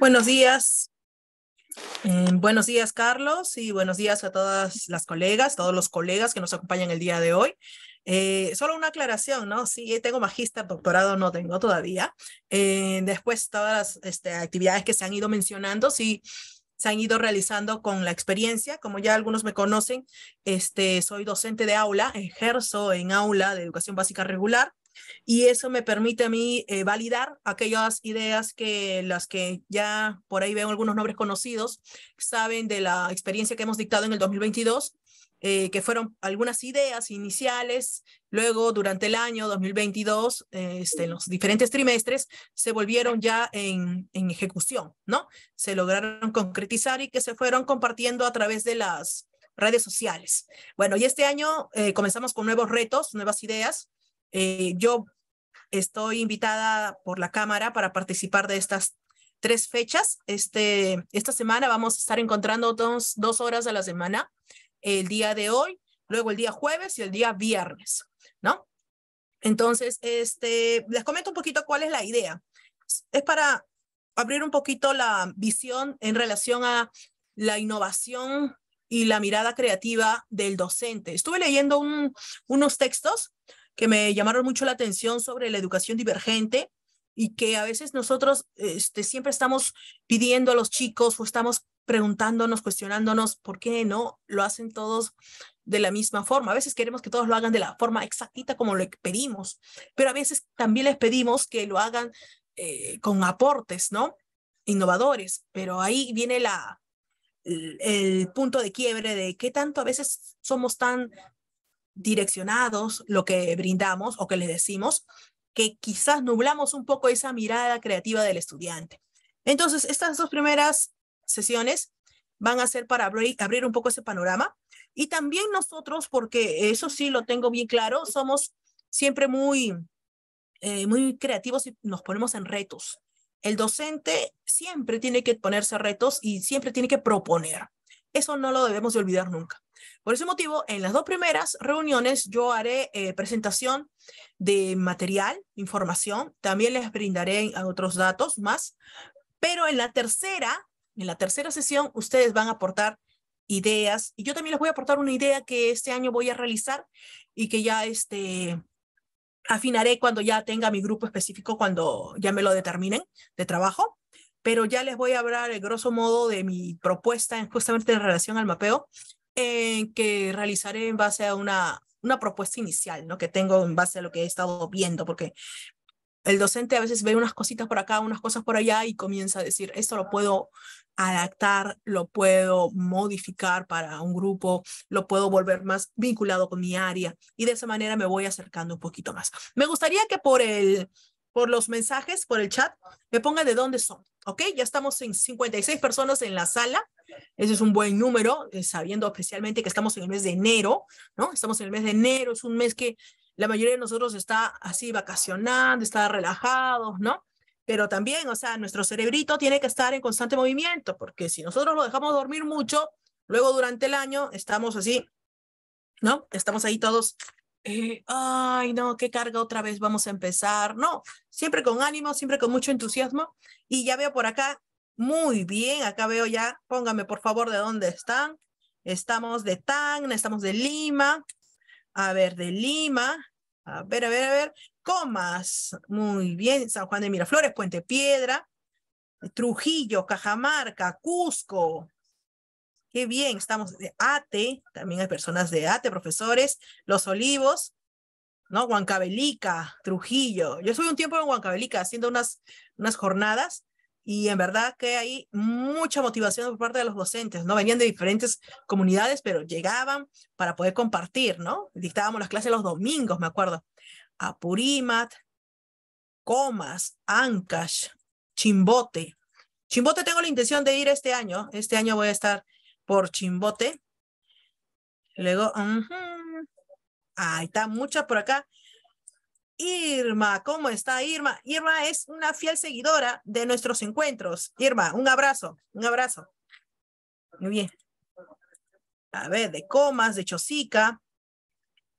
Buenos días. Eh, buenos días, Carlos, y buenos días a todas las colegas, todos los colegas que nos acompañan el día de hoy. Eh, solo una aclaración, ¿no? Sí, tengo magíster, doctorado no tengo todavía. Eh, después, todas las este, actividades que se han ido mencionando, sí, se han ido realizando con la experiencia. Como ya algunos me conocen, este, soy docente de aula, ejerzo en aula de educación básica regular y eso me permite a mí eh, validar aquellas ideas que las que ya por ahí veo algunos nombres conocidos saben de la experiencia que hemos dictado en el 2022 eh, que fueron algunas ideas iniciales, luego durante el año 2022, en eh, este, los diferentes trimestres, se volvieron ya en, ejecución, ¿no? Se lograron concretizar y que se fueron compartiendo a través de las redes sociales. Bueno, y este año comenzamos con nuevos retos, nuevas ideas. Eh, yo estoy invitada por la Cámara para participar de estas tres fechas. Este, esta semana vamos a estar encontrando dos, dos horas a la semana, el día de hoy, luego el día jueves y el día viernes, ¿no? Entonces, este, les comento un poquito cuál es la idea. Es para abrir un poquito la visión en relación a la innovación y la mirada creativa del docente. Estuve leyendo unos textos que me llamaron mucho la atención sobre la educación divergente y que a veces nosotros este, siempre estamos pidiendo a los chicos o estamos preguntándonos, cuestionándonos por qué no lo hacen todos de la misma forma. A veces queremos que todos lo hagan de la forma exactita como lo pedimos, pero a veces también les pedimos que lo hagan eh, con aportes, ¿no? Innovadores, pero ahí viene la, el, el punto de quiebre de qué tanto a veces somos tan direccionados lo que brindamos o que les decimos, que quizás nublamos un poco esa mirada creativa del estudiante. Entonces, estas dos primeras sesiones van a ser para abrir, un poco ese panorama. Y también nosotros, porque eso sí lo tengo bien claro, somos siempre muy, eh, muy creativos y nos ponemos en retos. El docente siempre tiene que ponerse retos y siempre tiene que proponer. Eso no lo debemos de olvidar nunca. Por ese motivo, en las dos primeras reuniones yo haré eh, presentación de material, información, también les brindaré otros datos más, pero en la tercera, en la tercera sesión, ustedes van a aportar ideas y yo también les voy a aportar una idea que este año voy a realizar y que ya este afinaré cuando ya tenga mi grupo específico, cuando ya me lo determinen de trabajo pero ya les voy a hablar el eh, grosso modo de mi propuesta justamente en relación al mapeo que realizaré en base a una, una propuesta inicial, ¿no? Que tengo en base a lo que he estado viendo, porque el docente a veces ve unas cositas por acá, unas cosas por allá y comienza a decir, esto lo puedo adaptar, lo puedo modificar para un grupo, lo puedo volver más vinculado con mi área y de esa manera me voy acercando un poquito más. Me gustaría que por el por los mensajes, por el chat, me pongan de dónde son, ¿ok? Ya estamos en 56 personas en la sala. Ese es un buen número, eh, sabiendo especialmente que estamos en el mes de enero, ¿no? Estamos en el mes de enero, es un mes que la mayoría de nosotros está así vacacionando, está relajados, ¿no? Pero también, o sea, nuestro cerebrito tiene que estar en constante movimiento, porque si nosotros lo dejamos dormir mucho, luego durante el año estamos así, ¿no? Estamos ahí todos eh, ay, no, qué carga otra vez, vamos a empezar. No, siempre con ánimo, siempre con mucho entusiasmo. Y ya veo por acá muy bien, acá veo ya, póngame por favor de dónde están. Estamos de Tacna, estamos de Lima. A ver, de Lima. A ver, a ver, a ver. Comas. Muy bien, San Juan de Miraflores, Puente Piedra. Trujillo, Cajamarca, Cusco. Qué bien, estamos de ATE, también hay personas de ATE, profesores, Los Olivos, ¿no? Huancabelica, Trujillo. Yo estuve un tiempo en Huancabelica haciendo unas, unas jornadas y en verdad que hay mucha motivación por parte de los docentes, ¿no? Venían de diferentes comunidades, pero llegaban para poder compartir, ¿no? Dictábamos las clases los domingos, me acuerdo. Apurímac, Comas, Ancash, Chimbote. Chimbote tengo la intención de ir este año. Este año voy a estar por Chimbote. Luego, ahí está, muchas por acá. Irma. ¿Cómo está Irma? Irma es una fiel seguidora de nuestros encuentros. Irma, un abrazo, un abrazo. Muy bien. A ver, de comas, de Chosica.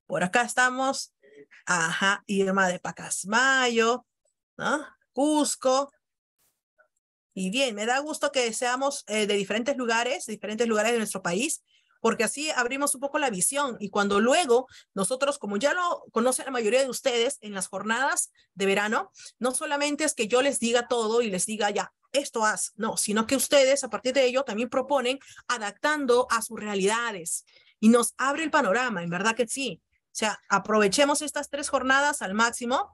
Por acá estamos. Ajá, Irma de Pacasmayo, ¿no? Cusco. Y bien, me da gusto que seamos eh, de diferentes lugares, diferentes lugares de nuestro país, porque así abrimos un poco la visión y cuando luego nosotros, como ya lo conocen la mayoría de ustedes, en las jornadas de verano, no solamente es que yo les diga todo y les diga ya, esto haz, no, sino que ustedes a partir de ello también proponen adaptando a sus realidades y nos abre el panorama, en verdad que sí. O sea, aprovechemos estas tres jornadas al máximo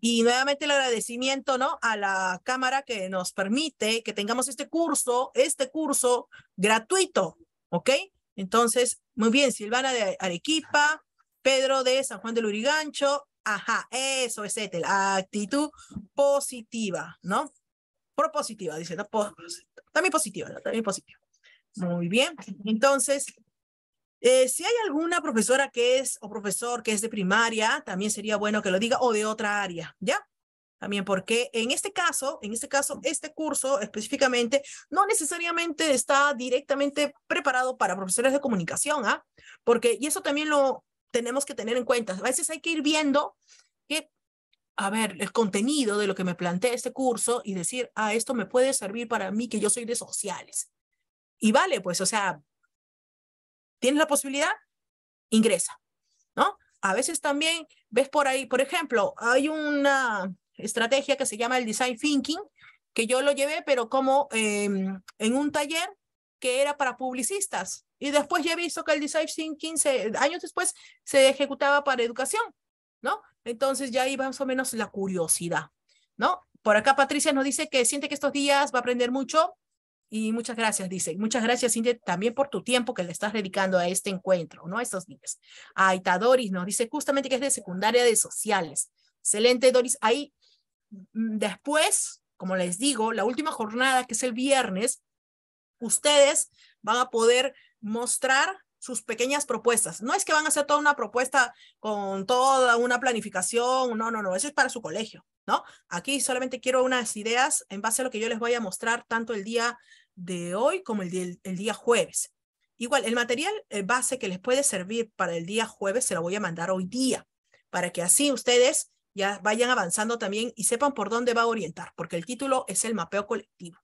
y nuevamente el agradecimiento, ¿no? A la cámara que nos permite que tengamos este curso, este curso gratuito, ¿Ok? Entonces, muy bien, Silvana de Arequipa, Pedro de San Juan del Lurigancho, ajá, eso es actitud positiva, ¿no? Propositiva, dice, también positiva, también positiva. Muy bien, entonces, eh, si hay alguna profesora que es, o profesor que es de primaria, también sería bueno que lo diga, o de otra área, ¿ya? también, porque en este caso, en este caso, este curso específicamente no necesariamente está directamente preparado para profesores de comunicación, ¿ah? Porque, y eso también lo tenemos que tener en cuenta. A veces hay que ir viendo que a ver el contenido de lo que me plantea este curso y decir, ah, esto me puede servir para mí que yo soy de sociales. Y vale, pues, o sea, tienes la posibilidad, ingresa, ¿no? A veces también ves por ahí, por ejemplo, hay una, estrategia que se llama el design thinking, que yo lo llevé, pero como em, en un taller que era para publicistas. Y después ya he visto que el design thinking, años después, se ejecutaba para educación, ¿no? Entonces ya ahí más o menos la curiosidad, ¿no? Por acá Patricia nos dice que siente que estos días va a aprender mucho. Y muchas gracias, dice. Muchas gracias, Cintia, también por tu tiempo que le estás dedicando a este encuentro, ¿no? A estos días. A Itadoris nos dice justamente que es de secundaria de sociales. Excelente, Doris. Ahí Mm, después, como les digo, la última jornada, que es el viernes, ustedes van a poder mostrar sus pequeñas propuestas. No es que van a hacer toda una propuesta con toda una planificación, no, no, no, eso es para su colegio, ¿no? Aquí solamente quiero unas ideas en base a lo que yo les voy a mostrar tanto el día de hoy como el, día, el día jueves. Igual, el material el eh, base que les puede servir para el día jueves se lo voy a mandar hoy día, para que así ustedes ya vayan avanzando también y sepan por dónde va a orientar, porque el título es el mapeo colectivo,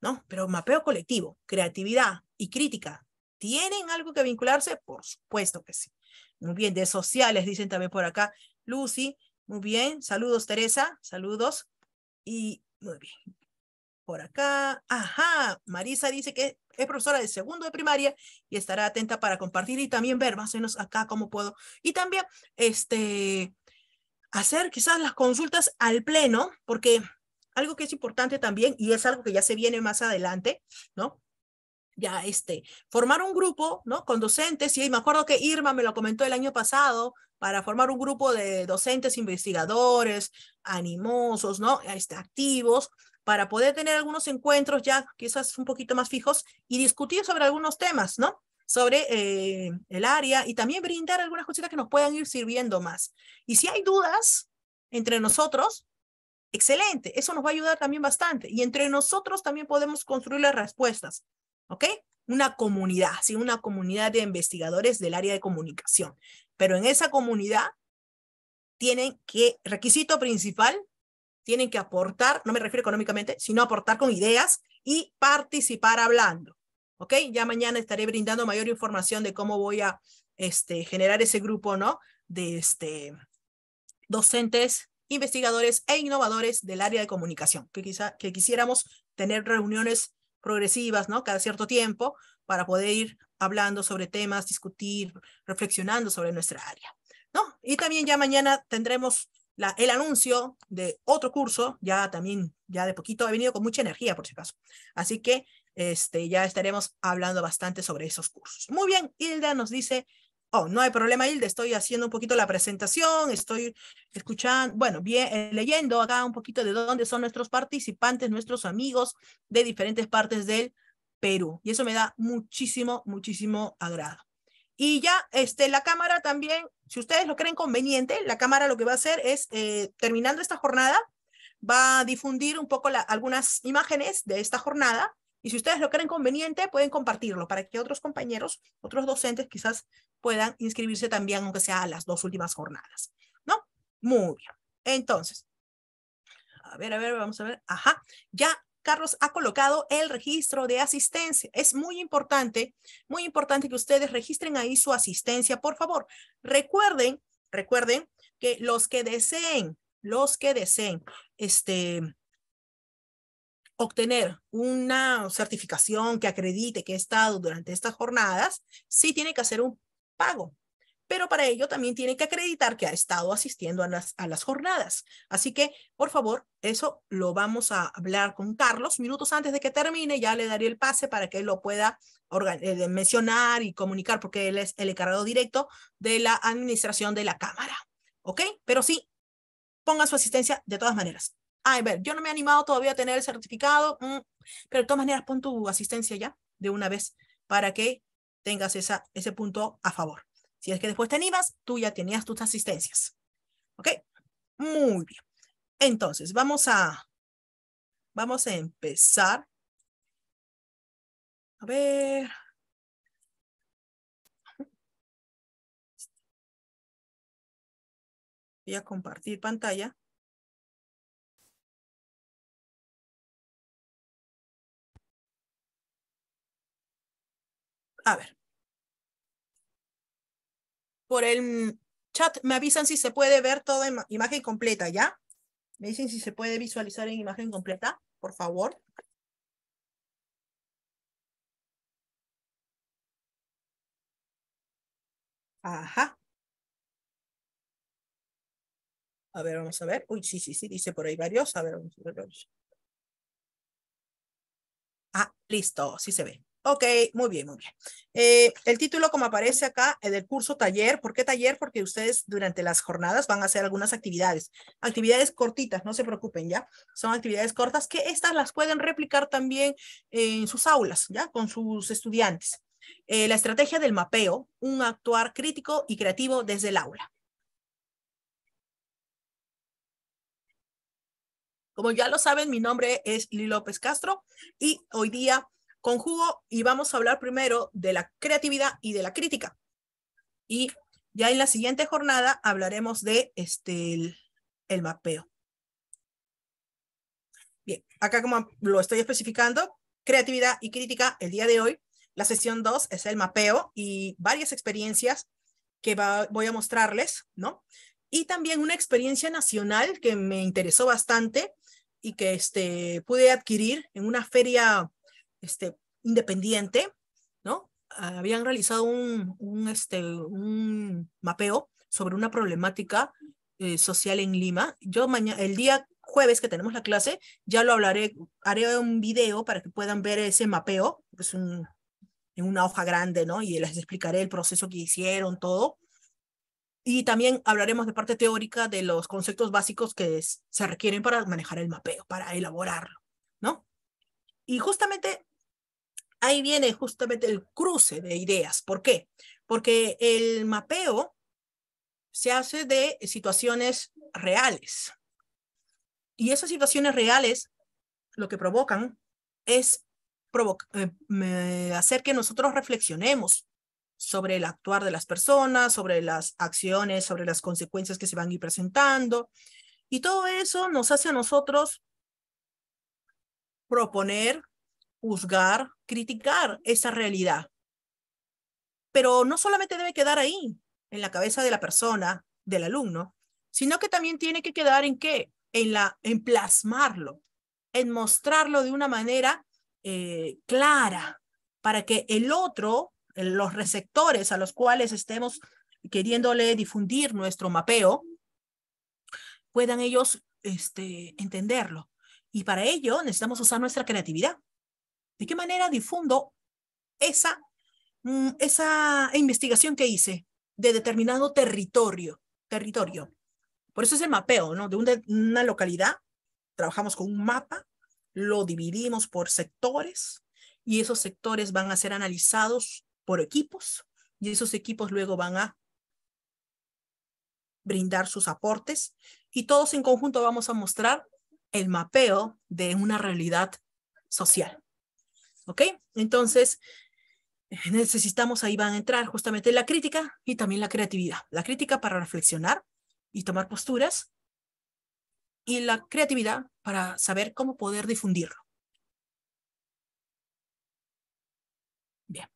¿no? Pero mapeo colectivo, creatividad y crítica, ¿tienen algo que vincularse? Por supuesto que sí. Muy bien, de sociales, dicen también por acá. Lucy, muy bien. Saludos, Teresa, saludos. Y muy bien. Por acá, ajá, Marisa dice que es profesora de segundo de primaria y estará atenta para compartir y también ver más o menos acá cómo puedo. Y también, este, hacer quizás las consultas al pleno, porque algo que es importante también, y es algo que ya se viene más adelante, ¿no? Ya, este, formar un grupo, ¿no? Con docentes, y me acuerdo que Irma me lo comentó el año pasado, para formar un grupo de docentes investigadores, animosos, ¿no? Este, activos, para poder tener algunos encuentros ya quizás un poquito más fijos y discutir sobre algunos temas, ¿no? sobre eh, el área y también brindar algunas cositas que nos puedan ir sirviendo más. Y si hay dudas entre nosotros, excelente, eso nos va a ayudar también bastante. Y entre nosotros también podemos construir las respuestas, ¿ok? Una comunidad, sí, una comunidad de investigadores del área de comunicación. Pero en esa comunidad tienen que, requisito principal, tienen que aportar, no me refiero económicamente, sino aportar con ideas y participar hablando. ¿ok? Ya mañana estaré brindando mayor información de cómo voy a este, generar ese grupo, ¿no? De este, docentes, investigadores e innovadores del área de comunicación, que, quizá, que quisiéramos tener reuniones progresivas, ¿no? Cada cierto tiempo para poder ir hablando sobre temas, discutir, reflexionando sobre nuestra área, ¿no? Y también ya mañana tendremos la, el anuncio de otro curso, ya también, ya de poquito, ha venido con mucha energía, por si acaso. Así que este, ya estaremos hablando bastante sobre esos cursos. Muy bien, Hilda nos dice, oh, no hay problema, Hilda, estoy haciendo un poquito la presentación, estoy escuchando, bueno, bien, eh, leyendo acá un poquito de dónde son nuestros participantes, nuestros amigos de diferentes partes del Perú. Y eso me da muchísimo, muchísimo agrado. Y ya este, la cámara también, si ustedes lo creen conveniente, la cámara lo que va a hacer es, eh, terminando esta jornada, va a difundir un poco algunas imágenes de esta jornada y si ustedes lo creen conveniente, pueden compartirlo para que otros compañeros, otros docentes quizás puedan inscribirse también, aunque sea a las dos últimas jornadas. ¿No? Muy bien. Entonces, a ver, a ver, vamos a ver. Ajá, ya Carlos ha colocado el registro de asistencia. Es muy importante, muy importante que ustedes registren ahí su asistencia, por favor. Recuerden, recuerden que los que deseen, los que deseen, este, obtener una certificación que acredite que ha estado durante estas jornadas, sí tiene que hacer un pago. Pero para ello también tiene que acreditar que ha estado asistiendo a las, a las jornadas. Así que, por favor, eso lo vamos a hablar con Carlos. Minutos antes de que termine, ya le daré el pase para que él lo pueda eh, mencionar y comunicar, porque él es el encargado directo de la administración de la Cámara. ¿Ok? Pero sí, ponga su asistencia de todas maneras ay, ver, yo no me he animado todavía a tener el certificado, mm, pero de todas maneras pon tu asistencia ya de una vez para que tengas esa, ese punto a favor. Si es que después te animas, tú ya tenías tus asistencias. ¿Ok? Muy bien. Entonces, vamos a, vamos a empezar. A ver. Voy a compartir pantalla. A ver. Por el chat me avisan si se puede ver toda imagen completa, ¿ya? Me dicen si se puede visualizar en imagen completa, por favor. Ajá. A ver, vamos a ver. Uy, sí, sí, sí, dice por ahí varios. A ver, vamos a ver. Ah, listo, sí se ve. Ok, muy bien, muy bien. Eh, el título, como aparece acá, es eh, del curso taller. ¿Por qué taller? Porque ustedes durante las jornadas van a hacer algunas actividades. Actividades cortitas, no se preocupen, ¿ya? Son actividades cortas que estas las pueden replicar también en sus aulas, ¿ya? Con sus estudiantes. Eh, la estrategia del mapeo, un actuar crítico y creativo desde el aula. Como ya lo saben, mi nombre es Lili López Castro y hoy día conjugo y vamos a hablar primero de la creatividad y de la crítica. Y ya en la siguiente jornada hablaremos de este, el, mapeo. Bien, acá como lo estoy especificando, creatividad y crítica el día de hoy. La sesión 2 es el mapeo y varias experiencias que voy a mostrarles, ¿no? Y también una experiencia nacional que me interesó bastante y que este, pude adquirir en una feria este, independiente, ¿no? Habían realizado un, un, este, un mapeo sobre una problemática eh, social en Lima. Yo el día jueves que tenemos la clase, ya lo hablaré, haré un video para que puedan ver ese mapeo, que es en una hoja grande, ¿no? Y les explicaré el proceso que hicieron, todo. Y también hablaremos de parte teórica de los conceptos básicos que se requieren para manejar el mapeo, para elaborarlo, ¿no? Y justamente ahí viene justamente el cruce de ideas. ¿Por qué? Porque el mapeo se hace de situaciones reales. Y esas situaciones reales lo que provocan es eh, hacer que nosotros reflexionemos sobre el actuar de las personas, sobre las acciones, sobre las consecuencias que se van a ir presentando. Y todo eso nos hace a nosotros proponer, juzgar, criticar esa realidad. Pero no solamente debe quedar ahí, en la cabeza de la persona, del alumno, sino que también tiene que quedar en qué? En, la, en plasmarlo, en mostrarlo de una manera eh, clara, para que el otro, los receptores a los cuales estemos queriéndole difundir nuestro mapeo, puedan ellos este, entenderlo. Y para ello necesitamos usar nuestra creatividad. ¿De qué manera difundo esa, mm, esa investigación que hice de determinado territorio? territorio? Por eso es el mapeo, ¿no? De una, una localidad, trabajamos con un mapa, lo dividimos por sectores y esos sectores van a ser analizados por equipos y esos equipos luego van a brindar sus aportes y todos en conjunto vamos a mostrar el mapeo de una realidad social. ¿Ok? Entonces, necesitamos, ahí van a entrar justamente la crítica y también la creatividad. La crítica para reflexionar y tomar posturas y la creatividad para saber cómo poder difundirlo. Bien.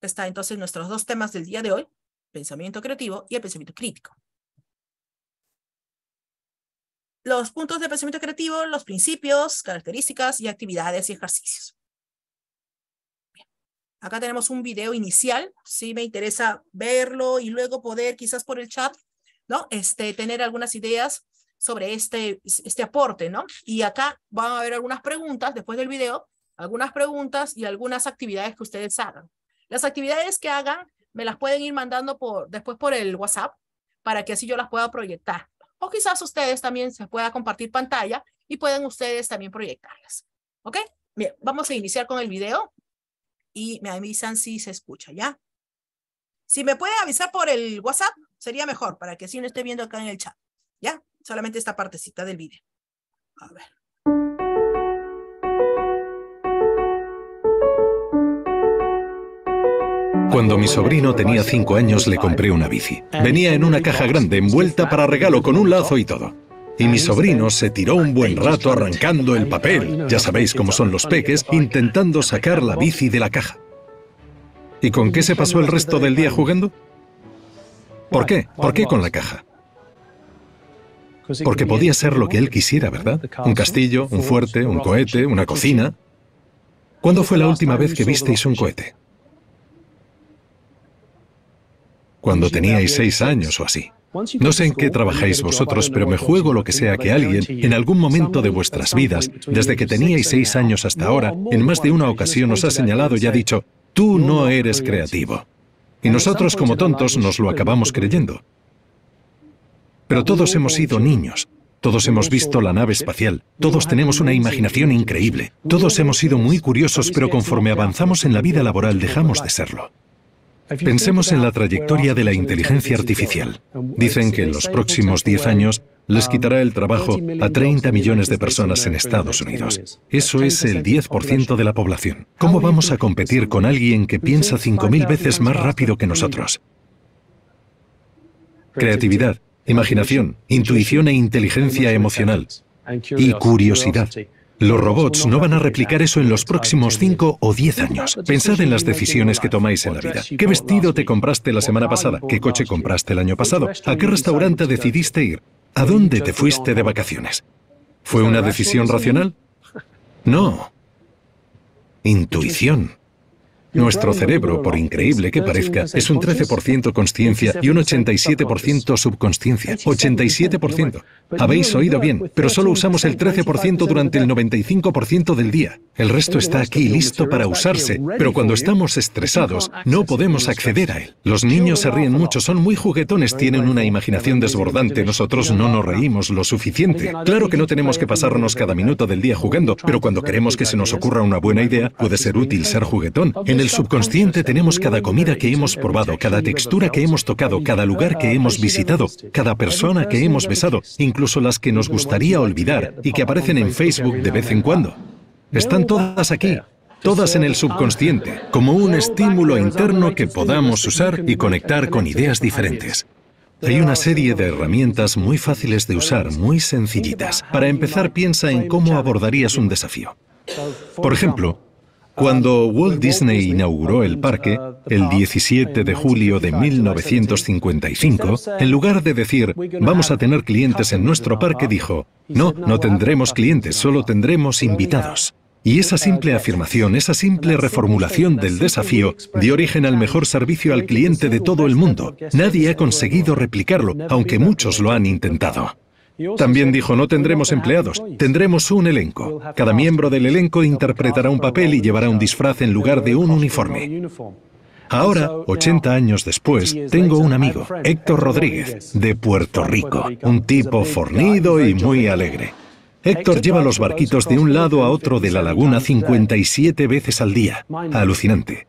Está entonces nuestros dos temas del día de hoy, pensamiento creativo y el pensamiento crítico los puntos de pensamiento creativo, los principios, características y actividades y ejercicios. Acá tenemos un video inicial, si me interesa verlo y luego poder quizás por el chat, ¿no? Este, tener algunas ideas sobre este, este aporte, ¿no? Y acá van a haber algunas preguntas después del video, algunas preguntas y algunas actividades que ustedes hagan. Las actividades que hagan me las pueden ir mandando por, después por el WhatsApp para que así yo las pueda proyectar o quizás ustedes también se pueda compartir pantalla y pueden ustedes también proyectarlas. ¿Ok? Bien, vamos a iniciar con el video y me avisan si se escucha, ¿ya? Si me pueden avisar por el WhatsApp, sería mejor, para que si no esté viendo acá en el chat, ¿ya? Solamente esta partecita del video. A ver. Cuando mi sobrino tenía cinco años le compré una bici. Venía en una caja grande, envuelta para regalo, con un lazo y todo. Y mi sobrino se tiró un buen rato arrancando el papel, ya sabéis cómo son los peques, intentando sacar la bici de la caja. ¿Y con qué se pasó el resto del día jugando? ¿Por qué? ¿Por qué con la caja? Porque podía ser lo que él quisiera, ¿verdad? Un castillo, un fuerte, un cohete, una cocina. ¿Cuándo fue la última vez que visteis un cohete? cuando teníais seis años o así. No sé en qué trabajáis vosotros, pero me juego lo que sea que alguien, en algún momento de vuestras vidas, desde que teníais seis años hasta ahora, en más de una ocasión os ha señalado y ha dicho, tú no eres creativo. Y nosotros como tontos nos lo acabamos creyendo. Pero todos hemos sido niños, todos hemos visto la nave espacial, todos tenemos una imaginación increíble, todos hemos sido muy curiosos, pero conforme avanzamos en la vida laboral dejamos de serlo. Pensemos en la trayectoria de la inteligencia artificial. Dicen que en los próximos 10 años les quitará el trabajo a 30 millones de personas en Estados Unidos. Eso es el 10% de la población. ¿Cómo vamos a competir con alguien que piensa 5.000 veces más rápido que nosotros? Creatividad, imaginación, intuición e inteligencia emocional. Y curiosidad. Los robots no van a replicar eso en los próximos 5 o 10 años. Pensad en las decisiones que tomáis en la vida. ¿Qué vestido te compraste la semana pasada? ¿Qué coche compraste el año pasado? ¿A qué restaurante decidiste ir? ¿A dónde te fuiste de vacaciones? ¿Fue una decisión racional? No. Intuición. Nuestro cerebro, por increíble que parezca, es un 13% conciencia y un 87% subconsciencia. 87%. Habéis oído bien, pero solo usamos el 13% durante el 95% del día. El resto está aquí listo para usarse, pero cuando estamos estresados, no podemos acceder a él. Los niños se ríen mucho, son muy juguetones, tienen una imaginación desbordante, nosotros no nos reímos lo suficiente. Claro que no tenemos que pasarnos cada minuto del día jugando, pero cuando queremos que se nos ocurra una buena idea, puede ser útil ser juguetón el subconsciente tenemos cada comida que hemos probado, cada textura que hemos tocado, cada lugar que hemos visitado, cada persona que hemos besado, incluso las que nos gustaría olvidar y que aparecen en Facebook de vez en cuando. Están todas aquí, todas en el subconsciente, como un estímulo interno que podamos usar y conectar con ideas diferentes. Hay una serie de herramientas muy fáciles de usar, muy sencillitas. Para empezar, piensa en cómo abordarías un desafío. Por ejemplo, cuando Walt Disney inauguró el parque, el 17 de julio de 1955, en lugar de decir, vamos a tener clientes en nuestro parque, dijo, no, no tendremos clientes, solo tendremos invitados. Y esa simple afirmación, esa simple reformulación del desafío dio origen al mejor servicio al cliente de todo el mundo. Nadie ha conseguido replicarlo, aunque muchos lo han intentado. También dijo, no tendremos empleados, tendremos un elenco. Cada miembro del elenco interpretará un papel y llevará un disfraz en lugar de un uniforme. Ahora, 80 años después, tengo un amigo, Héctor Rodríguez, de Puerto Rico, un tipo fornido y muy alegre. Héctor lleva los barquitos de un lado a otro de la laguna 57 veces al día. Alucinante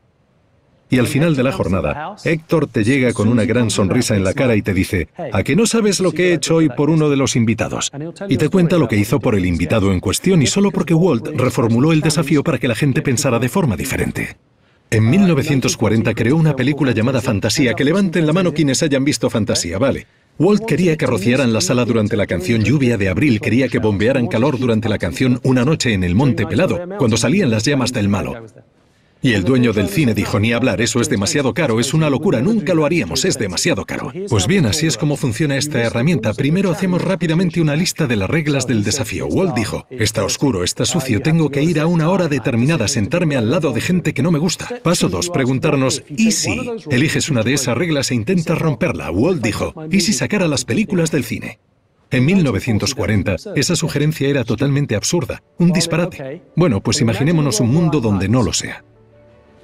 y al final de la jornada, Héctor te llega con una gran sonrisa en la cara y te dice, ¿a que no sabes lo que he hecho hoy por uno de los invitados? Y te cuenta lo que hizo por el invitado en cuestión y solo porque Walt reformuló el desafío para que la gente pensara de forma diferente. En 1940 creó una película llamada Fantasía, que levanten la mano quienes hayan visto Fantasía, vale. Walt quería que rociaran la sala durante la canción Lluvia de Abril, quería que bombearan calor durante la canción Una noche en el Monte Pelado, cuando salían las llamas del malo. Y el dueño del cine dijo, ni hablar, eso es demasiado caro, es una locura, nunca lo haríamos, es demasiado caro. Pues bien, así es como funciona esta herramienta. Primero hacemos rápidamente una lista de las reglas del desafío. Walt dijo, está oscuro, está sucio, tengo que ir a una hora determinada, sentarme al lado de gente que no me gusta. Paso dos, preguntarnos, ¿y si eliges una de esas reglas e intentas romperla? Walt dijo, ¿y si sacara las películas del cine? En 1940, esa sugerencia era totalmente absurda, un disparate. Bueno, pues imaginémonos un mundo donde no lo sea.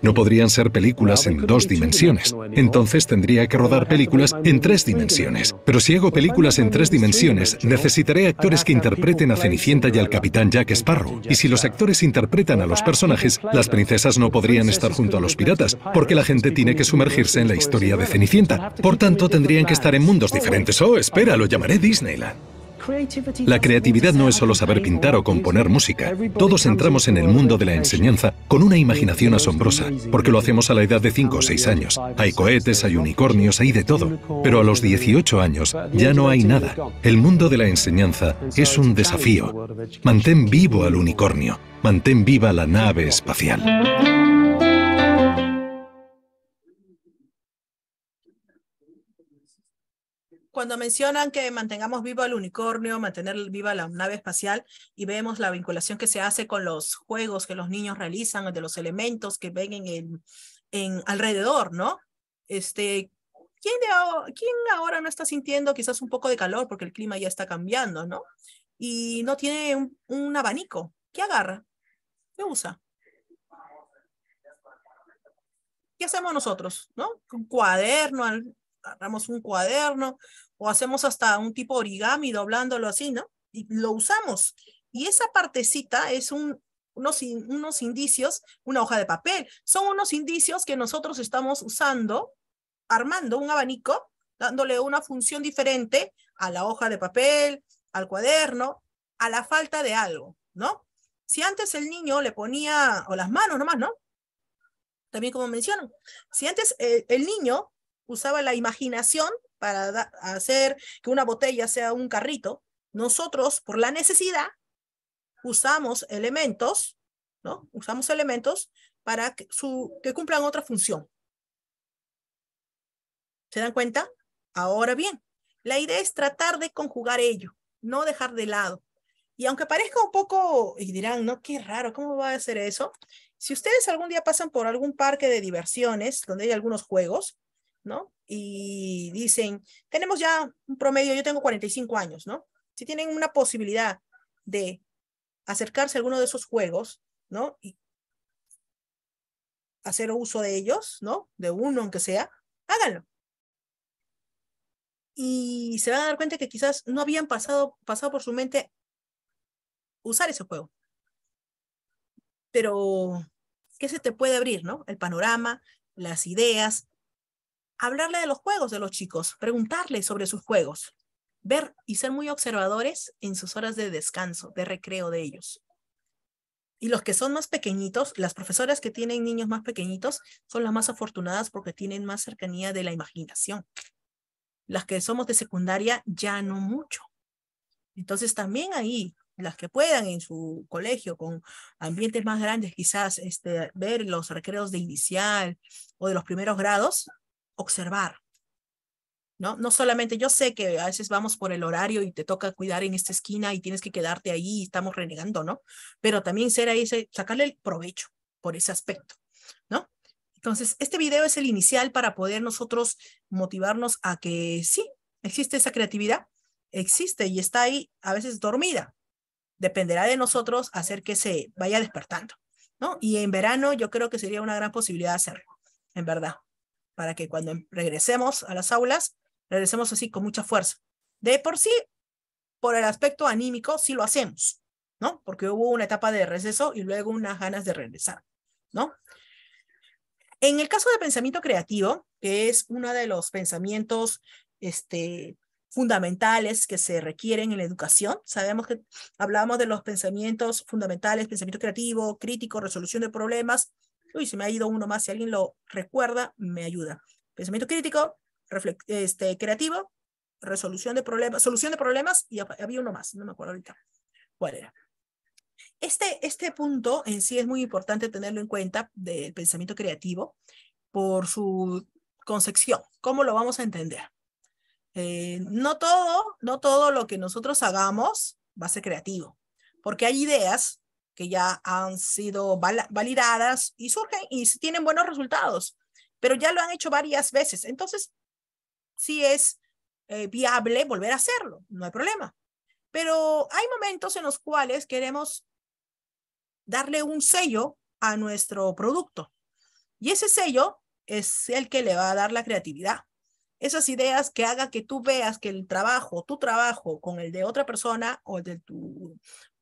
No podrían ser películas en dos dimensiones. Entonces tendría que rodar películas en tres dimensiones. Pero si hago películas en tres dimensiones, necesitaré actores que interpreten a Cenicienta y al capitán Jack Sparrow. Y si los actores interpretan a los personajes, las princesas no podrían estar junto a los piratas, porque la gente tiene que sumergirse en la historia de Cenicienta. Por tanto, tendrían que estar en mundos diferentes. Oh, espera, lo llamaré Disneyland. La creatividad no es solo saber pintar o componer música. Todos entramos en el mundo de la enseñanza con una imaginación asombrosa, porque lo hacemos a la edad de 5 o 6 años. Hay cohetes, hay unicornios, hay de todo. Pero a los 18 años ya no hay nada. El mundo de la enseñanza es un desafío. Mantén vivo al unicornio, mantén viva la nave espacial. cuando mencionan que mantengamos vivo al unicornio, mantener viva la nave espacial y vemos la vinculación que se hace con los juegos que los niños realizan, de los elementos que ven en, en alrededor, ¿no? Este, ¿quién, ¿Quién ahora no está sintiendo quizás un poco de calor porque el clima ya está cambiando, ¿no? Y no tiene un, abanico. ¿Qué agarra? ¿Qué usa? ¿Qué hacemos nosotros? ¿No? Con cuaderno, al, agarramos un cuaderno o hacemos hasta un tipo origami doblándolo así, ¿no? Y lo usamos. Y esa partecita es un, unos, unos indicios, una hoja de papel, son unos indicios que nosotros estamos usando, armando un abanico, dándole una función diferente a la hoja de papel, al cuaderno, a la falta de algo, ¿no? Si antes el niño le ponía, o las manos nomás, ¿no? También como mencionan, si antes el niño usaba la imaginación para hacer que una botella sea un carrito, nosotros por la necesidad usamos elementos, ¿no? Usamos elementos para que, su, que cumplan otra función. ¿Se dan cuenta? Ahora bien, la idea es tratar de conjugar ello, no dejar de lado. Y aunque parezca un poco, y dirán, no, qué raro, ¿cómo va a hacer eso? Si ustedes algún día pasan por algún parque de diversiones donde hay algunos juegos, ¿no? Y dicen, tenemos ya un promedio, yo tengo 45 años, ¿no? Si tienen una posibilidad de acercarse a alguno de esos juegos, ¿no? Y hacer uso de ellos, ¿no? De uno, aunque sea, háganlo. Y se van a dar cuenta que quizás no habían pasado, pasado por su mente usar ese juego. Pero, ¿qué se te puede abrir, no? El panorama, las ideas, hablarle de los juegos de los chicos, preguntarle sobre sus juegos, ver y ser muy observadores en sus horas de descanso, de recreo de ellos. Y los que son más pequeñitos, las profesoras que tienen niños más pequeñitos son las más afortunadas porque tienen más cercanía de la imaginación. Las que somos de secundaria ya no mucho. Entonces también ahí las que puedan en su colegio con ambientes más grandes, quizás este, ver los recreos de inicial o de los primeros grados, observar. ¿No? no solamente yo sé que a veces vamos por el horario y te toca cuidar en esta esquina y tienes que quedarte ahí y estamos renegando, ¿no? Pero también ser ahí, sacarle el provecho por ese aspecto, ¿no? Entonces, este video es el inicial para poder nosotros motivarnos a que sí, existe esa creatividad, existe y está ahí a veces dormida. Dependerá de nosotros hacer que se vaya despertando, ¿no? Y en verano yo creo que sería una gran posibilidad hacerlo, en verdad para que cuando em, regresemos a las aulas, regresemos así con mucha fuerza. De por sí, por el aspecto anímico, sí lo hacemos, ¿no? Porque hubo una etapa de receso y luego unas ganas de regresar, ¿no? En el caso del pensamiento creativo, que es uno de los pensamientos este, fundamentales que se requieren en la educación, sabemos que hablamos de los pensamientos fundamentales, pensamiento creativo, crítico, resolución de problemas, uy, se me ha ido uno más, si alguien lo recuerda, me ayuda. Pensamiento crítico, este, creativo, resolución de problemas, solución de problemas y había uno más, no me acuerdo ahorita cuál era. Este, este punto en sí es muy importante tenerlo en cuenta del pensamiento creativo por su concepción, cómo lo vamos a entender. Eh, no todo, no todo lo que nosotros hagamos va a ser creativo, porque hay ideas que ya han sido validadas y surgen y tienen buenos resultados, pero ya lo han hecho varias veces. Entonces, sí es eh, viable volver a hacerlo, no hay problema. Pero hay momentos en los cuales queremos darle un sello a nuestro producto. Y ese sello es el que le va a dar la creatividad. Esas ideas que haga que tú veas que el trabajo, tu trabajo con el de otra persona o el de tu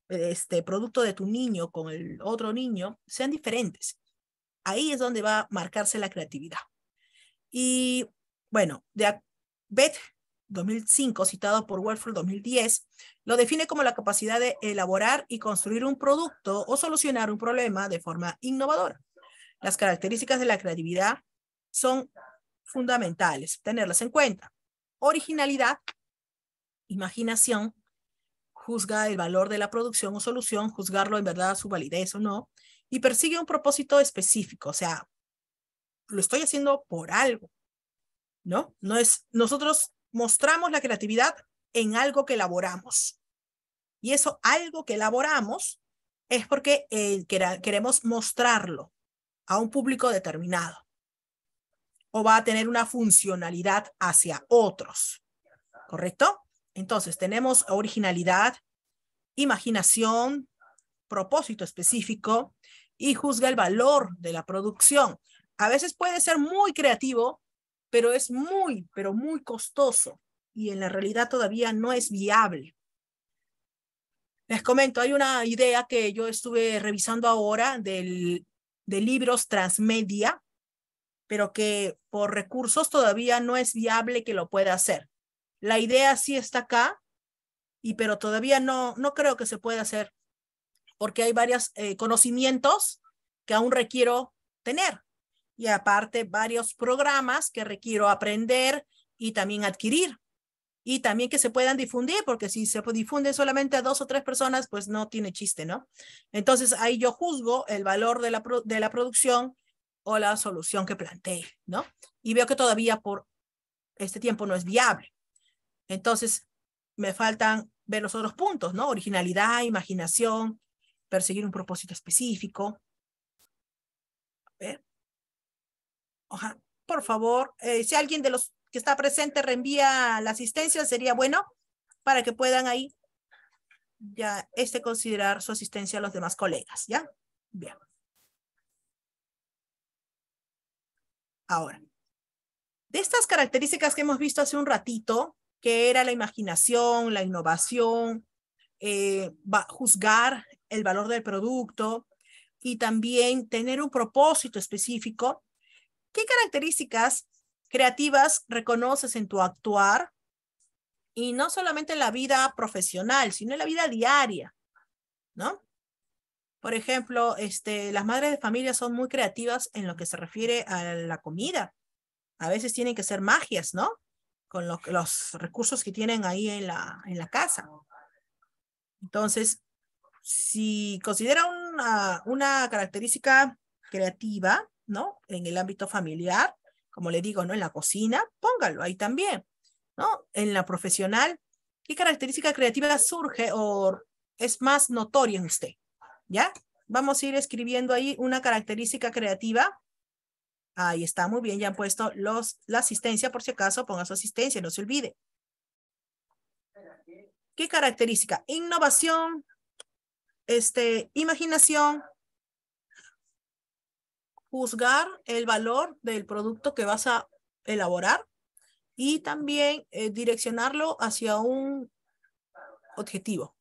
este producto de tu niño con el otro niño sean diferentes. Ahí es donde va a marcarse la creatividad. Y bueno, de 2005, citado por Welford 2010, lo define como la capacidad de elaborar y construir un producto o solucionar un problema de forma innovadora. Las características de la creatividad son fundamentales, tenerlas en cuenta. Originalidad, imaginación, juzga el valor de la producción o solución, juzgarlo en verdad su validez o no, y persigue un propósito específico, o sea, lo estoy haciendo por algo, ¿no? No es, nosotros mostramos la creatividad en algo que elaboramos. Y eso algo que elaboramos es porque eh, queremos mostrarlo a un público determinado o va a tener una funcionalidad hacia otros, ¿correcto? Entonces, tenemos originalidad, imaginación, propósito específico y juzga el valor de la producción. A veces puede ser muy creativo, pero es muy, pero muy costoso y en la realidad todavía no es viable. Les comento, hay una idea que yo estuve revisando ahora de libros transmedia, pero que por recursos todavía no es viable que lo pueda hacer la idea sí está acá, y pero todavía no, no creo que se pueda hacer, porque hay varios eh, conocimientos que aún requiero tener, y aparte varios programas que requiero aprender y también adquirir, y también que se puedan difundir, porque si se difunde solamente a dos o tres personas, pues no tiene chiste, ¿no? Entonces ahí yo juzgo el valor de la, de la producción o la solución que planteé, ¿no? Y veo que todavía por este tiempo no es viable. Entonces, me faltan ver los otros puntos, ¿no? Originalidad, imaginación, perseguir un propósito específico. A ver. Ojalá, por favor, eh, si alguien de los que está presente reenvía la asistencia, sería bueno para que puedan ahí ya este considerar su asistencia a los demás colegas, ¿ya? Bien. Ahora, de estas características que hemos visto hace un ratito, que era la imaginación, la innovación, eh, juzgar el valor del producto y también tener un propósito específico. ¿Qué características creativas reconoces en tu actuar? Y no solamente en la vida profesional, sino en la vida diaria, ¿no? Por ejemplo, este, las madres de familia son muy creativas en lo que se refiere a la comida. A veces tienen que ser magias, ¿no? con los, recursos que tienen ahí en la, casa. Entonces, si considera una, una, característica creativa, ¿no? En el ámbito familiar, como le digo, ¿no? En la cocina, póngalo ahí también, ¿no? En la profesional, ¿qué característica creativa surge o es más notoria en usted? ¿Ya? Vamos a ir escribiendo ahí una característica creativa Ahí está, muy bien, ya han puesto los, la asistencia, por si acaso, ponga su asistencia, no se olvide. ¿Qué característica? Innovación, este, imaginación, juzgar el valor del producto que vas a elaborar y también eh, direccionarlo hacia un objetivo.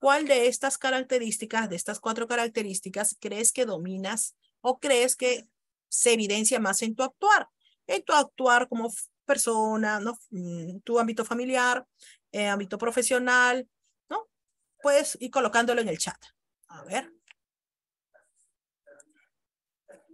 ¿Cuál de estas características, de estas cuatro características, crees que dominas o crees que se evidencia más en tu actuar, en tu actuar como persona, ¿no? Mm, tu ámbito familiar, eh, ámbito profesional, ¿no? Puedes ir colocándolo en el chat. A ver.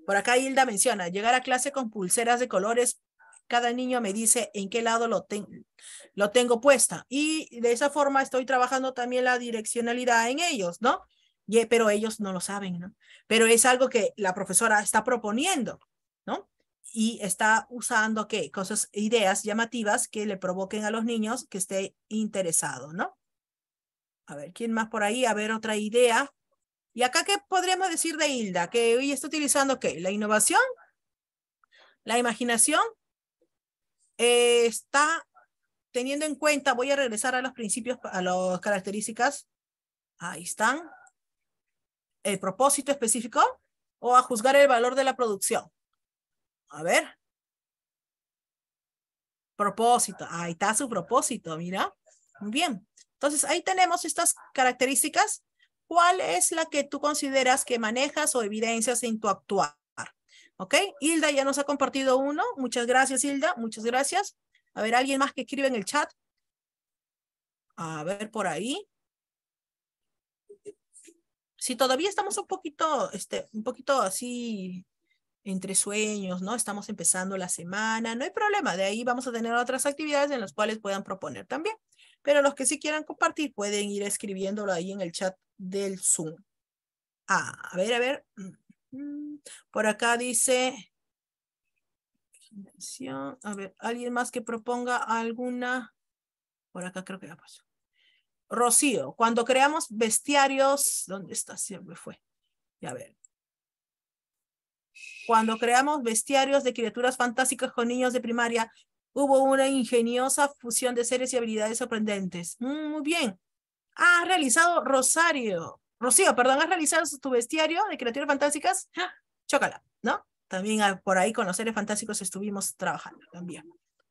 Por acá Hilda menciona, llegar a clase con pulseras de colores, cada niño me dice en qué lado lo tengo puesta. Y de esa forma estoy trabajando también la direccionalidad en ellos, ¿no? pero ellos no lo saben, ¿no? Pero es algo que la profesora está proponiendo, ¿no? Y está usando, ¿qué? Cosas, ideas llamativas que le provoquen a los niños que esté interesado, ¿no? A ver, ¿quién más por ahí? A ver, otra idea. ¿Y acá qué podríamos decir de Hilda? Que hoy está utilizando, ¿qué? La innovación, la imaginación, eh, está teniendo en cuenta, voy a regresar a los principios, a las características, ahí están, el propósito específico o a juzgar el valor de la producción? A ver. Propósito. Ahí está su propósito, mira. Muy bien. Entonces, ahí tenemos estas características. ¿Cuál es la que tú consideras que manejas o evidencias en tu actuar? ¿Ok? Hilda ya nos ha compartido uno. Muchas gracias, Hilda. Muchas gracias. A ver, alguien más que escribe en el chat. A ver, por ahí si todavía estamos un poquito, este, un poquito así entre sueños, ¿no? Estamos empezando la semana, no hay problema, de ahí vamos a tener otras actividades en las cuales puedan proponer también. Pero los que sí quieran compartir pueden ir escribiéndolo ahí en el chat del Zoom. Ah, a ver, a ver. Mm, por acá dice, a ver, alguien más que proponga alguna. Por acá creo que ya pasó. Rocío, cuando creamos bestiarios, ¿dónde está? Siempre fue. Ya ver. Cuando creamos bestiarios de criaturas fantásticas con niños de primaria, hubo una ingeniosa fusión de seres y habilidades sorprendentes. Mm, muy bien. ¿Has realizado Rosario. Rocío, perdón, ¿has realizado tu bestiario de criaturas fantásticas? Chócala, ¿no? También ah, por ahí con los seres fantásticos estuvimos trabajando también.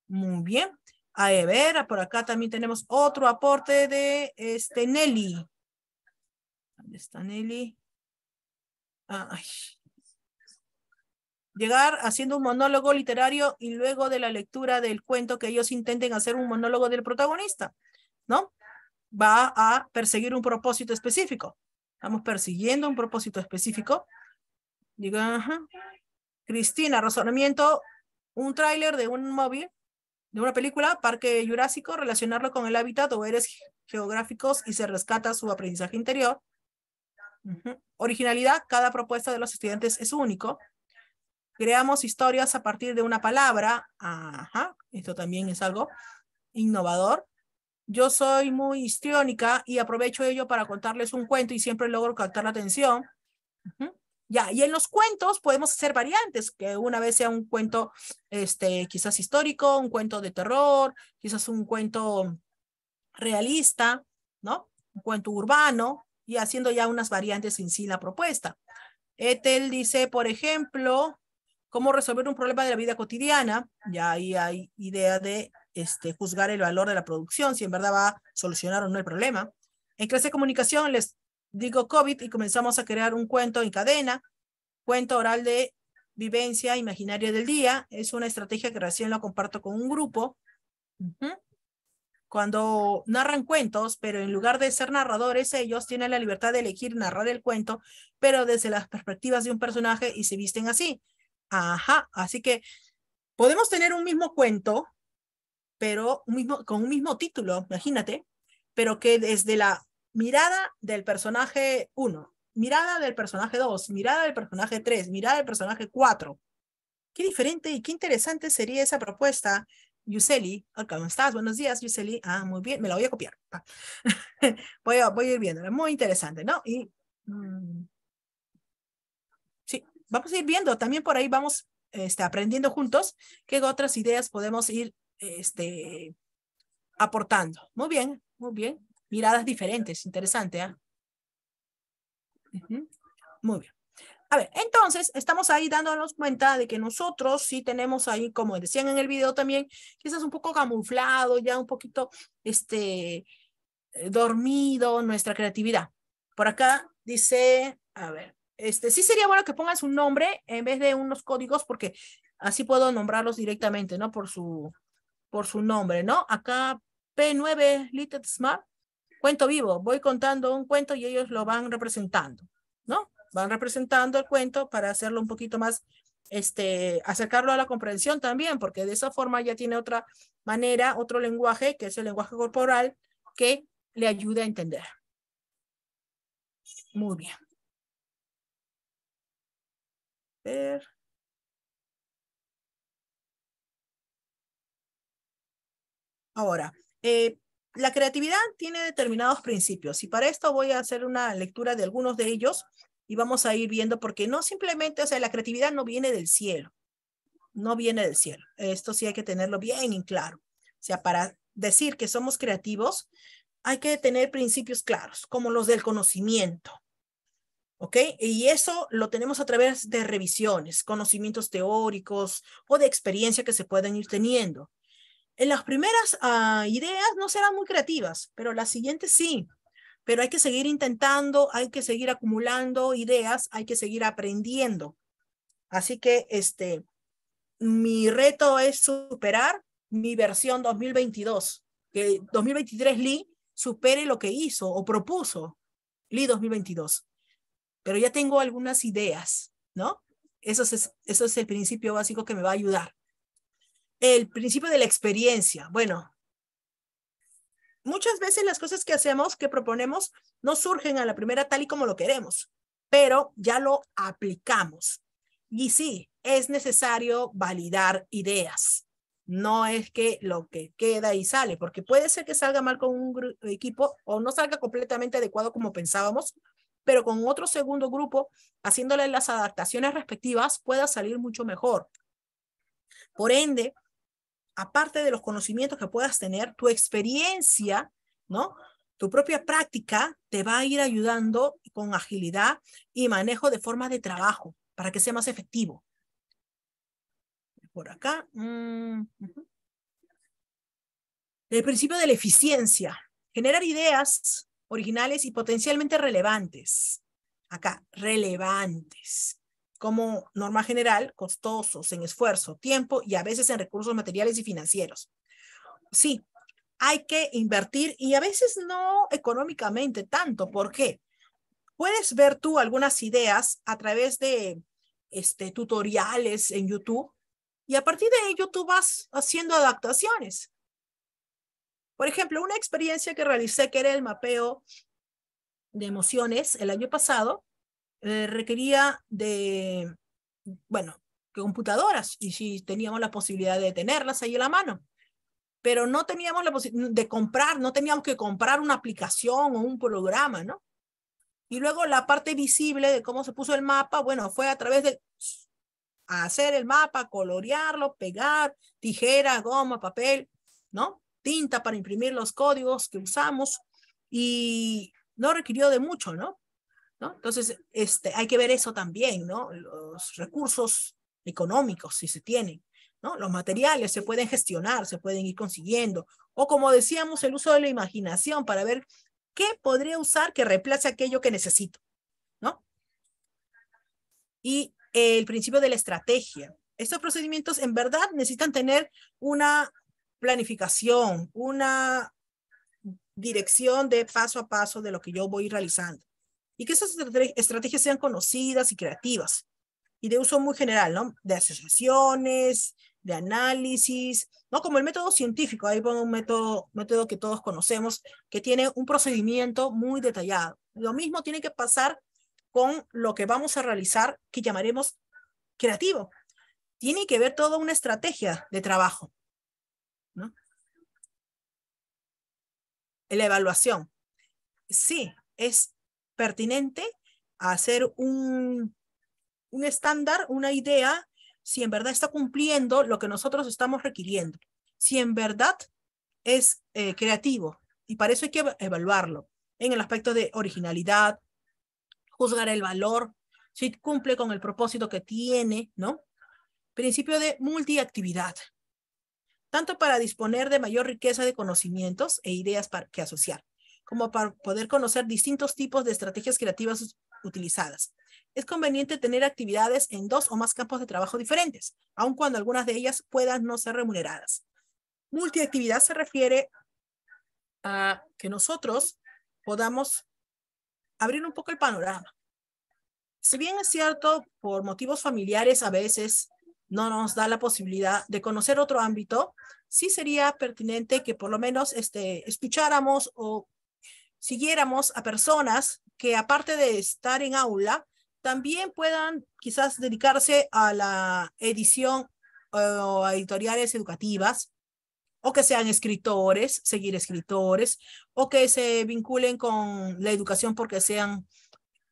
Muy bien a ver, por acá también tenemos otro aporte de este, Nelly. ¿Dónde está Nelly? Llegar haciendo un monólogo literario y luego de la lectura del cuento que ellos intenten hacer un monólogo del protagonista, ¿no? Va a perseguir un propósito específico. Estamos persiguiendo un propósito específico. Diga, Cristina, razonamiento, un tráiler de un móvil de una película, Parque Jurásico, relacionarlo con el hábitat o eres geográficos y se rescata su aprendizaje interior. Originalidad, cada propuesta de los estudiantes es único. Creamos historias a partir de una palabra. Ajá, esto también es algo innovador. Yo soy muy histriónica y aprovecho ello para contarles un cuento y siempre logro captar la atención. Ya, y en los cuentos podemos hacer variantes, que una vez sea un cuento este, quizás histórico, un cuento de terror, quizás un cuento realista, ¿no? Un cuento urbano, y haciendo ya unas variantes en sí la propuesta. Ethel dice, por ejemplo, cómo resolver un problema de la vida cotidiana, ya ahí hay idea de este, juzgar el valor de la producción, si en verdad va a solucionar o no el problema. En clase de comunicación les digo COVID y comenzamos a crear un cuento en cadena, cuento oral de vivencia imaginaria del día. Es una estrategia que recién la comparto con un grupo. Cuando narran cuentos, pero en lugar de ser narradores, ellos tienen la libertad de elegir narrar el cuento, pero desde las perspectivas de un personaje y se visten así. Ajá, así que podemos tener un mismo cuento, pero mismo, con un mismo título, imagínate, pero que desde la mirada del personaje 1, mirada del personaje 2, mirada del personaje 3, mirada del personaje 4. Qué diferente y qué interesante sería esa propuesta. Yuseli, ah, ¿cómo estás? Buenos días, Yuseli. Ah, muy bien, me la voy a copiar. voy, a, voy a ir viéndola, muy interesante, ¿no? Y mm, sí, vamos a ir viendo, también por ahí vamos este, aprendiendo juntos qué otras ideas podemos ir este, aportando. Muy bien, muy bien miradas diferentes. Interesante, ¿ah? Muy bien. A ver, entonces estamos ahí dándonos cuenta de que nosotros sí tenemos ahí, como decían en el video también, quizás un poco camuflado, ya un poquito este, eh, dormido nuestra creatividad. Por acá dice, a ver, este, sí sería bueno que pongas un nombre en vez de unos códigos porque así puedo nombrarlos directamente, ¿no? Por su, por su nombre, ¿no? Acá P9 Little Smart cuento vivo, voy contando un cuento y ellos lo van representando, ¿no? Van representando el cuento para hacerlo un poquito más, este, acercarlo a la comprensión también, porque de esa forma ya tiene otra manera, otro lenguaje, que es el lenguaje corporal, que le ayuda a entender. Muy bien. A ver. Ahora, eh, la creatividad tiene determinados principios y para esto voy a hacer una lectura de algunos de ellos y vamos a ir viendo porque no simplemente, o sea, la creatividad no viene del cielo, no viene del cielo. Esto sí hay que tenerlo bien y claro. O sea, para decir que somos creativos, hay que tener principios claros, como los del conocimiento. ¿Ok? Y eso lo tenemos a través de revisiones, conocimientos teóricos o de experiencia que se pueden ir teniendo en las primeras ah, ideas no serán muy creativas, pero las siguientes sí. Pero hay que seguir intentando, hay que seguir acumulando ideas, hay que seguir aprendiendo. Así que este, mi reto es superar mi versión 2022, que 2023 Lee supere lo que hizo o propuso Lee 2022. Pero ya tengo algunas ideas, ¿no? Eso es, eso es el principio básico que me va a ayudar el principio de la experiencia. Bueno, muchas veces las cosas que hacemos, que proponemos, no surgen a la primera tal y como lo queremos, pero ya lo aplicamos. Y sí, es necesario validar ideas. No es que lo que queda y sale, porque puede ser que salga mal con un equipo o no salga completamente adecuado como pensábamos, pero con otro segundo grupo, haciéndole las adaptaciones respectivas, pueda salir mucho mejor. Por ende, aparte de los conocimientos que puedas tener, tu experiencia, ¿no? Tu propia práctica te va a ir ayudando con agilidad y manejo de forma de trabajo para que sea más efectivo. Por acá. Mm, El principio de la eficiencia. Generar ideas originales y potencialmente relevantes. Acá, relevantes como norma general, costosos en esfuerzo, tiempo y a veces en recursos materiales y financieros. Sí, hay que invertir y a veces no económicamente tanto. ¿Por qué? Puedes ver tú algunas ideas a través de este, tutoriales en YouTube y a partir de ello tú vas haciendo adaptaciones. Por ejemplo, una experiencia que realicé que era el mapeo de emociones el año pasado, eh, requería de, bueno, computadoras, y si teníamos la posibilidad de tenerlas ahí a la mano pero no teníamos la posibilidad de comprar, no teníamos que comprar una aplicación o un programa, ¿no? Y luego la parte visible de cómo se puso el mapa, bueno, fue a través de hacer el mapa, colorearlo, pegar tijera, goma, papel, ¿no? Tinta para imprimir los códigos que usamos y no requirió de mucho, ¿no? Entonces, este, hay que ver eso también, ¿no? Los recursos económicos, si se tienen, ¿no? Los materiales se pueden gestionar, se pueden ir consiguiendo. O como decíamos, el uso de la imaginación para ver qué podría usar que reemplace aquello que necesito, ¿no? Y el principio de la estrategia. Estos procedimientos en verdad necesitan tener una planificación, una dirección de paso a paso de lo que yo voy realizando y que esas estrategias sean conocidas y creativas y de uso muy general, ¿no? De asociaciones, de análisis, ¿no? Como el método científico, ahí pongo un método, método que todos conocemos, que tiene un procedimiento muy detallado. Lo mismo tiene que pasar con lo que vamos a realizar, que llamaremos creativo. Tiene que ver toda una estrategia de trabajo, ¿no? La evaluación. Sí, es pertinente hacer un, un estándar, una idea, si en verdad está cumpliendo lo que nosotros estamos requiriendo, si en verdad es eh, creativo. Y para eso hay que evaluarlo en el aspecto de originalidad, juzgar el valor, si cumple con el propósito que tiene, ¿no? Principio de multiactividad, tanto para disponer de mayor riqueza de conocimientos e ideas para que asociar como para poder conocer distintos tipos de estrategias creativas utilizadas. Es conveniente tener actividades en dos o más campos de trabajo diferentes, aun cuando algunas de ellas puedan no ser remuneradas. Multiactividad se refiere a que nosotros podamos abrir un poco el panorama. Si bien es cierto, por motivos familiares a veces no nos da la posibilidad de conocer otro ámbito, sí sería pertinente que por lo menos este, escucháramos o siguiéramos a personas que aparte de estar en aula, también puedan quizás dedicarse a la edición eh, o a editoriales educativas, o que sean escritores, seguir escritores, o que se vinculen con la educación porque sean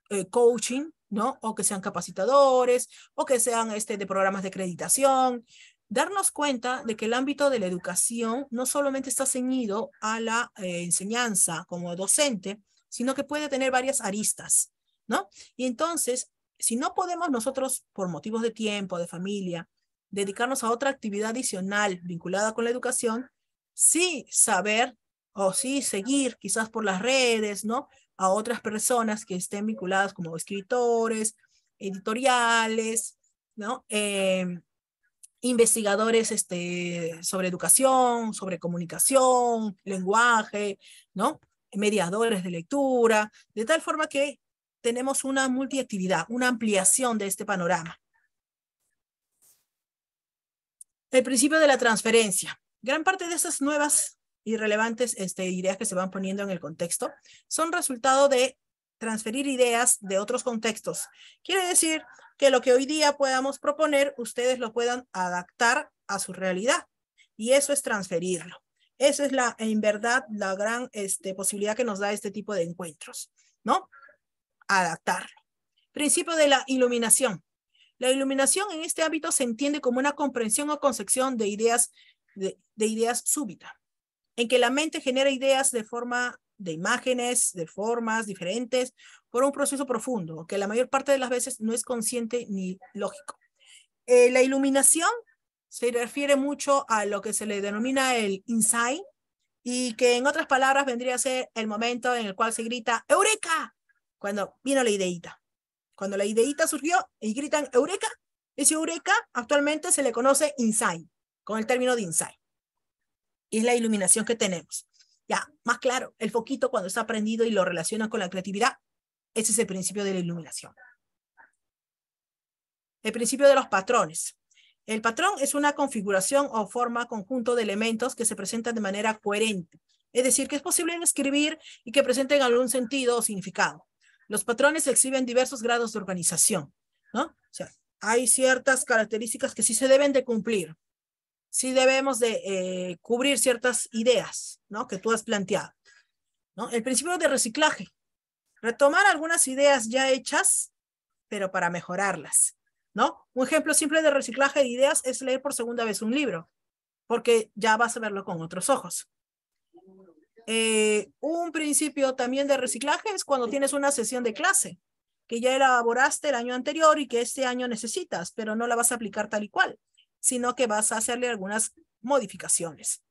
eh, coaching, ¿no? O que sean capacitadores, o que sean este, de programas de acreditación, darnos cuenta de que el ámbito de la educación no solamente está ceñido a la eh, enseñanza como docente, sino que puede tener varias aristas, ¿no? Y entonces, si no podemos nosotros, por motivos de tiempo, de familia, dedicarnos a otra actividad adicional vinculada con la educación, sí saber o sí seguir quizás por las redes, ¿no? A otras personas que estén vinculadas como escritores, editoriales, ¿no? Eh, investigadores este, sobre educación, sobre comunicación, lenguaje, ¿no? mediadores de lectura, de tal forma que tenemos una multiactividad, una ampliación de este panorama. El principio de la transferencia. Gran parte de esas nuevas y relevantes este, ideas que se van poniendo en el contexto son resultado de transferir ideas de otros contextos. Quiere decir que lo que hoy día podamos proponer, ustedes lo puedan adaptar a su realidad. Y eso es transferirlo. Esa es la, en verdad, la gran este, posibilidad que nos da este tipo de encuentros, ¿no? Adaptarlo. Principio de la iluminación. La iluminación en este hábito se entiende como una comprensión o concepción de ideas, de, de ideas súbita, en que la mente genera ideas de forma de imágenes, de formas diferentes, por un proceso profundo que la mayor parte de las veces no es consciente ni lógico. Eh, la iluminación se refiere mucho a lo que se le denomina el insight y que en otras palabras vendría a ser el momento en el cual se grita ¡Eureka! cuando vino la ideita. Cuando la ideita surgió y gritan ¡Eureka! Ese Eureka actualmente se le conoce insight, con el término de insight. Y es la iluminación que tenemos ya, más claro, el foquito cuando está prendido y lo relaciona con la creatividad, ese es el principio de la iluminación. El principio de los patrones. El patrón es una configuración o forma conjunto de elementos que se presentan de manera coherente, es decir, que es posible escribir y que presenten algún sentido o significado. Los patrones exhiben diversos grados de organización, ¿no? O sea, hay ciertas características que sí se deben de cumplir, sí debemos de eh, cubrir ciertas ideas ¿no? que tú has planteado. El principio de reciclaje, retomar algunas ideas ya hechas, pero para mejorarlas. ¿no? Un ejemplo simple de reciclaje de ideas es leer por segunda vez un libro, porque ya vas a verlo con otros ojos. Eh, un principio también de reciclaje es cuando tienes una sesión de clase que ya elaboraste el año anterior y que este año necesitas, pero no la vas a aplicar tal y cual sino que vas a hacerle algunas modificaciones.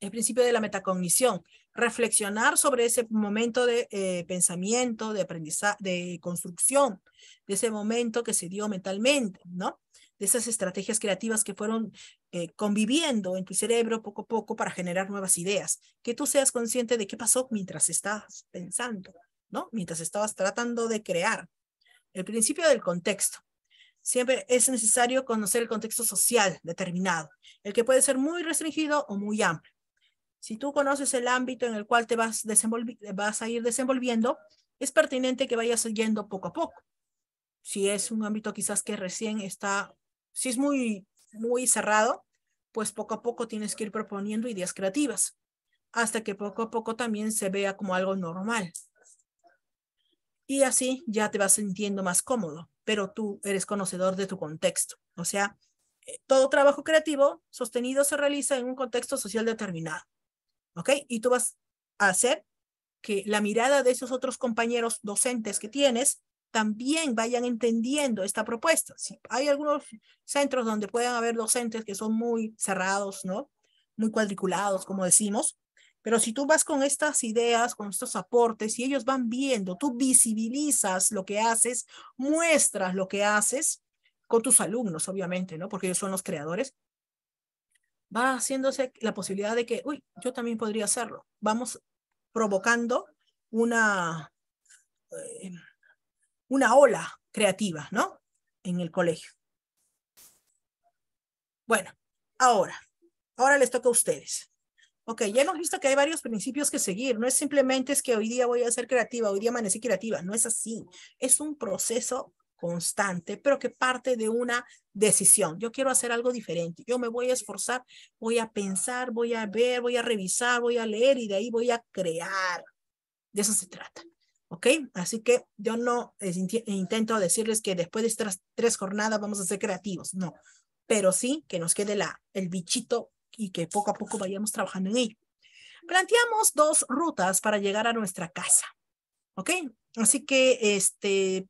El principio de la metacognición, reflexionar sobre ese momento de eh, pensamiento, de aprendizaje, de construcción, de ese momento que se dio mentalmente, ¿no? De esas estrategias creativas que fueron eh, conviviendo en tu cerebro poco a poco para generar nuevas ideas. Que tú seas consciente de qué pasó mientras estabas pensando, ¿no? Mientras estabas tratando de crear. El principio del contexto siempre es necesario conocer el contexto social determinado, el que puede ser muy restringido o muy amplio. Si tú conoces el ámbito en el cual te vas, a ir desenvolviendo, es pertinente que vayas yendo poco a poco. Si es un ámbito quizás que recién está, si es muy, muy cerrado, pues poco a poco tienes que ir proponiendo ideas creativas, hasta que poco a poco también se vea como algo normal. Y así ya te vas sintiendo más cómodo pero tú eres conocedor de tu contexto. O sea, eh, todo trabajo creativo sostenido se realiza en un contexto social determinado. ¿Ok? Y tú vas a hacer que la mirada de esos otros compañeros docentes que tienes también vayan entendiendo esta propuesta. Sí, hay algunos centros donde pueden haber docentes que son muy cerrados, ¿no? Muy cuadriculados, como decimos, pero si tú vas con estas ideas, con estos aportes y ellos van viendo, tú visibilizas lo que haces, muestras lo que haces con tus alumnos, obviamente, ¿no? Porque ellos son los creadores. Va haciéndose la posibilidad de que, uy, yo también podría hacerlo. Vamos provocando una, eh, una ola creativa, ¿no? En el colegio. Bueno, ahora, ahora les toca a ustedes. Ok, ya hemos visto que hay varios principios que seguir. No es simplemente es que hoy día voy a ser creativa, hoy día amanecí creativa. No es así. Es un proceso constante, pero que parte de una decisión. Yo quiero hacer algo diferente. Yo me voy a esforzar, voy a pensar, voy a ver, voy a revisar, voy a leer y de ahí voy a crear. De eso se trata. ¿Ok? Así que yo no eh, intento decirles que después de estas tres jornadas vamos a ser creativos. No. Pero sí que nos quede la, el bichito y que poco a poco vayamos trabajando en ello. Planteamos dos rutas para llegar a nuestra casa, ¿ok? Así que, este,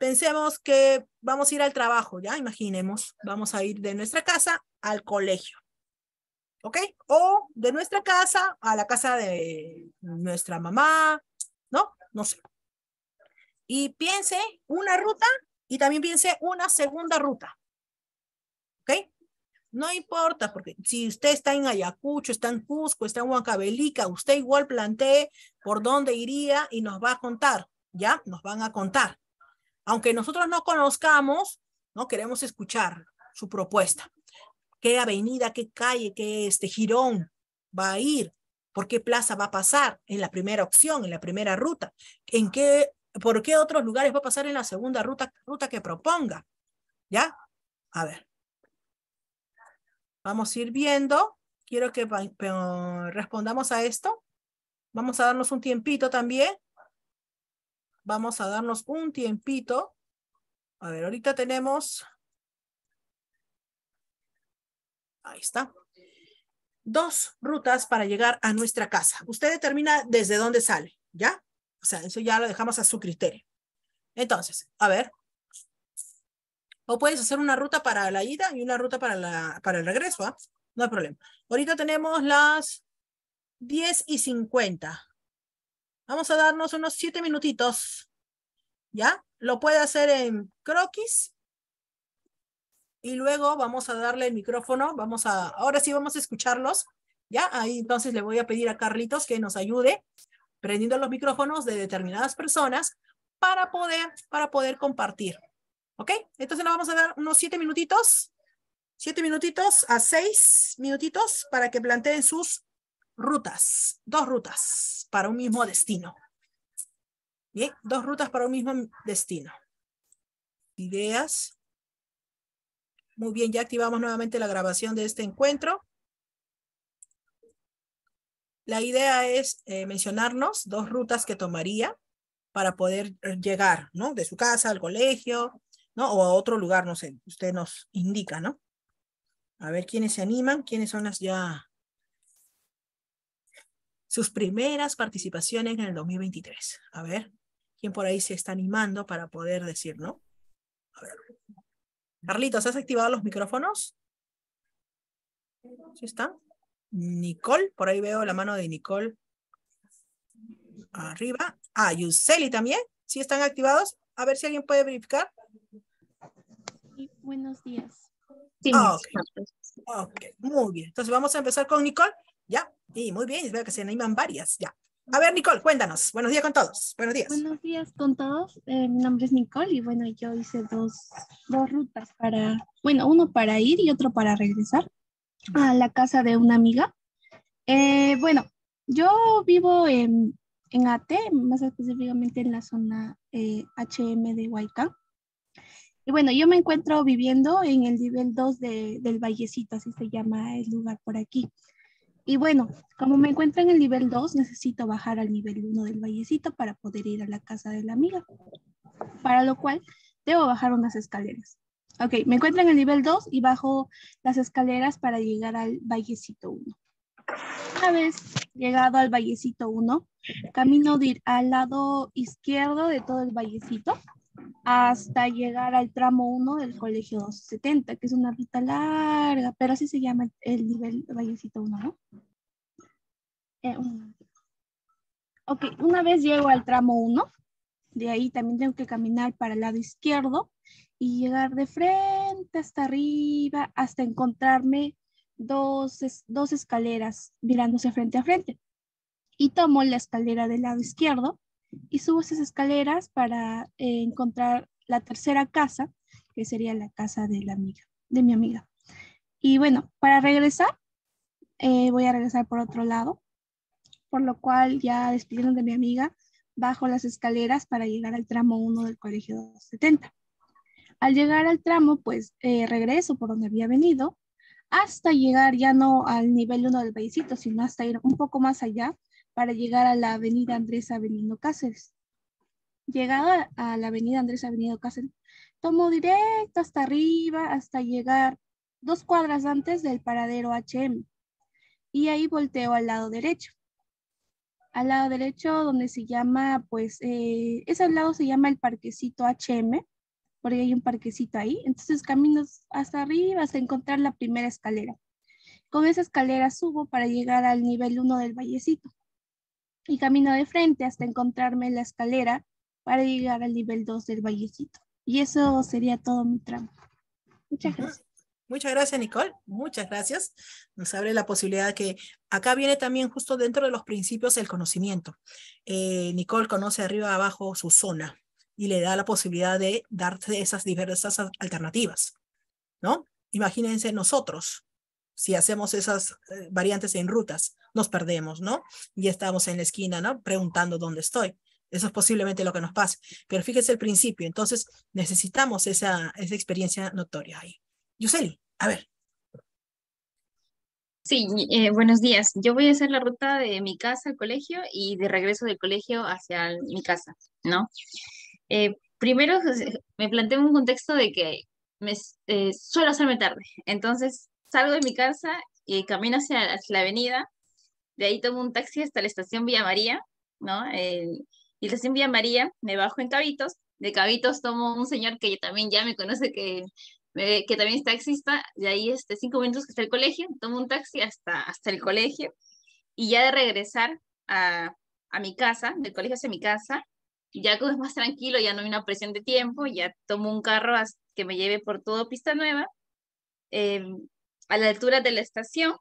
pensemos que vamos a ir al trabajo, ya imaginemos, vamos a ir de nuestra casa al colegio, ¿ok? O de nuestra casa a la casa de nuestra mamá, ¿no? No sé. Y piense una ruta y también piense una segunda ruta. No importa, porque si usted está en Ayacucho, está en Cusco, está en Huancabelica, usted igual plantee por dónde iría y nos va a contar, ¿ya? Nos van a contar. Aunque nosotros no conozcamos, ¿no? Queremos escuchar su propuesta. ¿Qué avenida, qué calle, qué este girón va a ir? ¿Por qué plaza va a pasar en la primera opción, en la primera ruta? ¿En qué, por qué otros lugares va a pasar en la segunda ruta, ruta que proponga? ¿Ya? A ver. Vamos a ir viendo. Quiero que respondamos a esto. Vamos a darnos un tiempito también. Vamos a darnos un tiempito. A ver, ahorita tenemos... Ahí está. Dos rutas para llegar a nuestra casa. Usted determina desde dónde sale, ¿ya? O sea, eso ya lo dejamos a su criterio. Entonces, a ver, o puedes hacer una ruta para la ida y una ruta para, la, para el regreso, ¿ah? No hay problema. Ahorita tenemos las 10 y 50. Vamos a darnos unos 7 minutitos. ¿Ya? Lo puede hacer en croquis. Y luego vamos a darle el micrófono. Vamos a, ahora sí vamos a escucharlos. ¿Ya? Ahí entonces le voy a pedir a Carlitos que nos ayude prendiendo los micrófonos de determinadas personas para poder, para poder compartir. ¿Ok? Entonces nos vamos a dar unos siete minutitos, siete minutitos a seis minutitos para que planteen sus rutas, dos rutas para un mismo destino. Bien, dos rutas para un mismo destino. Ideas. Muy bien, ya activamos nuevamente la grabación de este encuentro. La idea es eh, mencionarnos dos rutas que tomaría para poder llegar, ¿no? De su casa al colegio, o a otro lugar, no sé, usted nos indica, ¿no? A ver quiénes se animan, quiénes son las ya sus primeras participaciones en el 2023. A ver, quién por ahí se está animando para poder decir, ¿no? Carlitos, ¿has activado los micrófonos? ¿Sí están? Nicole, por ahí veo la mano de Nicole. Arriba. Ah, Yuseli también. ¿Sí están activados? A ver si alguien puede verificar buenos días. Ah, okay. Ah, pues, ok, muy bien. Entonces vamos a empezar con Nicole. Ya, y muy bien, veo que se animan varias, ya. A ver, Nicole, cuéntanos. Buenos días con todos. Buenos días. Buenos días con todos. Eh, mi nombre es Nicole y bueno, yo hice dos, rutas para, bueno, uno para ir y otro para regresar a la casa de una amiga. Eh, bueno, yo vivo en, en AT, más específicamente en la zona HM de Huaycán. Y bueno, yo me encuentro viviendo en el nivel 2 del Vallecito, así se llama el lugar por aquí. Y bueno, como me encuentro en el nivel 2, necesito bajar al nivel 1 del vallecito para poder ir a la casa de la amiga. Para lo cual, debo bajar unas escaleras. Ok, me encuentro en el nivel 2 y bajo las escaleras para llegar al vallecito 1. Una vez llegado al vallecito 1, camino de al lado izquierdo de todo el vallecito hasta llegar al tramo 1 del colegio 270 que es una ruta larga, pero así se llama el nivel Vallecito 1, ¿no? Eh, ok, una vez llego al tramo 1, de ahí también tengo que caminar para el lado izquierdo y llegar de frente hasta arriba hasta encontrarme dos, dos escaleras mirándose frente a frente. Y tomo la escalera del lado izquierdo y subo esas escaleras para eh, encontrar la tercera casa, que sería la casa de la amiga, de mi amiga. Y bueno, para regresar, eh, voy a regresar por otro lado, por lo cual ya despidieron de mi amiga, bajo las escaleras para llegar al tramo 1 del colegio 270. Al llegar al tramo, pues eh, regreso por donde había venido, hasta llegar ya no al nivel 1 del paisito, sino hasta ir un poco más allá, para llegar a la avenida Andrés Avenido Cáceres. Llegado a la avenida Andrés Avenido Cáceres, tomo directo hasta arriba hasta llegar dos cuadras antes del paradero HM. Y ahí volteo al lado derecho. Al lado derecho donde se llama, pues, eh, ese lado se llama el parquecito HM, porque hay un parquecito ahí. Entonces camino hasta arriba hasta encontrar la primera escalera. Con esa escalera subo para llegar al nivel 1 del vallecito y camino de frente hasta encontrarme en la escalera para llegar al nivel 2 del vallecito. Y eso sería todo mi tramo. Muchas gracias. Muchas gracias, Nicole. Muchas gracias. Nos abre la posibilidad que acá viene también justo dentro de los principios del conocimiento. Eh, Nicole conoce arriba abajo su zona y le da la posibilidad de darte esas diversas alternativas, ¿no? Imagínense nosotros, si hacemos esas eh, variantes en rutas, nos perdemos, ¿no? Y estamos en la esquina, ¿no? Preguntando dónde estoy. Eso es posiblemente lo que nos pasa. Pero fíjese el principio. Entonces, necesitamos esa, esa experiencia notoria ahí. Yuseli, a ver. Sí, eh, buenos días. Yo voy a hacer la ruta de mi casa al colegio y de regreso del colegio hacia mi casa, ¿no? Eh, primero me planteo un contexto de que me, suelo hacerme tarde. Entonces, salgo de mi casa y camino hacia la, avenida, de ahí tomo un taxi hasta la estación Villa María, ¿no? y la estación Villa María me bajo en Cabitos, de Cabitos tomo un señor que también ya me conoce, que, que también es taxista, de ahí este, cinco minutos que está el colegio, tomo un taxi hasta, hasta el colegio, y ya de regresar a, a mi casa, del colegio hacia mi casa, ya como es más tranquilo, ya no hay una presión de tiempo, ya tomo un carro que me lleve por todo Pista Nueva, em, a la altura de la estación,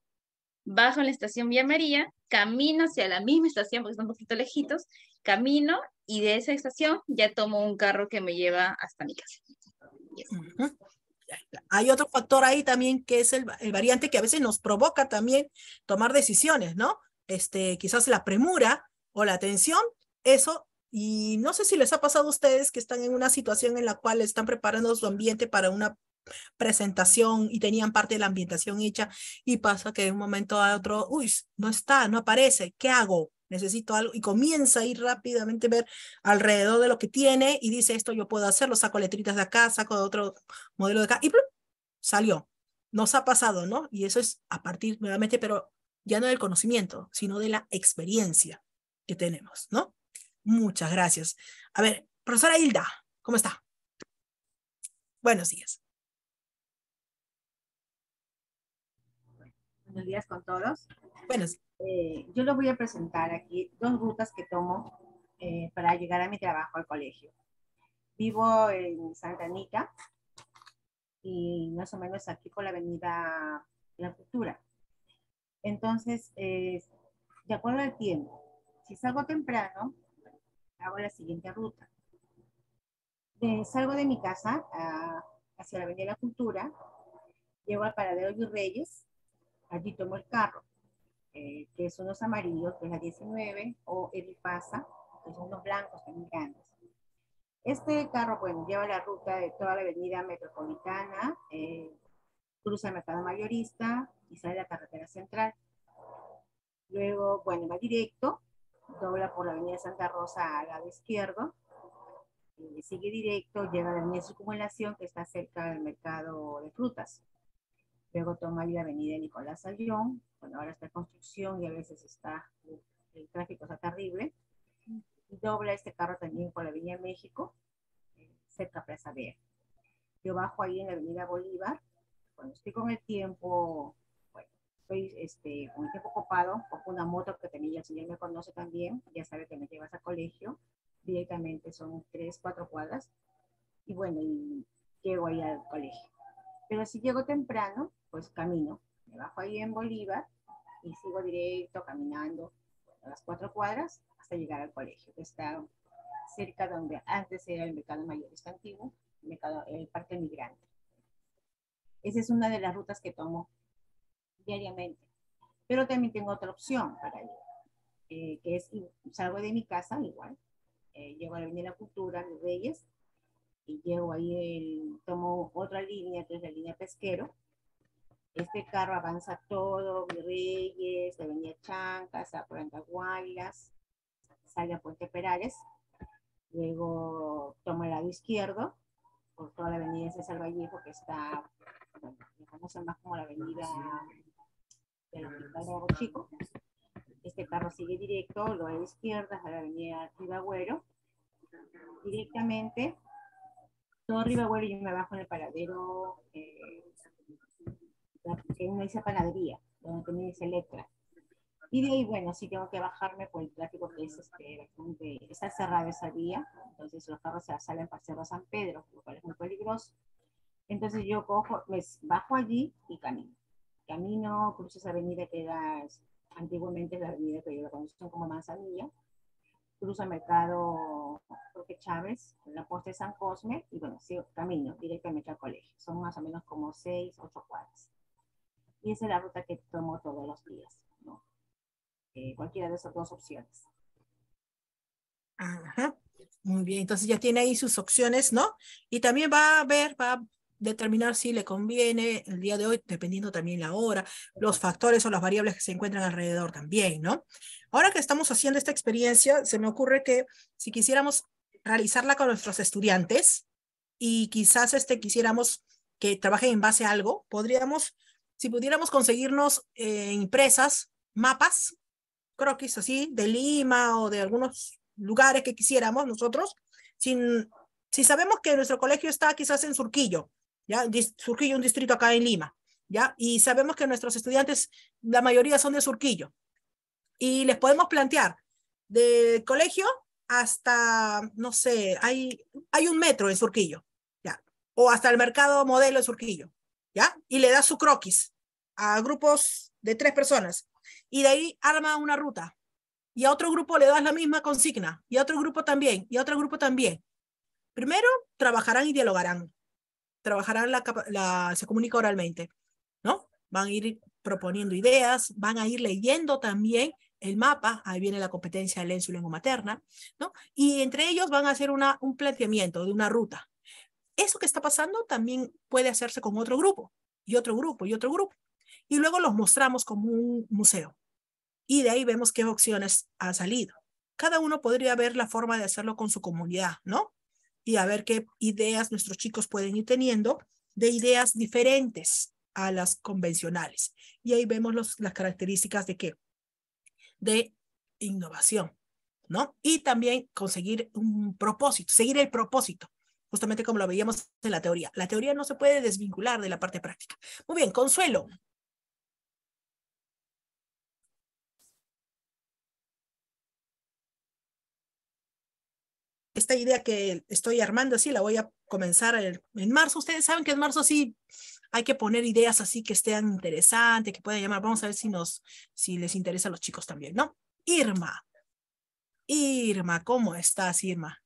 bajo en la estación Vía María, camino hacia la misma estación, porque están un poquito lejitos, camino y de esa estación ya tomo un carro que me lleva hasta mi casa. Hay otro factor ahí también que es el, variante que a veces nos provoca también tomar decisiones, ¿no? Este, quizás la premura o la tensión, eso, y no sé si les ha pasado a ustedes que están en una situación en la cual están preparando su ambiente para una presentación y tenían parte de la ambientación hecha y pasa que de un momento a otro, uy, no está, no aparece, ¿qué hago? Necesito algo y comienza a ir rápidamente a ver alrededor de lo que tiene y dice esto yo puedo hacerlo, saco letritas de acá, saco de otro modelo de acá y salió. Nos ha pasado, ¿no? Y eso es a partir nuevamente, pero ya no del conocimiento, sino de la experiencia que tenemos, ¿no? Muchas gracias. A ver, profesora Hilda, ¿cómo está? Buenos días. días con todos Bueno, eh, yo les voy a presentar aquí dos rutas que tomo eh, para llegar a mi trabajo al colegio. Vivo en Santa Anita y más o menos aquí por la avenida La Cultura. Entonces, eh, de acuerdo al tiempo, si salgo temprano, hago la siguiente ruta. salgo de mi casa hacia la avenida La Cultura, llego al paradero Reyes allí tomo el carro, eh, que son los amarillos, que es la 19, o el pasa, que son los blancos también grandes. Este carro, bueno, lleva la ruta de toda la avenida metropolitana, eh, cruza el mercado mayorista y sale a la carretera central. Luego, bueno, va directo, dobla por la avenida Santa Rosa al lado izquierdo, eh, sigue directo, llega a la avenida acumulación, que está cerca del mercado de frutas. Luego toma la avenida Nicolás Ayón, bueno, ahora está en construcción y a veces está, uh, el tráfico está terrible. y Dobla este carro también por la Avenida México, eh, cerca Plaza B. Yo bajo ahí en la Avenida Bolívar, cuando estoy con el tiempo, bueno, estoy este, con el tiempo ocupado, cojo una moto que tenía, si señor me conoce también, ya sabe que me llevas a colegio, directamente son tres, cuatro cuadras, y bueno, llego ahí al colegio. Pero si llego temprano, pues camino, me bajo ahí en Bolívar y sigo directo caminando las cuatro cuadras hasta llegar al colegio, que está cerca donde antes era el mercado mayorista antiguo, el, mercado, el parque migrante. Esa es una de las rutas que tomo diariamente. Pero también tengo otra opción para ir, eh, que es salgo de mi casa igual, eh, llego a la Avenida Cultura, los Reyes, y llego ahí, el, tomo otra línea, que es la línea pesquero, este carro avanza todo, Virreyes, Avenida Chancas, Puerto Guayas, sale a Puente Perales, luego toma el lado izquierdo por toda la avenida César Vallejo, que está, bueno, más como la avenida del Hospital de Chico. Este carro sigue directo, lo a la izquierda, a la avenida Ribagüero. Directamente, todo Ribagüero y me bajo en el paradero eh, uno dice panadería, donde también dice letra. Y de ahí, bueno, sí tengo que bajarme por el tráfico que es este, donde está cerrado esa vía, entonces los carros se salen para Cerro San Pedro, lo cual es muy peligroso. Entonces yo cojo, me pues, bajo allí y camino. Camino, cruzo esa avenida que era, antiguamente la avenida que yo la conozco como Manzanilla, cruzo el mercado, creo que Chávez, la poste de San Cosme, y bueno, camino directamente al colegio. Son más o menos como seis, ocho cuadras y esa es la ruta que tomo todos los días, ¿no? Eh, cualquiera de esas dos opciones. Ajá. Muy bien, entonces ya tiene ahí sus opciones, ¿no? Y también va a ver, va a determinar si le conviene el día de hoy, dependiendo también la hora, los factores o las variables que se encuentran alrededor también, ¿no? Ahora que estamos haciendo esta experiencia, se me ocurre que si quisiéramos realizarla con nuestros estudiantes y quizás este quisiéramos que trabajen en base a algo, podríamos si pudiéramos conseguirnos eh, impresas, mapas, croquis así, de Lima o de algunos lugares que quisiéramos nosotros, si sabemos que nuestro colegio está quizás en Surquillo, ¿ya? Surquillo, un distrito acá en Lima, ¿ya? Y sabemos que nuestros estudiantes, la mayoría son de Surquillo. Y les podemos plantear, de colegio hasta, no sé, hay, hay un metro en Surquillo, ¿ya? O hasta el mercado modelo de Surquillo. Y le da su croquis a grupos de tres personas. Y de ahí arma una ruta. Y a otro grupo le das la misma consigna. Y a otro grupo también. Y a otro grupo también. Primero, trabajarán y dialogarán. Trabajarán, la, se comunica oralmente, ¿no? Van a ir proponiendo ideas, van a ir leyendo también el mapa, ahí viene la competencia de lengua su lengua materna, ¿no? Y entre ellos van a hacer una, un planteamiento de una ruta, eso que está pasando también puede hacerse con otro grupo y otro grupo y otro grupo. Y luego los mostramos como un museo. Y de ahí vemos qué opciones ha salido. Cada uno podría ver la forma de hacerlo con su comunidad, ¿no? Y a ver qué ideas nuestros chicos pueden ir teniendo de ideas diferentes a las convencionales. Y ahí vemos las características de qué? De innovación, ¿no? Y también conseguir un propósito, seguir el propósito justamente como lo veíamos en la teoría. La teoría no se puede desvincular de la parte práctica. Muy bien, Consuelo. Esta idea que estoy armando así la voy a comenzar en marzo. Ustedes saben que en marzo sí hay que poner ideas así que estén interesantes, que puedan llamar. Vamos a ver si nos, si les interesa a los chicos también, ¿no? Irma. Irma, ¿cómo estás, Irma?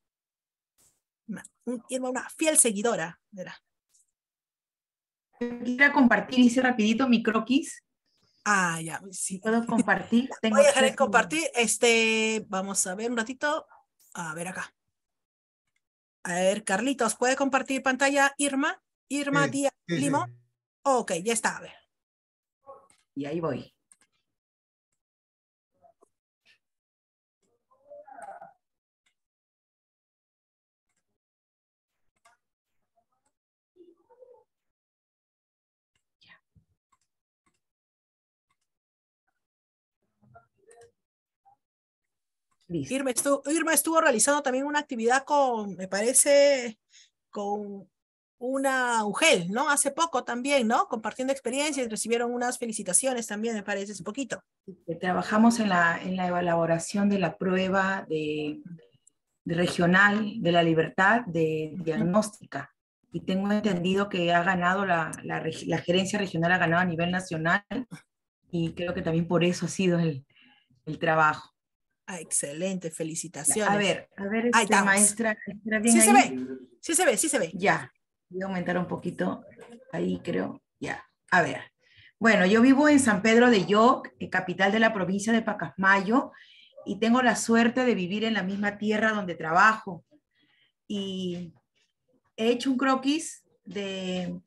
una fiel seguidora. Era. compartir, hice rapidito mi croquis. Ah, ya, sí. Puedo compartir. Voy a compartir. Este, vamos a ver un ratito. A ver acá. A ver, Carlitos, ¿puede compartir pantalla Irma? Irma Díaz Limo. Ok, ya está. A ver. Y ahí voy. Irma, estuvo, realizando también una actividad con, me parece, con una UGEL, ¿no? Hace poco también, ¿no? Compartiendo experiencias, recibieron unas felicitaciones también, me parece, hace poquito. Trabajamos en la, en la elaboración de la prueba de, regional de la libertad de diagnóstica. Y tengo entendido que ha ganado la, la, la, gerencia regional, ha ganado a nivel nacional y creo que también por eso ha sido el, el trabajo. Ah, excelente, felicitaciones. A ver, a ver, este, maestra, sí se ve, sí se ve, se ve. Ya, voy a aumentar un poquito ahí, creo. Ya, a ver. Bueno, yo vivo en San Pedro de York, eh, capital de la provincia de Pacasmayo, y tengo la suerte de vivir en la misma tierra donde trabajo. Y he hecho un croquis de,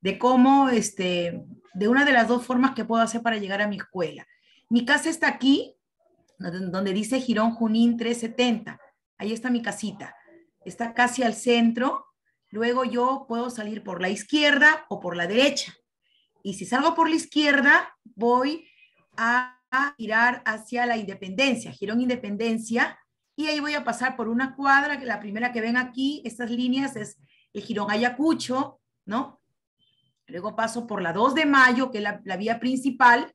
de cómo, este, de una de las dos formas que puedo hacer para llegar a mi escuela. Mi casa está aquí, donde dice Girón Junín 370. Ahí está mi casita. Está casi al centro. Luego yo puedo salir por la izquierda o por la derecha. Y si salgo por la izquierda, voy a, girar hacia la Independencia, Girón Independencia. Y ahí voy a pasar por una cuadra, que la primera que ven aquí, estas líneas es el Girón Ayacucho, ¿no? Luego paso por la 2 de mayo, que es la vía principal,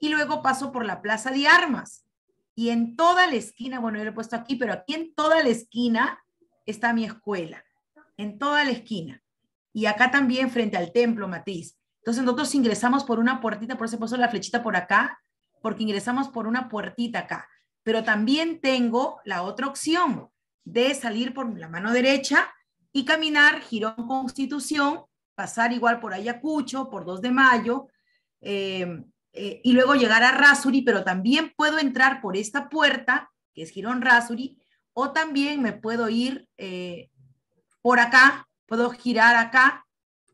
y luego paso por la Plaza de Armas y en toda la esquina, bueno, yo lo he puesto aquí, pero aquí en toda la esquina está mi escuela, en toda la esquina. Y acá también frente al templo, Matiz. Entonces nosotros ingresamos por una puertita, por eso puesto la flechita por acá, porque ingresamos por una puertita acá. Pero también tengo la otra opción de salir por la mano derecha y caminar Girón Constitución, pasar igual por Ayacucho, por 2 de mayo, eh, eh, y luego llegar a Rasuri, pero también puedo entrar por esta puerta, que es Girón Rasuri, o también me puedo ir eh, por acá, puedo girar acá,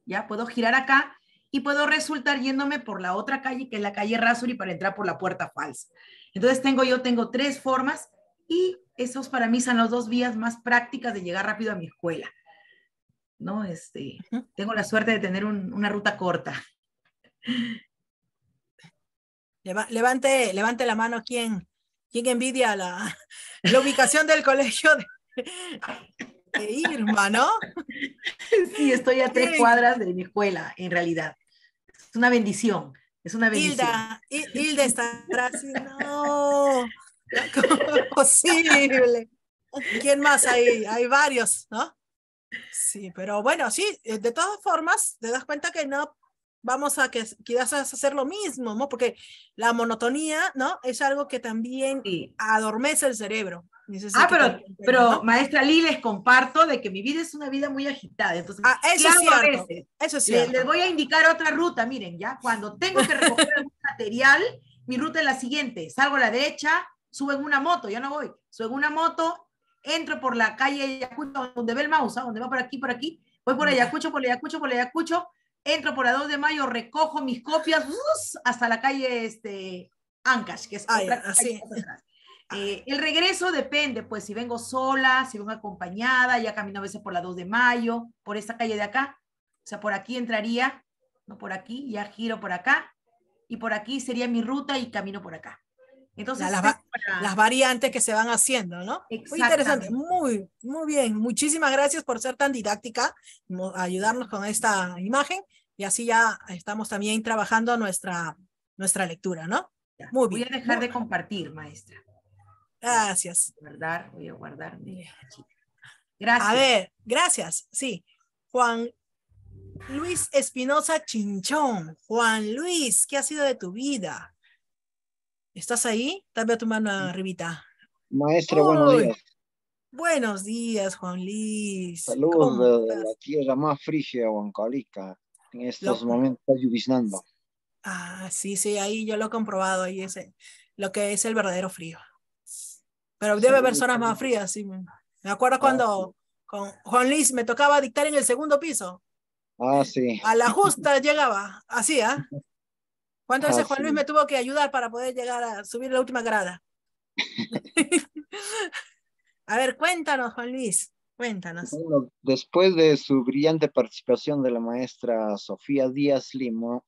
ya puedo girar acá y puedo resultar yéndome por la otra calle, que es la calle Rasuri, para entrar por la puerta falsa. Entonces tengo yo, tengo tres formas y esos para mí son los dos vías más prácticas de llegar rápido a mi escuela. ¿No? Este, tengo la suerte de tener una ruta corta levante, levante la mano quien, envidia la, ubicación del colegio de, Irma, ¿no? Sí, estoy a tres cuadras de mi escuela, en realidad. Es una bendición, es una bendición. Hilda, Hilda así, no, ¿cómo es posible? ¿Quién más hay? Hay varios, ¿no? Sí, pero bueno, sí, eh, de todas formas, te das cuenta que no vamos a que quizás hacer lo mismo, ¿no? Porque la monotonía, ¿no? Es algo que también adormece el cerebro. Ah, pero, maestra Lee, les comparto de que mi vida es una vida muy agitada. Entonces, ah, eso, es cierto, eso es Les, voy a indicar otra ruta, miren, ya, cuando tengo que recoger algún material, mi ruta es la siguiente, salgo a la derecha, subo en una moto, ya no voy, subo en una moto, entro por la calle Ayacucho, donde ve el mouse, donde va por aquí, por aquí, voy por Ayacucho, por Ayacucho, por Ayacucho, entro por la 2 de mayo, recojo mis copias hasta la calle este, Ancash, que es ah, eh, el regreso depende, pues si vengo sola, si vengo acompañada, ya camino a veces por la 2 de mayo, por esta calle de acá, o sea, por aquí entraría, no por aquí, ya giro por acá, y por aquí sería mi ruta y camino por acá. Entonces, las, variantes que se van haciendo, ¿no? Muy interesante, muy, muy bien. Muchísimas gracias por ser tan didáctica, ayudarnos con esta imagen y así ya estamos también trabajando nuestra, nuestra lectura, ¿no? Muy bien. Voy a dejar de compartir, maestra. Gracias. Voy guardar, voy a guardar. Gracias. A ver, gracias. Sí. Juan Luis Espinosa Chinchón. Juan Luis, ¿qué ha sido de tu vida? ¿Estás ahí? Dame tu mano arribita. Maestro, buenos días. Buenos días, Juan Luis. Saludos de, la tierra más frígida, Huancalica. En estos momentos está Ah, sí, sí, ahí yo lo he comprobado, ahí es lo que es el verdadero frío. Pero debe haber zonas más frías, sí. Me acuerdo ah, cuando con Juan Luis me tocaba dictar en el segundo piso. Ah, sí. A la justa llegaba, así, ¿eh? ¿Cuántas ah, veces Juan Luis me tuvo que ayudar para poder llegar a subir la última grada? a ver, cuéntanos, Juan Luis, cuéntanos. después de su brillante participación de la maestra Sofía Díaz Limo,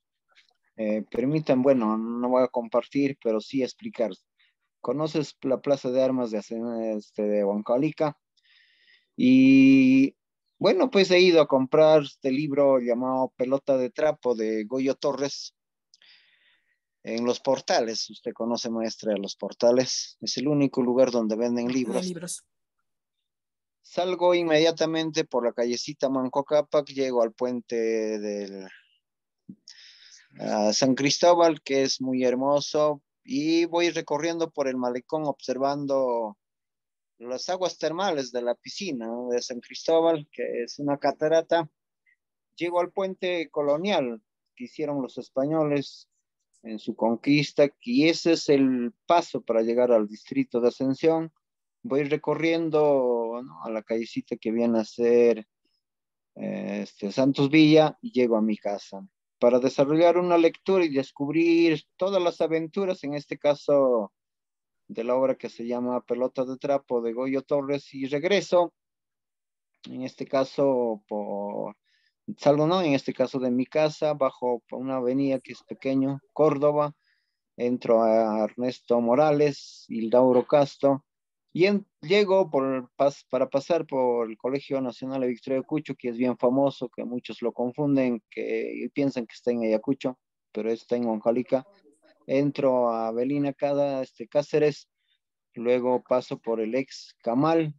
eh, permitan, bueno, no voy a compartir, pero sí explicar. ¿Conoces la Plaza de Armas de, este, de Huancalica? Y bueno, pues he ido a comprar este libro llamado Pelota de Trapo de Goyo Torres en los portales. Usted conoce, maestra, los portales. Es el único lugar donde venden libros. Salgo inmediatamente por la callecita Manco Capac, llego al puente del ah, San Cristóbal, que es muy hermoso, y voy recorriendo por el malecón observando las aguas termales de la piscina de San Cristóbal, que es una catarata. Llego al puente colonial que hicieron los españoles en su conquista y ese es el paso para llegar al distrito de Ascensión. Voy recorriendo a la callecita que viene a ser eh, este, Santos Villa y llego a mi casa para desarrollar una lectura y descubrir todas las aventuras, en este caso de la obra que se llama Pelota de Trapo de Goyo Torres y regreso, en este caso por salgo, ¿no? En este caso de mi casa, bajo una avenida que es pequeño, Córdoba, entro a Ernesto Morales, Hildauro casto y llego por, para pasar por el Colegio Nacional de Victoria de Cucho, que es bien famoso, que muchos lo confunden, que piensan que está en Ayacucho, pero está en Oncalica. Entro a Belina Cada, este Cáceres, luego paso por el ex Camal,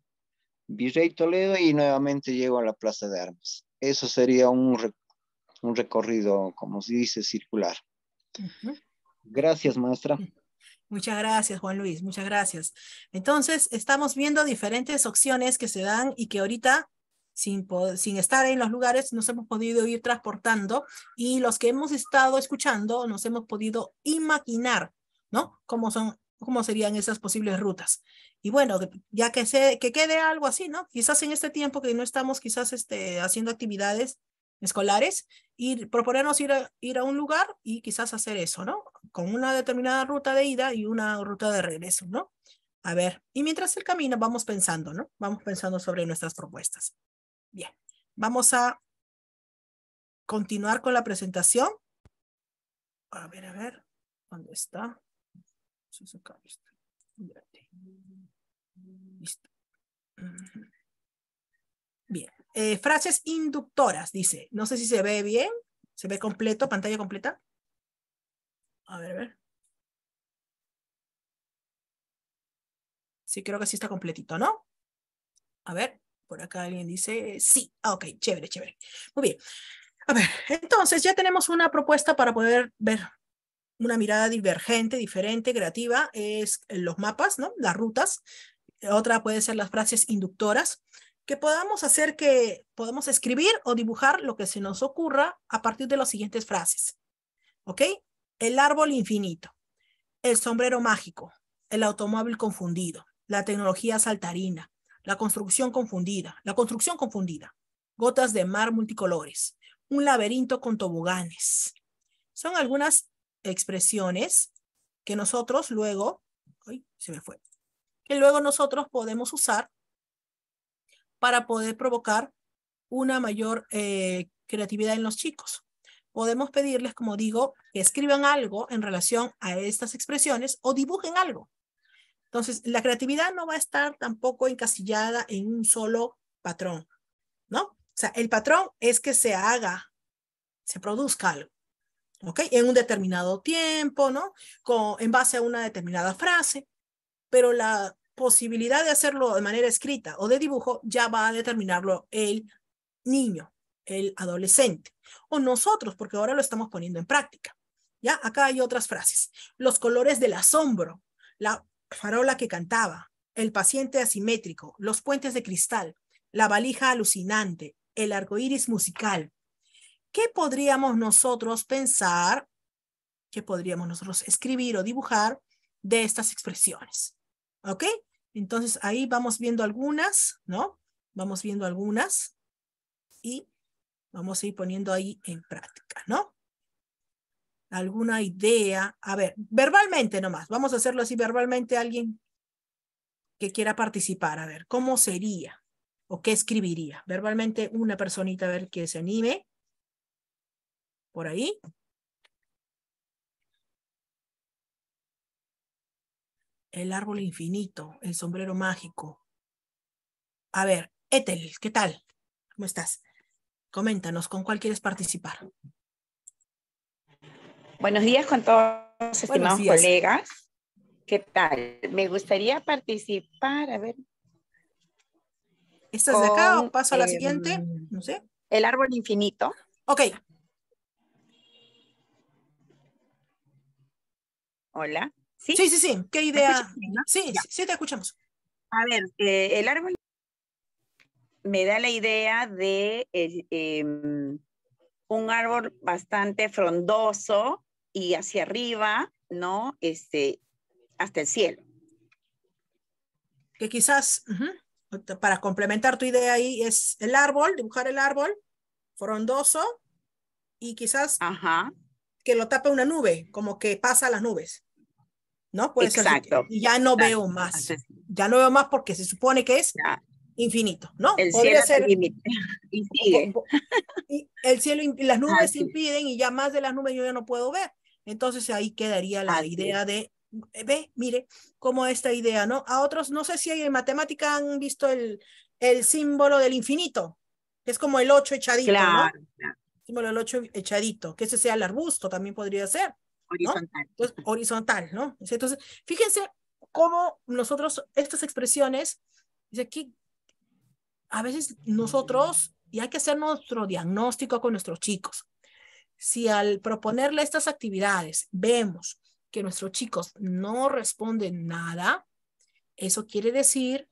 Virrey Toledo y nuevamente llego a la Plaza de Armas eso sería un, recorrido, como se dice, circular. Gracias, maestra. Muchas gracias, Juan Luis, muchas gracias. Entonces, estamos viendo diferentes opciones que se dan y que ahorita, sin, sin estar en los lugares, nos hemos podido ir transportando y los que hemos estado escuchando nos hemos podido imaginar, ¿no? Cómo son cómo serían esas posibles rutas. Y bueno, ya que, se, que quede algo así, ¿no? Quizás en este tiempo que no estamos quizás este, haciendo actividades escolares, ir, proponernos ir a, ir a un lugar y quizás hacer eso, ¿no? Con una determinada ruta de ida y una ruta de regreso, ¿no? A ver, y mientras el camino vamos pensando, ¿no? Vamos pensando sobre nuestras propuestas. Bien, vamos a continuar con la presentación. A ver, a ver, ¿dónde está? Bien. Eh, frases inductoras, dice. No sé si se ve bien. ¿Se ve completo? ¿Pantalla completa? A ver, a ver. Sí, creo que sí está completito, ¿no? A ver, por acá alguien dice sí. Ah, ok, chévere, chévere. Muy bien. A ver, entonces ya tenemos una propuesta para poder ver una mirada divergente, diferente, creativa, es eh, los mapas, ¿no? Las rutas. Otra puede ser las frases inductoras, que podamos hacer que podamos escribir o dibujar lo que se nos ocurra a partir de las siguientes frases. ¿Ok? El árbol infinito, el sombrero mágico, el automóvil confundido, la tecnología saltarina, la construcción confundida, la construcción confundida, gotas de mar multicolores, un laberinto con toboganes. Son algunas expresiones que nosotros luego, se me fue, que luego nosotros podemos usar para poder provocar una mayor eh, creatividad en los chicos. Podemos pedirles, como digo, que escriban algo en relación a estas expresiones o dibujen algo. Entonces, la creatividad no va a estar tampoco encasillada en un solo patrón, ¿no? O sea, el patrón es que se haga, se produzca algo. En un determinado tiempo, ¿no? Con, en base a una determinada frase, pero la posibilidad de hacerlo de manera escrita o de dibujo ya va a determinarlo el niño, el adolescente o nosotros, porque ahora lo estamos poniendo en práctica. ¿Ya? Acá hay otras frases. Los colores del asombro, la farola que cantaba, el paciente asimétrico, los puentes de cristal, la valija alucinante, el arco iris musical, ¿qué podríamos nosotros pensar, qué podríamos nosotros escribir o dibujar de estas expresiones? ¿Ok? Entonces ahí vamos viendo algunas, ¿no? Vamos viendo algunas y vamos a ir poniendo ahí en práctica, ¿no? Alguna idea, a ver, verbalmente nomás, vamos a hacerlo así verbalmente, alguien que quiera participar, a ver, ¿cómo sería? ¿O qué escribiría? Verbalmente una personita, a ver, que se anime por ahí. El árbol infinito, el sombrero mágico. A ver, Ethel, ¿qué tal? ¿Cómo estás? Coméntanos, ¿con cuál quieres participar? Buenos días con todos, estimados colegas. ¿Qué tal? Me gustaría participar, a ver. ¿Estás de acá o paso a la siguiente? Em, no sé. El árbol infinito. Ok, Hola. Sí, sí, sí. ¿Qué idea? Sí, sí, te escuchamos. A ver, eh, el árbol me da la idea de em, un árbol bastante frondoso y hacia arriba, ¿no? Este, hasta el cielo. Que quizás, para complementar tu idea ahí, es el árbol, dibujar el árbol frondoso y quizás que lo tape una nube, como que pasa las nubes. ¿no? Puede y ya no veo más. Ya no veo más porque se supone que es infinito, ¿no? El cielo y el cielo las nubes impiden y ya más de las nubes yo ya no puedo ver. Entonces ahí quedaría la idea de eh, ve, mire, como esta idea, ¿no? A otros, no sé si en matemática han visto el, el símbolo del infinito, que es como el 8 echadito, El símbolo del 8 echadito, que ese sea el arbusto, también podría ser. Horizontal. Entonces, horizontal, ¿no? Entonces, fíjense cómo nosotros, estas expresiones, dice aquí, a veces nosotros, y hay que hacer nuestro diagnóstico con nuestros chicos, si al proponerle estas actividades vemos que nuestros chicos no responden nada, eso quiere decir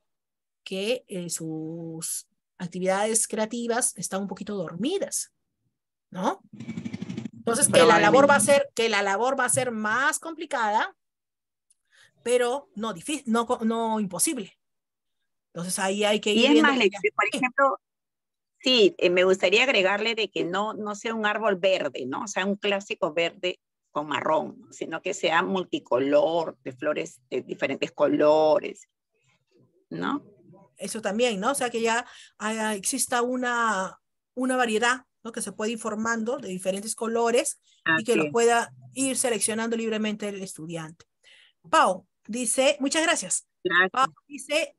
que eh, sus actividades creativas están un poquito dormidas, ¿no? Entonces, que la labor va a ser, que la labor va a ser más complicada, pero no difícil, no, no imposible. Entonces ahí hay que ir. Y por ejemplo, sí, eh, me gustaría agregarle de que no, no sea un árbol verde, ¿no? O sea, un clásico verde con marrón, sino que sea multicolor, de flores de diferentes colores, ¿no? Eso también, ¿no? O sea, que ya ah, exista una, una variedad que se puede ir formando de diferentes colores y que lo pueda ir seleccionando libremente el estudiante. Pau dice, muchas gracias. Pau dice,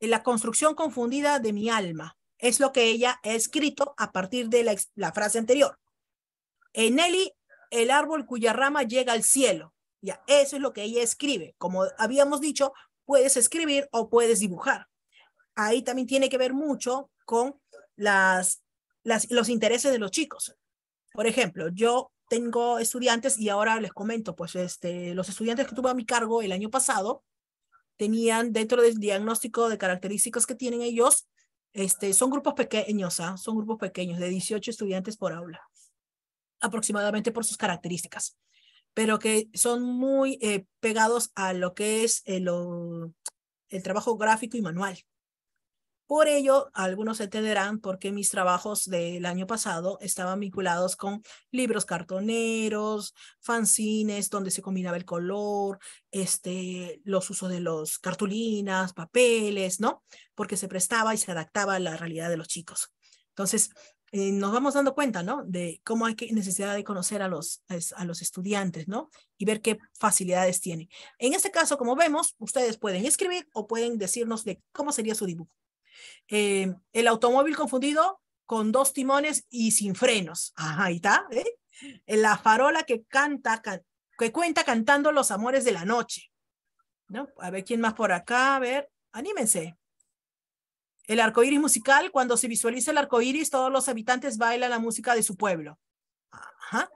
eh, la construcción confundida de mi alma es lo que ella ha escrito a partir de la, frase anterior. En Nelly, el árbol cuya rama llega al cielo. Ya, eso es lo que ella escribe. Como habíamos dicho, puedes escribir o puedes dibujar. Ahí también tiene que ver mucho con las los intereses de los chicos. Por ejemplo, yo tengo estudiantes y ahora les comento, pues este, los estudiantes que tuve a mi cargo el año pasado tenían dentro del diagnóstico de características que tienen ellos, este, son grupos pequeños, ¿ah? son grupos pequeños de 18 estudiantes por aula, aproximadamente por sus características, pero que son muy eh, pegados a lo que es eh, el trabajo gráfico y manual. Por ello, algunos entenderán porque mis trabajos del año pasado estaban vinculados con libros cartoneros, fanzines donde se combinaba el color, este, los usos de los cartulinas, papeles, ¿no? Porque se prestaba y se adaptaba a la realidad de los chicos. Entonces, eh, nos vamos dando cuenta, ¿no? De cómo hay que, necesidad de conocer a los, a los estudiantes, ¿no? Y ver qué facilidades tienen. En este caso, como vemos, ustedes pueden escribir o pueden decirnos de cómo sería su dibujo. Eh, el automóvil confundido con dos timones y sin frenos. Ajá, ahí está. ¿eh? La farola que canta, que cuenta cantando los amores de la noche. ¿No? A ver quién más por acá, a ver, anímense. El arco iris musical, cuando se visualiza el arco iris, todos los habitantes bailan la música de su pueblo. Ajá.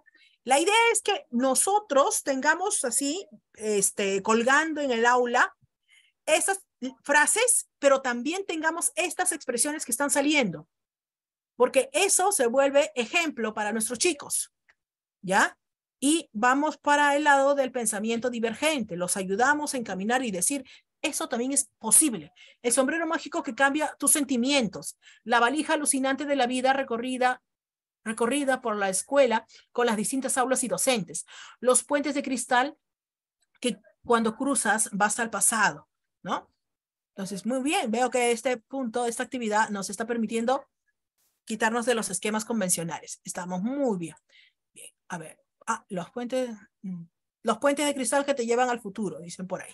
La idea es que nosotros tengamos así, este, colgando en el aula, esas frases, pero también tengamos estas expresiones que están saliendo, porque eso se vuelve ejemplo para nuestros chicos, ¿ya? Y vamos para el lado del pensamiento divergente, los ayudamos a encaminar y decir, eso también es posible. El sombrero mágico que cambia tus sentimientos, la valija alucinante de la vida recorrida recorrida por la escuela con las distintas aulas y docentes, los puentes de cristal que cuando cruzas vas al pasado, ¿no? Entonces, muy bien, veo que este punto, esta actividad nos está permitiendo quitarnos de los esquemas convencionales. Estamos muy bien. a ver, ah, los puentes, mm, los puentes de cristal que te llevan al futuro, dicen por ahí.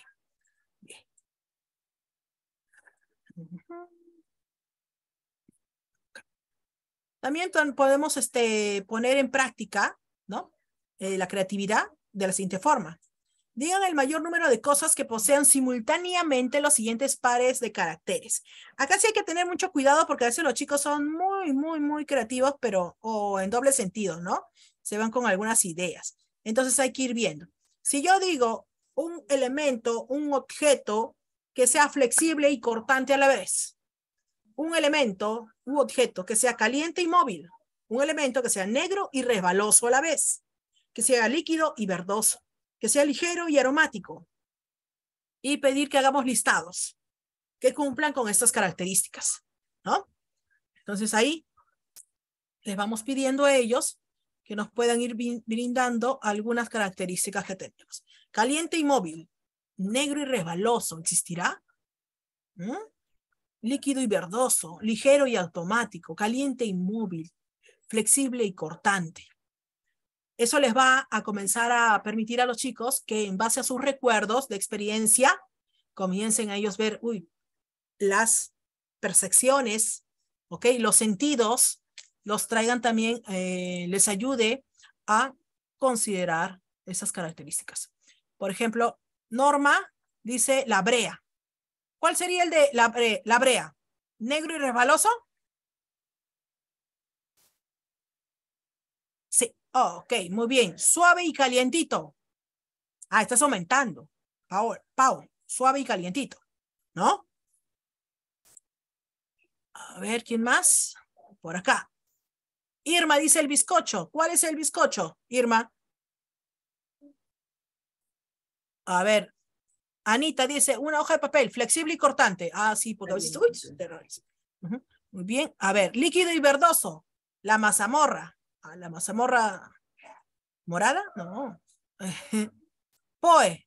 También podemos este, poner en práctica ¿no? Eh, la creatividad de la siguiente forma. Digan el mayor número de cosas que posean simultáneamente los siguientes pares de caracteres. Acá sí hay que tener mucho cuidado porque a veces los chicos son muy, muy, muy creativos, pero o en doble sentido, ¿no? Se van con algunas ideas. Entonces hay que ir viendo. Si yo digo un elemento, un objeto que sea flexible y cortante a la vez, un elemento, un objeto que sea caliente y móvil, un elemento que sea negro y resbaloso a la vez, que sea líquido y verdoso que sea ligero y aromático. Y pedir que hagamos listados que cumplan con estas características, ¿no? Entonces ahí les vamos pidiendo a ellos que nos puedan ir brindando algunas características que tenemos. Caliente y móvil, negro y resbaloso, ¿existirá? ¿Mm? Líquido y verdoso, ligero y automático, caliente y móvil, flexible y cortante. Eso les va a comenzar a permitir a los chicos que en base a sus recuerdos de experiencia, comiencen a ellos ver, uy, las percepciones, ¿ok? Los sentidos los traigan también, eh, les ayude a considerar esas características. Por ejemplo, Norma dice la brea. ¿Cuál sería el de la, eh, la brea? ¿Negro y resbaloso? Oh, ok, muy bien. Suave y calientito. Ah, estás aumentando. Pau, suave y calientito, ¿no? A ver, ¿quién más? Por acá. Irma dice el bizcocho. ¿Cuál es el bizcocho, Irma? A ver. Anita dice una hoja de papel flexible y cortante. Ah, sí, porque Muy bien. A ver, líquido y verdoso. La mazamorra a la mazamorra morada, no. Poe,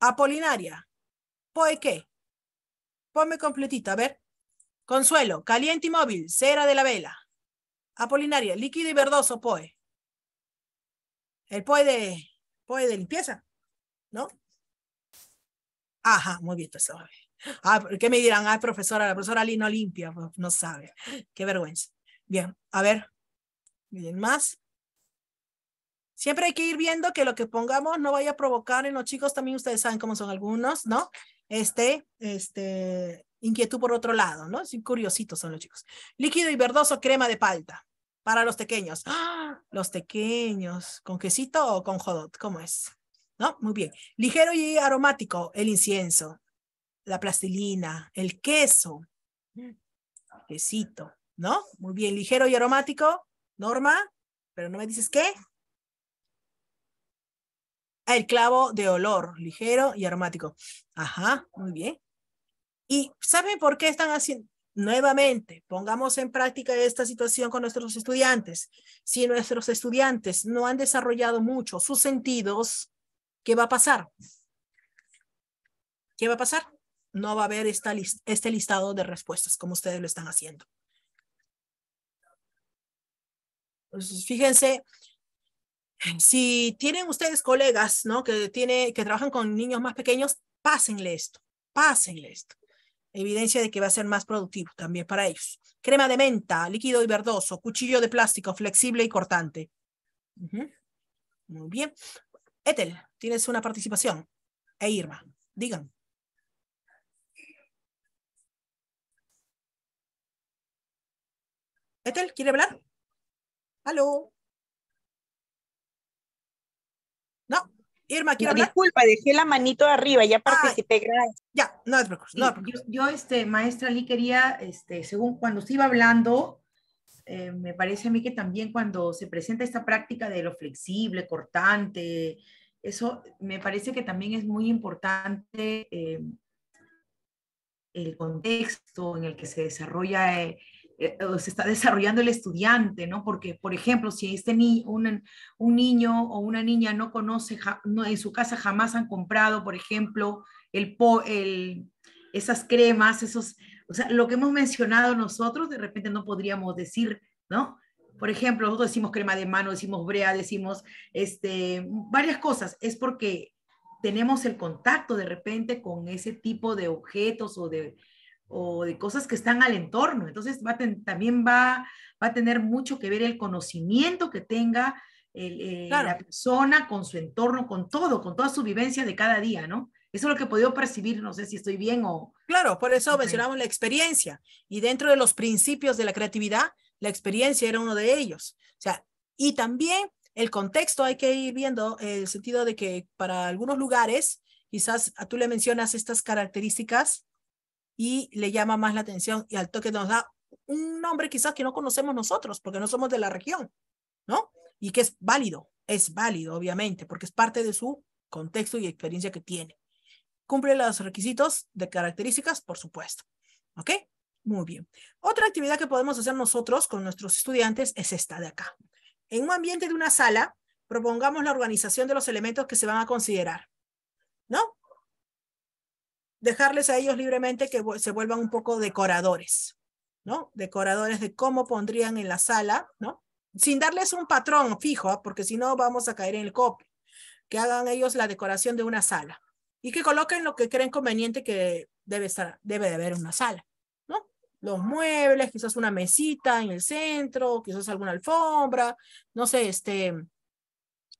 Apolinaria, Poe qué. Ponme completita a ver. Consuelo, caliente y móvil, cera de la vela. Apolinaria, líquido y verdoso, Poe. El Poe de, poe de limpieza, ¿no? Ajá, muy bien, profesor. Ah, ¿qué me dirán? Ay, ah, profesora, la profesora Lino no limpia, pues, no sabe. Qué vergüenza. Bien, a ver más. Siempre hay que ir viendo que lo que pongamos no vaya a provocar en los chicos, también ustedes saben cómo son algunos, ¿no? Este, este, inquietud por otro lado, ¿no? Curiositos son los chicos. Líquido y verdoso, crema de palta para los pequeños. ¡Ah! Los pequeños, ¿con quesito o con jodot? ¿Cómo es? ¿No? Muy bien. Ligero y aromático, el incienso, la plastilina, el queso, quesito, ¿no? Muy bien. Ligero y aromático, Norma, pero no me dices qué. El clavo de olor, ligero y aromático. Ajá, muy bien. ¿Y saben por qué están haciendo? Nuevamente, pongamos en práctica esta situación con nuestros estudiantes. Si nuestros estudiantes no han desarrollado mucho sus sentidos, ¿qué va a pasar? ¿Qué va a pasar? No va a haber esta este listado de respuestas como ustedes lo están haciendo. fíjense, si tienen ustedes colegas, ¿no? Que, tiene, que trabajan con niños más pequeños, pásenle esto, pásenle esto. Evidencia de que va a ser más productivo también para ellos. Crema de menta, líquido y verdoso, cuchillo de plástico flexible y cortante. Muy bien. Ethel, tienes una participación. E Irma, digan. Ethel, ¿quiere hablar? No, Irma, quiero Disculpa, dejé la manito arriba, ya ah, participé, Ya, no es mejor. yo, este, maestra Lee, quería, este, según cuando se iba hablando, eh, me parece a mí que también cuando se presenta esta práctica de lo flexible, cortante, eso me parece que también es muy importante eh, el contexto en el que se desarrolla eh, eh, se está desarrollando el estudiante, ¿no? Porque, por ejemplo, si este ni un, niño o una niña no conoce, en su casa jamás han comprado, por ejemplo, el, el, esas cremas, esos, o sea, lo que hemos mencionado nosotros, de repente no podríamos decir, ¿no? Por ejemplo, nosotros decimos crema de mano, decimos brea, decimos este, varias cosas. Es porque tenemos el contacto de repente con ese tipo de objetos o de, o de cosas que están al entorno. Entonces va también va, va a tener mucho que ver el conocimiento que tenga eh, la persona con su entorno, con todo, con toda su vivencia de cada día, ¿no? Eso es lo que he podido percibir, no sé si estoy bien o... Claro, por eso mencionamos la experiencia. Y dentro de los principios de la creatividad, la experiencia era uno de ellos. O sea, y también el contexto hay que ir viendo eh, el sentido de que para algunos lugares, quizás tú le mencionas estas características y le llama más la atención y al toque nos da un nombre quizás que no conocemos nosotros porque no somos de la región, ¿no? Y que es válido, es válido obviamente porque es parte de su contexto y experiencia que tiene. Cumple los requisitos de características, por supuesto. ¿Ok? Muy bien. Otra actividad que podemos hacer nosotros con nuestros estudiantes es esta de acá. En un ambiente de una sala, propongamos la organización de los elementos que se van a considerar. ¿No? dejarles a ellos libremente que se vuelvan un poco decoradores, ¿no? Decoradores de cómo pondrían en la sala, ¿no? Sin darles un patrón fijo, porque si no vamos a caer en el copy. Que hagan ellos la decoración de una sala y que coloquen lo que creen conveniente que debe estar, debe de haber una sala, ¿no? Los muebles, quizás una mesita en el centro, quizás alguna alfombra, no sé, este,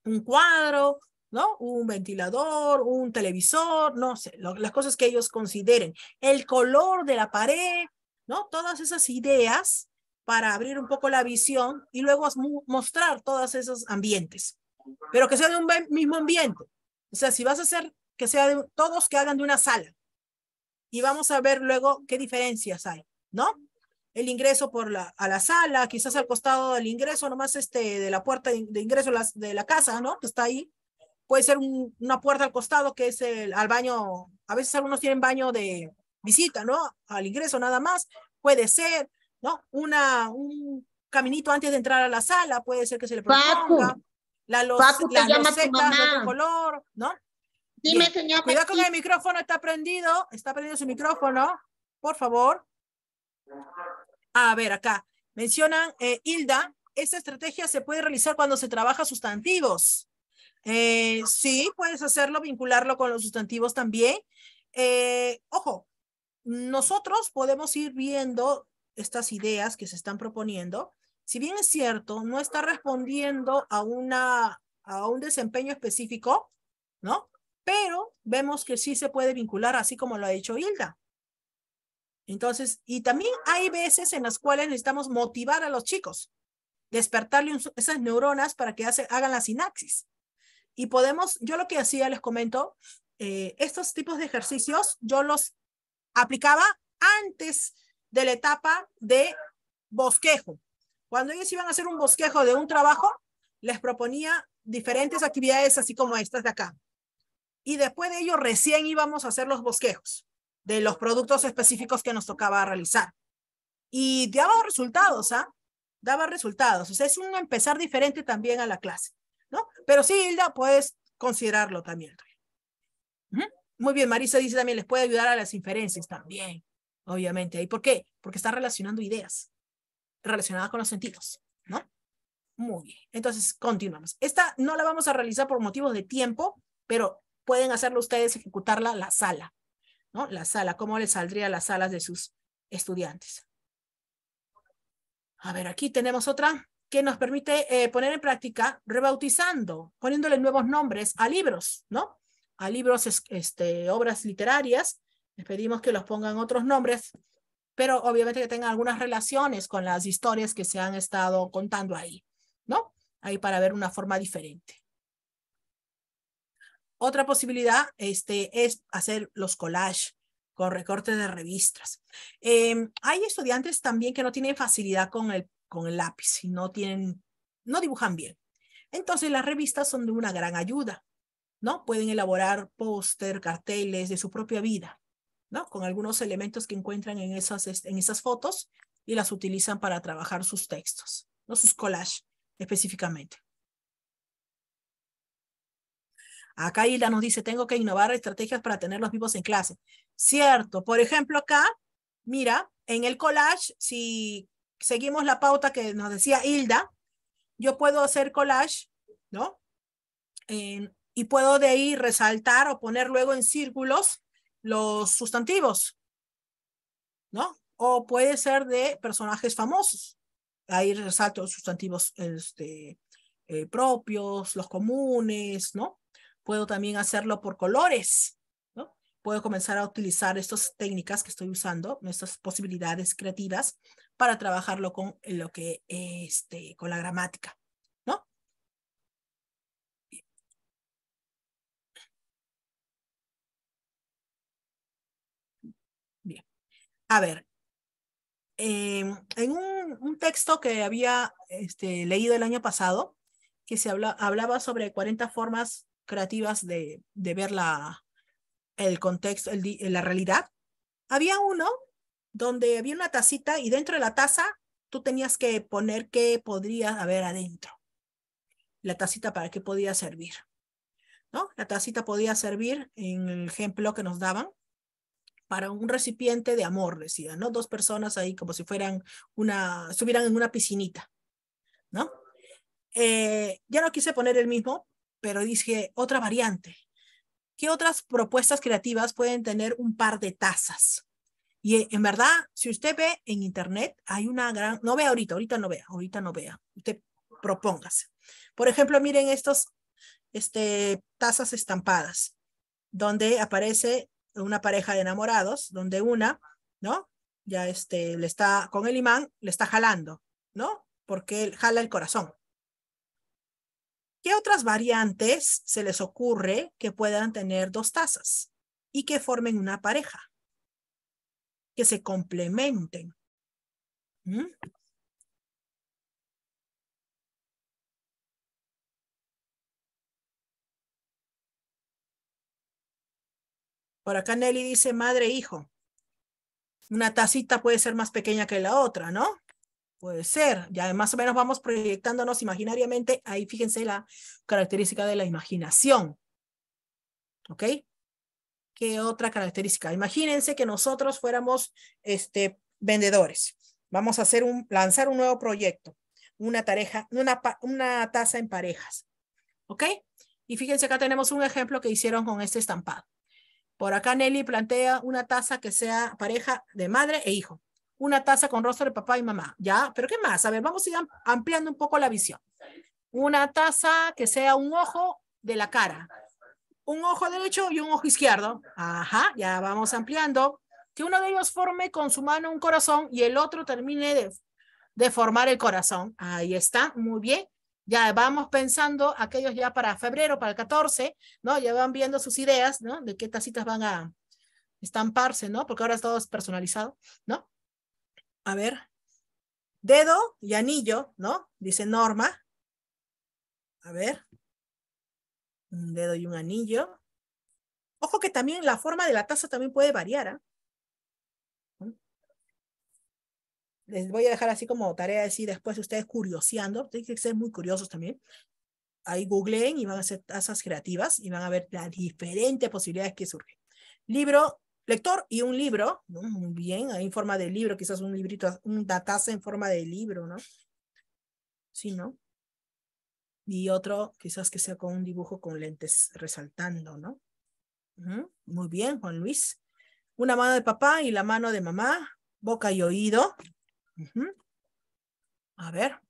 un cuadro, ¿no? Un ventilador, un televisor, no sé, las cosas que ellos consideren. El color de la pared, ¿no? Todas esas ideas para abrir un poco la visión y luego mostrar todos esos ambientes, pero que sea de un mismo ambiente. O sea, si vas a hacer que sea de todos que hagan de una sala y vamos a ver luego qué diferencias hay, ¿no? El ingreso por la, a la sala, quizás al costado del ingreso, nomás este, de la puerta de ingreso de la casa, ¿no? Que está ahí, puede ser una puerta al costado que es el, al baño, a veces algunos tienen baño de visita, ¿no? Al ingreso nada más, puede ser, ¿no? Una, un caminito antes de entrar a la sala, puede ser que se le proponga. la los, de otro color, ¿no? Dime, señor. Cuidado con el micrófono, está prendido, está prendido su micrófono, por favor. A ver, acá. Mencionan, eh, Hilda, esta estrategia se puede realizar cuando se trabaja sustantivos. Eh, sí, puedes hacerlo, vincularlo con los sustantivos también. Eh, ojo, nosotros podemos ir viendo estas ideas que se están proponiendo. Si bien es cierto, no está respondiendo a, una, a un desempeño específico, ¿no? Pero vemos que sí se puede vincular, así como lo ha dicho Hilda. Entonces, y también hay veces en las cuales necesitamos motivar a los chicos, despertarle esas neuronas para que hagan la sinapsis. Y podemos, yo lo que hacía, les comento, eh, estos tipos de ejercicios yo los aplicaba antes de la etapa de bosquejo. Cuando ellos iban a hacer un bosquejo de un trabajo, les proponía diferentes actividades así como estas de acá. Y después de ello recién íbamos a hacer los bosquejos de los productos específicos que nos tocaba realizar. Y daba resultados, ¿ah? Daba resultados. O sea, es un empezar diferente también a la clase. ¿no? Pero sí, Hilda, puedes considerarlo también. Muy bien, Marisa dice también, les puede ayudar a las inferencias también, obviamente. ¿Y por qué? Porque está relacionando ideas relacionadas con los sentidos, ¿no? Muy bien, entonces continuamos. Esta no la vamos a realizar por motivos de tiempo, pero pueden hacerlo ustedes, ejecutarla la sala, ¿no? La sala, ¿cómo les saldría a las salas de sus estudiantes? A ver, aquí tenemos otra que nos permite eh, poner en práctica rebautizando, poniéndole nuevos nombres a libros, ¿no? A libros, este, obras literarias. Les pedimos que los pongan otros nombres, pero obviamente que tengan algunas relaciones con las historias que se han estado contando ahí, ¿no? Ahí para ver una forma diferente. Otra posibilidad este, es hacer los collages con recortes de revistas. Em, hay estudiantes también que no tienen facilidad con el con el lápiz y no tienen, no dibujan bien. Entonces las revistas son de una gran ayuda, ¿no? Pueden elaborar póster, carteles de su propia vida, ¿no? Con algunos elementos que encuentran en esas, en esas fotos y las utilizan para trabajar sus textos, ¿no? Sus collages específicamente. Acá Hilda nos dice, tengo que innovar estrategias para tenerlos vivos en clase. Cierto, por ejemplo acá, mira, en el collage, si seguimos la pauta que nos decía Hilda, yo puedo hacer collage, ¿no? y puedo de ahí resaltar o poner luego en círculos los sustantivos, ¿no? O puede ser de personajes famosos. Ahí resalto los sustantivos este, eh, propios, los comunes, ¿no? Puedo también hacerlo por colores, ¿no? Puedo comenzar a utilizar estas técnicas que estoy usando, estas posibilidades creativas para trabajarlo con lo que, este, con la gramática, ¿no? Bien. A ver, em, en un, texto que había este, leído el año pasado, que se hablaba sobre 40 formas creativas de, ver la, el contexto, la realidad, había uno donde había una tacita y dentro de la taza tú tenías que poner qué podría haber adentro. La tacita para qué podía servir. ¿No? La tacita podía servir, en el ejemplo que nos daban, para un recipiente de amor, decía, ¿no? Dos personas ahí como si fueran una, estuvieran en una piscinita, ¿no? Eh, ya no quise poner el mismo, pero dije otra variante. ¿Qué otras propuestas creativas pueden tener un par de tazas? Y e, en verdad, si usted ve en internet, hay una gran, no vea ahorita, ahorita no vea, ahorita no vea, usted propóngase. Por ejemplo, miren estas este, tazas estampadas, donde aparece una pareja de enamorados, donde una, ¿no? Ya este, le está, con el imán, le está jalando, ¿no? Porque él jala el corazón. ¿Qué otras variantes se les ocurre que puedan tener dos tazas y que formen una pareja? que se complementen. ¿Mm? Por acá Nelly dice madre hijo. Una tacita puede ser más pequeña que la otra, ¿no? Puede ser. Ya más o menos vamos proyectándonos imaginariamente. Ahí fíjense la característica de la imaginación. ¿Ok? ¿Qué otra característica? Imagínense que nosotros fuéramos este, vendedores. Vamos a hacer un, lanzar un nuevo proyecto, una, tarea, una, una en parejas. ¿Ok? Y fíjense, acá tenemos un ejemplo que hicieron con este estampado. Por acá Nelly plantea una taza que sea pareja de madre e hijo. Una taza con rostro de papá y mamá. ¿Ya? ¿Pero qué más? A ver, vamos a ir ampliando un poco la visión. Una taza que sea un ojo de la cara un ojo derecho y un ojo izquierdo. Ajá, ya vamos ampliando. Que uno de ellos forme con su mano un corazón y el otro termine de, formar el corazón. Ahí está, muy bien. Ya vamos pensando aquellos ya para febrero, para el 14, ¿no? Ya van viendo sus ideas, ¿no? De qué tacitas van a estamparse, ¿no? Porque ahora es todo personalizado, ¿no? A ver. Dedo y anillo, ¿no? Dice Norma. A ver un mm, dedo y un anillo. Ojo que también la forma de la taza también puede variar. ¿ah? les voy a dejar así como tarea así después ustedes curioseando, tienen que ser muy curiosos también. Ahí googleen y van a hacer tazas creativas y van a ver las diferentes posibilidades que surgen. Libro, lector y un libro, Muy bien, ahí en forma de libro, quizás un librito, una taza en forma de libro, ¿no? Sí, ¿no? y otro quizás que sea con un dibujo con lentes resaltando, ¿no? Muy bien, Juan Luis. Una mano de papá y la mano de mamá, boca y oído. A ver.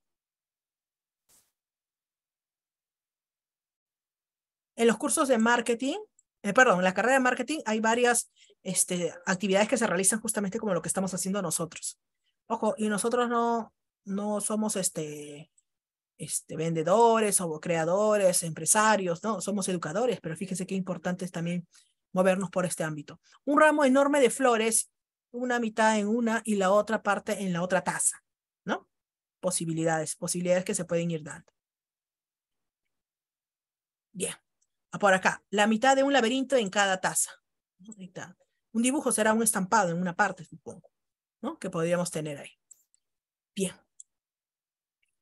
En los cursos de marketing, eh, perdón, en la carrera de marketing hay varias este, actividades que se realizan justamente como lo que estamos haciendo nosotros. Ojo, y nosotros no, no somos este, este, vendedores o creadores, empresarios, ¿no? Somos educadores, pero fíjense qué importante es también movernos por este ámbito. Un ramo enorme de flores, una mitad en una y la otra parte en la otra taza, ¿no? Posibilidades, posibilidades que se pueden ir dando. Bien, ah, por acá, la mitad de un laberinto en cada taza. Un dibujo será un estampado en una parte, supongo, ¿no? Que podríamos tener ahí. Bien,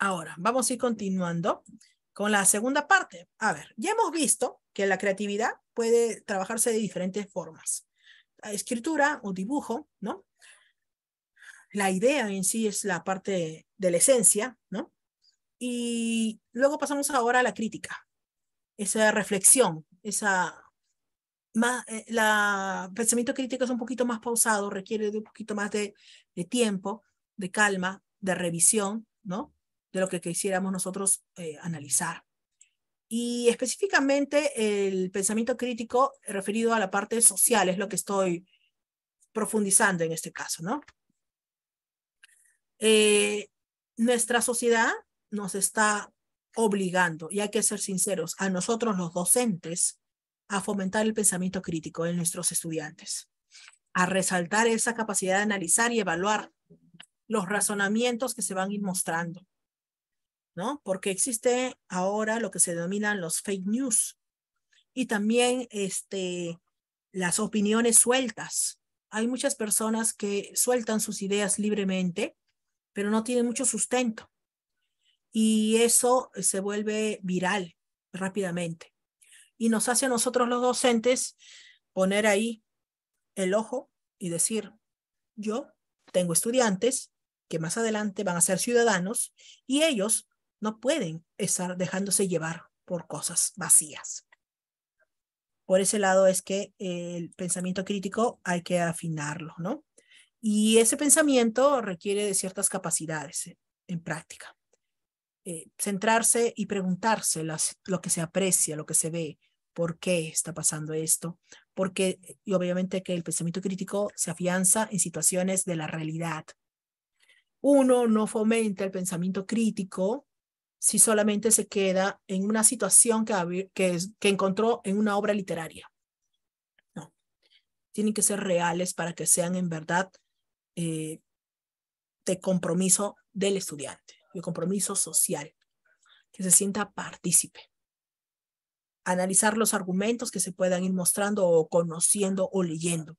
Ahora, vamos a ir continuando con la segunda parte. A ver, ya hemos visto que la creatividad puede trabajarse de diferentes formas. escritura o dibujo, ¿no? La idea en sí es la parte de la esencia, ¿no? Y luego pasamos ahora a la crítica, esa reflexión, esa eh, la pensamiento crítico es un poquito más pausado, requiere de un poquito más de tiempo, de calma, de revisión, ¿no? de lo que quisiéramos nosotros eh, analizar. Y específicamente el pensamiento crítico referido a la parte social es lo que estoy profundizando en este caso, ¿no? Eh, nuestra sociedad nos está obligando, y hay que ser sinceros, a nosotros los docentes, a fomentar el pensamiento crítico en nuestros estudiantes, a resaltar esa capacidad de analizar y evaluar los razonamientos que se van a ir mostrando, porque existe ahora lo que se denominan los fake news y también este, las opiniones sueltas. Hay muchas personas que sueltan sus ideas libremente, pero no tienen mucho sustento. Y eso se vuelve viral rápidamente. Y nos hace a nosotros los docentes poner ahí el ojo y decir, yo tengo estudiantes que más adelante van a ser ciudadanos y ellos no pueden estar dejándose llevar por cosas vacías. Por ese lado es que el pensamiento crítico hay que afinarlo, ¿no? Y ese pensamiento requiere de ciertas capacidades en práctica. Eh, centrarse y preguntarse lo que se aprecia, lo que se ve, por qué está pasando esto, porque y obviamente que el pensamiento crítico se afianza en situaciones de la realidad. Uno no fomenta el pensamiento crítico si solamente se queda en una situación que, encontró en una obra literaria. No, tienen que ser reales para que sean en verdad eh, de compromiso del estudiante, de compromiso social, que se sienta partícipe. Analizar los argumentos que se puedan ir mostrando o conociendo o leyendo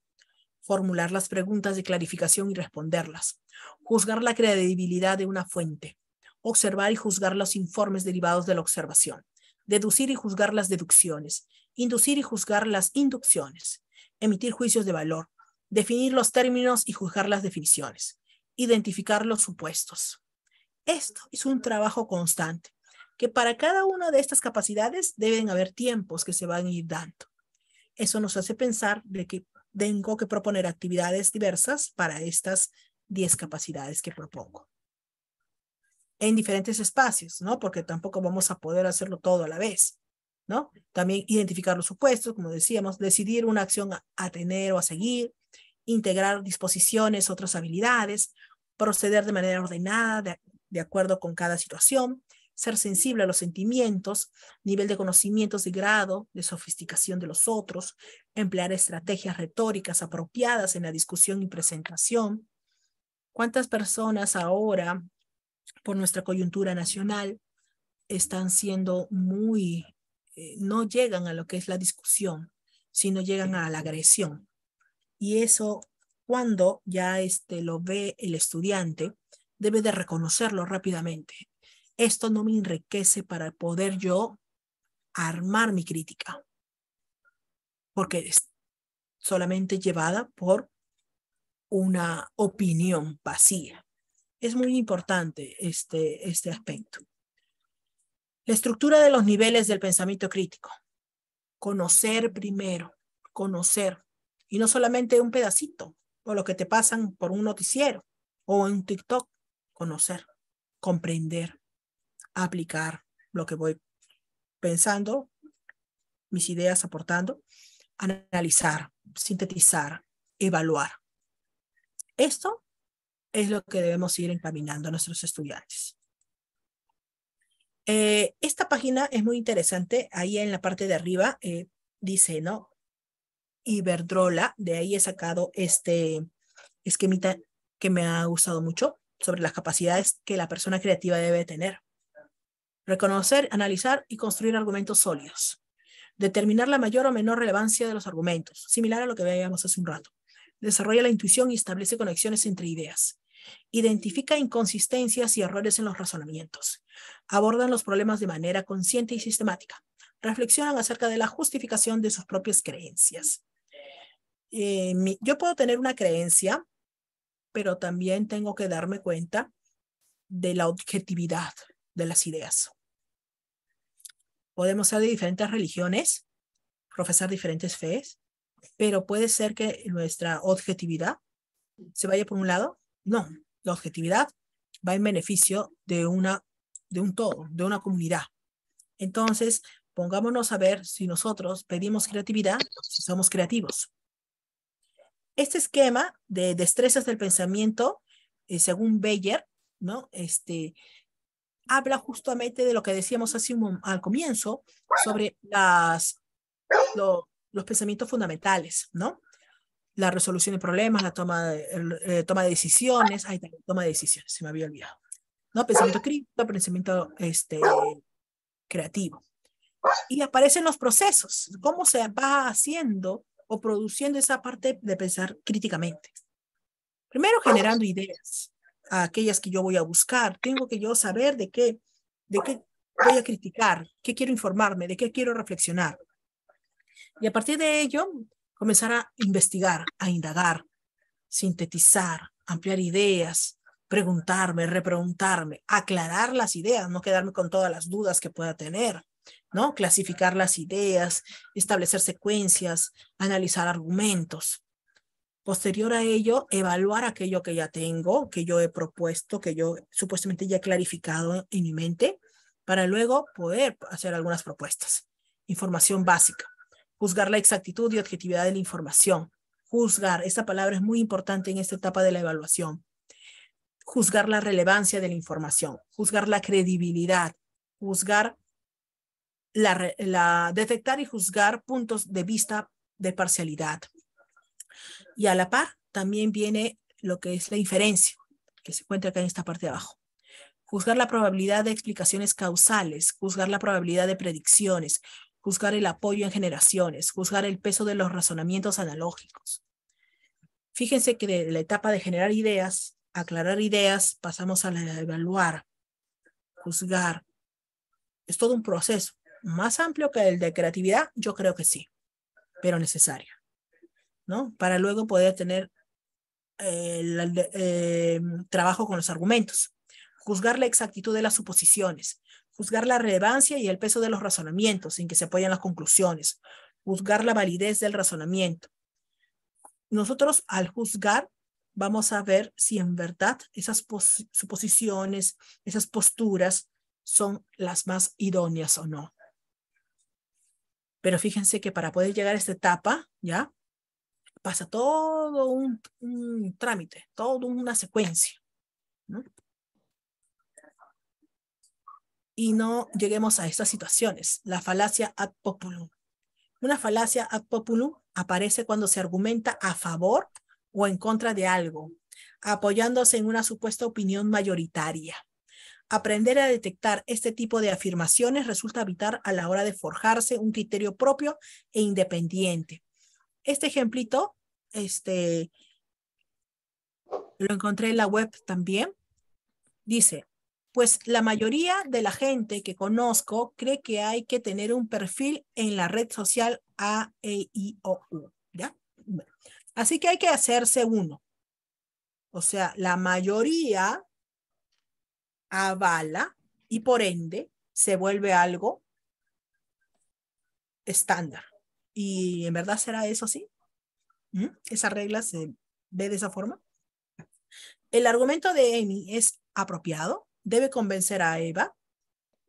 formular las preguntas de clarificación y responderlas, juzgar la credibilidad de una fuente, observar y juzgar los informes derivados de la observación, deducir y juzgar las deducciones, inducir y juzgar las inducciones, emitir juicios de valor, definir los términos y juzgar las definiciones, identificar los supuestos. Esto es un trabajo constante, que para cada una de estas capacidades deben haber tiempos que se van a ir dando. Eso nos hace pensar de que tengo que proponer actividades diversas para estas 10 capacidades que propongo en diferentes espacios, ¿no? Porque tampoco vamos a poder hacerlo todo a la vez, ¿no? También identificar los supuestos, como decíamos, decidir una acción a, tener o a seguir, integrar disposiciones, otras habilidades, proceder de manera ordenada, de, de acuerdo con cada situación, ser sensible a los sentimientos, nivel de conocimientos y grado de sofisticación de los otros, emplear estrategias retóricas apropiadas en la discusión y presentación. ¿Cuántas personas ahora por nuestra coyuntura nacional, están siendo muy, eh, no llegan a lo que es la discusión, sino llegan a la agresión. Y eso, cuando ya este, lo ve el estudiante, debe de reconocerlo rápidamente. Esto no me enriquece para poder yo armar mi crítica, porque es solamente llevada por una opinión vacía. Es muy importante este, este aspecto. La estructura de los niveles del pensamiento crítico. Conocer primero, conocer. Y no solamente un pedacito, o lo que te pasan por un noticiero o en un TikTok. Conocer, comprender, aplicar lo que voy pensando, mis ideas aportando, analizar, sintetizar, evaluar. Esto es lo que debemos ir encaminando a nuestros estudiantes. Eh, esta página es muy interesante. Ahí en la parte de arriba eh, dice, ¿no? Iberdrola, de ahí he sacado este esquemita que me ha gustado mucho sobre las capacidades que la persona creativa debe tener. Reconocer, analizar y construir argumentos sólidos. Determinar la mayor o menor relevancia de los argumentos, similar a lo que veíamos hace un rato. Desarrolla la intuición y establece conexiones entre ideas. Identifica inconsistencias y errores en los razonamientos. Abordan los problemas de manera consciente y sistemática. Reflexionan acerca de la justificación de sus propias creencias. Eh, yo puedo tener una creencia, pero también tengo que darme cuenta de la objetividad de las ideas. Podemos ser de diferentes religiones, profesar diferentes fees, pero puede ser que nuestra objetividad se vaya por un lado no, la objetividad va en beneficio de, una, de un todo, de una comunidad. Entonces, pongámonos a ver si nosotros pedimos creatividad, si somos creativos. Este esquema de destrezas del pensamiento, eh, según Bayer, ¿no? Este, habla justamente de lo que decíamos así al comienzo sobre las, los pensamientos fundamentales, ¿no? la resolución de problemas, la toma de, eh, toma de decisiones, ahí toma de decisiones, se me había olvidado. ¿No? Pensamiento crítico, pensamiento este, creativo. Y aparecen los procesos, cómo se va haciendo o produciendo esa parte de pensar críticamente. Primero generando ideas, aquellas que yo voy a buscar, tengo que yo saber de qué, de qué voy a criticar, qué quiero informarme, de qué quiero reflexionar. Y a partir de ello, comenzar a investigar, a indagar, sintetizar, ampliar ideas, preguntarme, repreguntarme, aclarar las ideas, no quedarme con todas las dudas que pueda tener, ¿no? Clasificar las ideas, establecer secuencias, analizar argumentos. Posterior a ello, evaluar aquello que ya tengo, que yo he propuesto, que yo supuestamente ya he clarificado en mi mente, para luego poder hacer algunas propuestas. Información básica juzgar la exactitud y objetividad de la información. Juzgar, esta palabra es muy importante en esta etapa de la evaluación. Juzgar la relevancia de la información, juzgar la credibilidad, juzgar la, la detectar y juzgar puntos de vista de parcialidad. Y a la par también viene lo que es la inferencia, que se encuentra acá en esta parte de abajo juzgar la probabilidad de explicaciones causales, juzgar la probabilidad de predicciones, juzgar el apoyo en generaciones, juzgar el peso de los razonamientos analógicos. Fíjense que de la etapa de generar ideas, aclarar ideas, pasamos a la de evaluar, juzgar. Es todo un proceso más amplio que el de creatividad, yo creo que sí, pero necesario, ¿no? Para luego poder tener el, eh, eh, trabajo con los argumentos, juzgar la exactitud de las suposiciones, juzgar la relevancia y el peso de los razonamientos sin que se apoyen las conclusiones, juzgar la validez del razonamiento. Nosotros al juzgar vamos a ver si en verdad esas suposiciones, esas posturas son las más idóneas o no. Pero fíjense que para poder llegar a esta etapa, ¿ya? Pasa todo un, trámite, toda una secuencia. ¿no? y no lleguemos a estas situaciones. La falacia ad populum. Una falacia ad populum aparece cuando se argumenta a favor o en contra de algo, apoyándose en una supuesta opinión mayoritaria. Aprender a detectar este tipo de afirmaciones resulta vital a la hora de forjarse un criterio propio e independiente. Este ejemplito, este, lo encontré en la web también. Dice, pues la mayoría de la gente que conozco cree que hay que tener un perfil en la red social A, E, I, O, U, ¿ya? así que hay que hacerse uno. O sea, la mayoría avala y por ende se vuelve algo estándar. ¿Y en verdad será eso así? ¿Mm? ¿Esa regla se ve de esa forma? El argumento de Amy es apropiado ¿Debe convencer a Eva?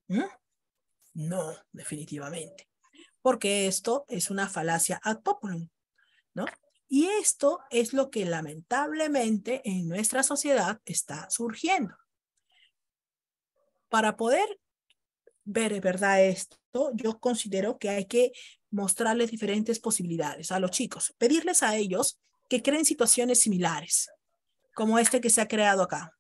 ¿Mm? No, definitivamente. Porque esto es una falacia ad populum, ¿no? Y esto es lo que lamentablemente en nuestra sociedad está surgiendo. Para poder ver verdad esto, yo considero que hay que mostrarles diferentes posibilidades a los chicos, pedirles a ellos que creen situaciones similares, como este que se ha creado acá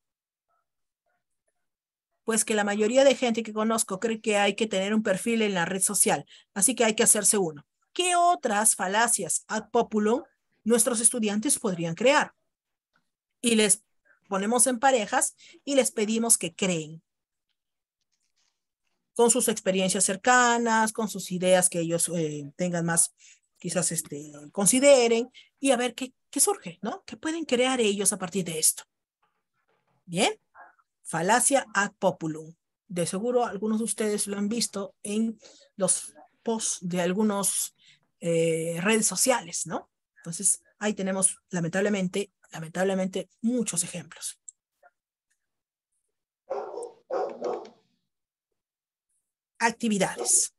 pues que la mayoría de gente que conozco cree que hay que tener un perfil en la red social, así que hay que hacerse uno. ¿Qué otras falacias ad populum nuestros estudiantes podrían crear? Y les ponemos en parejas y les pedimos que creen con sus experiencias cercanas, con sus ideas que ellos eh, tengan más, quizás este, consideren, y a ver qué, qué surge, ¿no? ¿Qué pueden crear ellos a partir de esto? Bien. Falacia ad populum. De seguro algunos de ustedes lo han visto en los posts de algunos eh, redes sociales, ¿no? Entonces, ahí tenemos lamentablemente, lamentablemente muchos ejemplos. Actividades.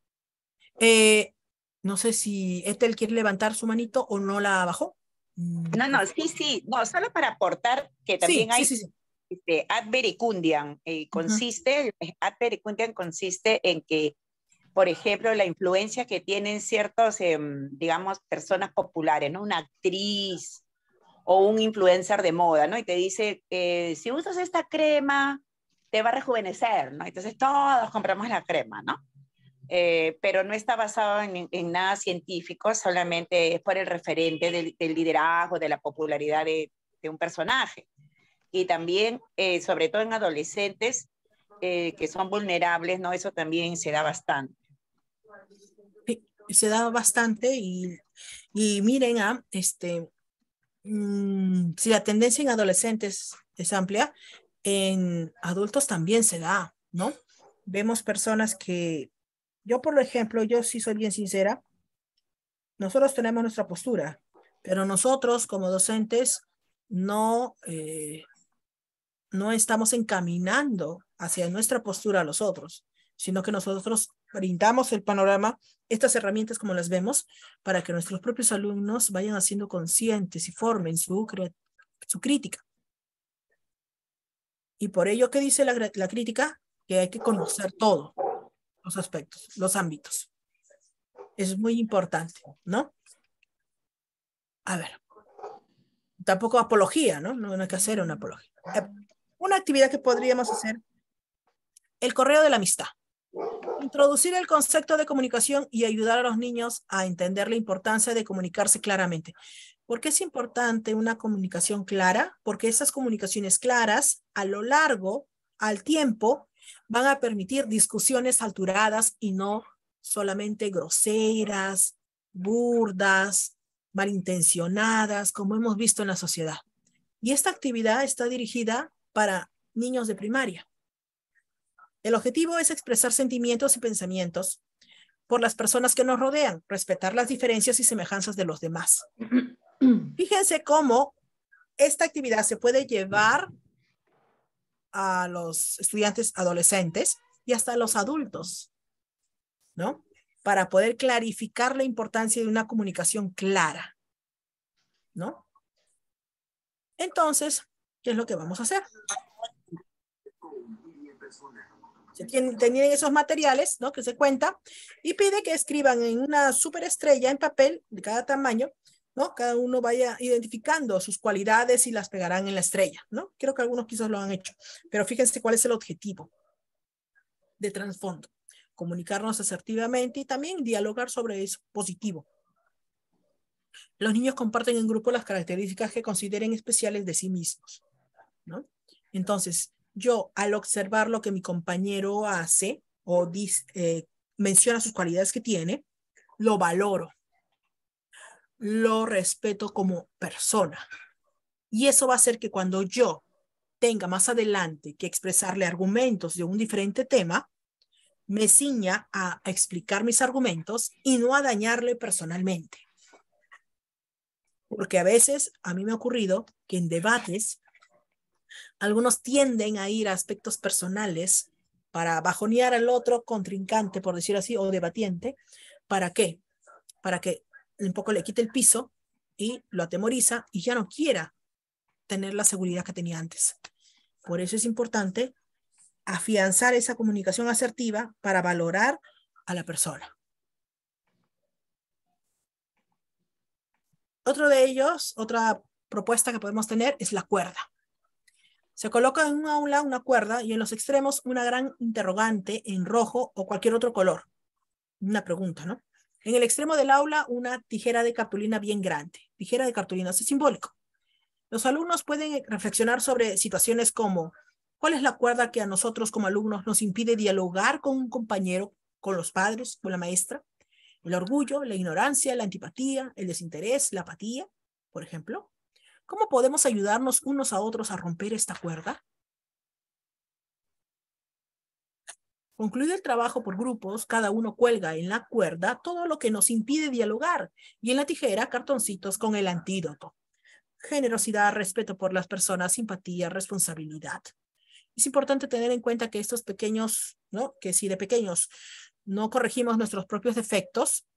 Eh, no sé si Ethel quiere levantar su manito o no la bajó. No, no, sí, sí, no, solo para aportar que también sí, hay sí, sí, este, ad eh, consiste, consiste en que, por ejemplo, la influencia que tienen ciertos, em, digamos, personas populares, ¿no? Una actriz o un influencer de moda, ¿no? Y te dice, eh, si usas esta crema, te va a rejuvenecer, ¿no? Entonces todos compramos la crema, ¿no? Eh, pero no está basado en, nada científico, solamente es por el referente del, liderazgo, de la popularidad de, un personaje y también, eh, sobre todo en adolescentes eh, que son vulnerables, ¿no? Eso también se da bastante. Se da bastante y, y miren, ah, este, mm, si la tendencia en adolescentes es amplia, en adultos también se da, ¿no? Vemos personas que, yo por ejemplo, yo sí soy bien sincera, nosotros tenemos nuestra postura, pero nosotros como docentes no, eh, no estamos encaminando hacia nuestra postura a los otros, sino que nosotros brindamos el panorama, estas herramientas como las vemos, para que nuestros propios alumnos vayan haciendo conscientes y formen su, crítica. Y por ello, ¿qué dice la, crítica? Que hay que conocer todo, los aspectos, los ámbitos. es muy importante, ¿no? A ver, tampoco apología, ¿no? No hay que hacer una apología. Una actividad que podríamos hacer, el correo de la amistad. Introducir el concepto de comunicación y ayudar a los niños a entender la importancia de comunicarse claramente. ¿Por qué es importante una comunicación clara? Porque esas comunicaciones claras a lo largo, al tiempo, van a permitir discusiones alturadas y no solamente groseras, burdas, malintencionadas, como hemos visto en la sociedad. Y esta actividad está dirigida para niños de primaria. El objetivo es expresar sentimientos y pensamientos por las personas que nos rodean, respetar las diferencias y semejanzas de los demás. Fíjense cómo esta actividad se puede llevar a los estudiantes adolescentes y hasta a los adultos, ¿no? Para poder clarificar la importancia de una comunicación clara, ¿no? Entonces, ¿Qué es lo que vamos a hacer? Se tienen, esos materiales ¿no? que se cuenta y pide que escriban en una superestrella en papel de cada tamaño ¿no? Cada uno vaya identificando sus cualidades y las pegarán en la estrella, ¿no? Creo que algunos quizás lo han hecho, pero fíjense cuál es el objetivo de trasfondo. Comunicarnos asertivamente y también dialogar sobre eso positivo. Los niños comparten en grupo las características que consideren especiales de sí mismos. Entonces, yo al observar lo que mi compañero hace o eh, menciona sus cualidades que tiene, lo valoro, lo respeto como persona. Y eso va a hacer que cuando yo tenga más adelante que expresarle argumentos de un diferente tema, me ciña a explicar mis argumentos y no a dañarle personalmente. Porque a veces a mí me ha ocurrido que en debates algunos tienden a ir a aspectos personales para bajonear al otro contrincante, por decir así, o debatiente. ¿Para qué? Para que un poco le quite el piso y lo atemoriza y ya no quiera tener la seguridad que tenía antes. Por eso es importante afianzar esa comunicación asertiva para valorar a la persona. Otro de ellos, otra propuesta que podemos tener es la cuerda. Se coloca en un aula una cuerda y en los extremos una gran interrogante en rojo o cualquier otro color. Una pregunta, ¿no? En el extremo del aula una tijera de cartulina bien grande. Tijera de cartulina, eso es simbólico. Los alumnos pueden reflexionar sobre situaciones como ¿Cuál es la cuerda que a nosotros como alumnos nos impide dialogar con un compañero, con los padres, con la maestra? El orgullo, la ignorancia, la antipatía, el desinterés, la apatía, por ejemplo. ¿Cómo podemos ayudarnos unos a otros a romper esta cuerda? Concluido el trabajo por grupos, cada uno cuelga en la cuerda todo lo que nos impide dialogar y en la tijera cartoncitos con el antídoto. Generosidad, respeto por las personas, simpatía, responsabilidad. Es importante tener en cuenta que estos pequeños, ¿no? que si de pequeños no corregimos nuestros propios defectos,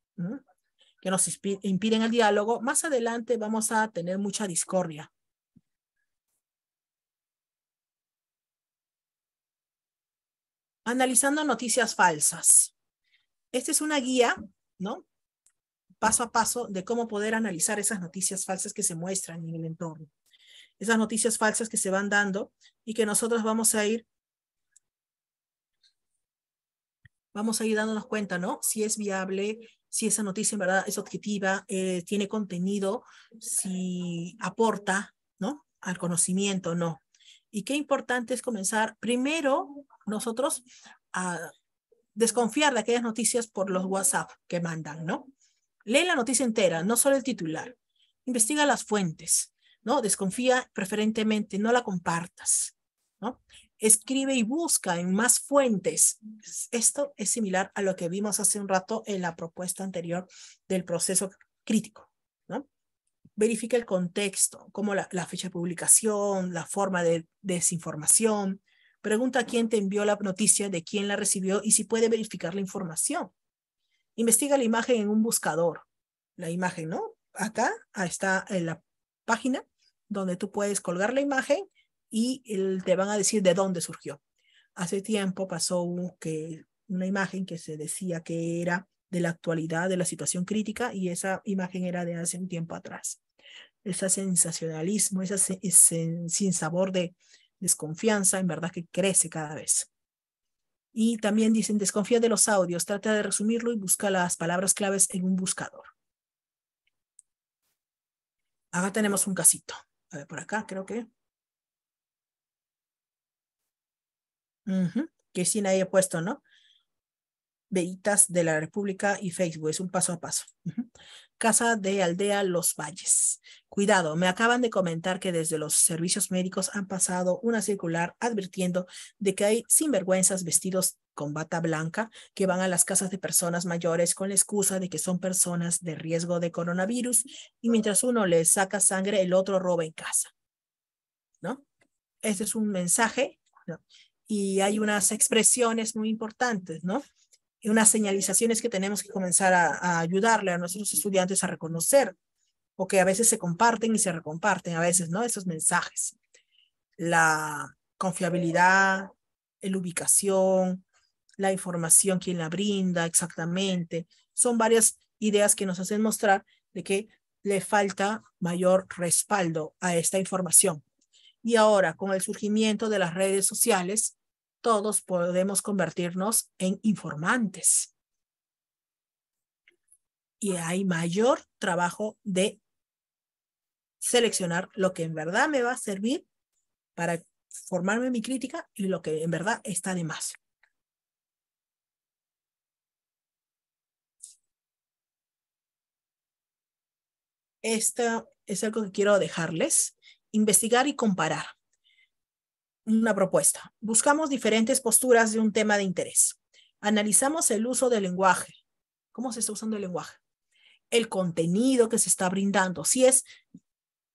que nos impiden el diálogo, más adelante vamos a tener mucha discordia. Analizando noticias falsas. Esta es una guía, ¿no? Paso a paso de cómo poder analizar esas noticias falsas que se muestran en el entorno. Esas noticias falsas que se van dando y que nosotros vamos a ir vamos a ir dándonos cuenta, ¿no? Si es viable, si esa noticia en verdad es objetiva, eh, tiene contenido, si aporta, ¿no? Al conocimiento, ¿no? Y qué importante es comenzar primero nosotros a desconfiar de aquellas noticias por los WhatsApp que mandan, ¿no? Lee la noticia entera, no solo el titular. Investiga las fuentes, ¿no? Desconfía preferentemente, no la compartas, ¿no? escribe y busca en más fuentes. Esto es similar a lo que vimos hace un rato en la propuesta anterior del proceso crítico, ¿no? Verifica el contexto, como la, fecha de publicación, la forma de desinformación. Pregunta a quién te envió la noticia, de quién la recibió y si puede verificar la información. Investiga la imagen en un buscador. La imagen, ¿no? Acá está en la página donde tú puedes colgar la imagen y te van a decir de dónde surgió. Hace tiempo pasó que, una imagen que se decía que era de la actualidad, de la situación crítica, y esa imagen era de hace un tiempo atrás. Ese sensacionalismo, ese, sin sabor de desconfianza, en verdad que crece cada vez. Y también dicen, desconfía de los audios, trata de resumirlo y busca las palabras claves en un buscador. Acá tenemos un casito. A ver, por acá creo que Que sin ahí he puesto, ¿no? Veitas de la República y Facebook, es un paso a paso. Casa de Aldea Los Valles. Cuidado, me acaban de comentar que desde los servicios médicos han pasado una circular advirtiendo de que hay sinvergüenzas vestidos con bata blanca que van a las casas de personas mayores con la excusa de que son personas de riesgo de coronavirus y mientras uno les saca sangre, el otro roba en casa. ¿No? Este es un mensaje ¿no? y hay unas expresiones muy importantes, ¿no? Y unas señalizaciones que tenemos que comenzar a, ayudarle a nuestros estudiantes a reconocer, Porque a veces se comparten y se recomparten, a veces, ¿no? Esos mensajes. La confiabilidad, el ubicación, la información, quién la brinda exactamente. Son varias ideas que nos hacen mostrar de que le falta mayor respaldo a esta información. Y ahora, con el surgimiento de las redes sociales, todos podemos convertirnos en informantes. Y hay mayor trabajo de seleccionar lo que en verdad me va a servir para formarme mi crítica y lo que en verdad está de más. Esto es algo que quiero dejarles investigar y comparar una propuesta. Buscamos diferentes posturas de un tema de interés. Analizamos el uso del lenguaje. ¿Cómo se está usando el lenguaje? El contenido que se está brindando. Si es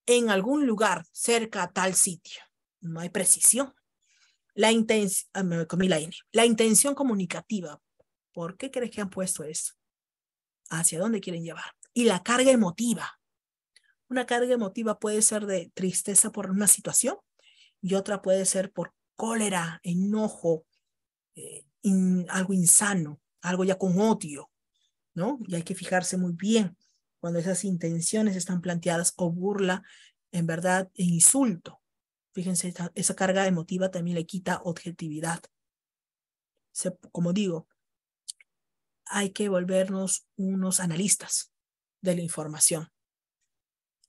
en algún lugar cerca a tal sitio. No hay precisión. La, intención, ah, la intención comunicativa. ¿Por qué crees que han puesto eso? ¿Hacia dónde quieren llevar? Y la carga emotiva. Una carga emotiva puede ser de tristeza por una situación y otra puede ser por cólera, enojo, eh, algo insano, algo ya con odio, ¿no? Y hay que fijarse muy bien cuando esas intenciones están planteadas o burla, en verdad, en insulto. Fíjense, esa, carga emotiva también le quita objetividad. como digo, hay que volvernos unos analistas de la información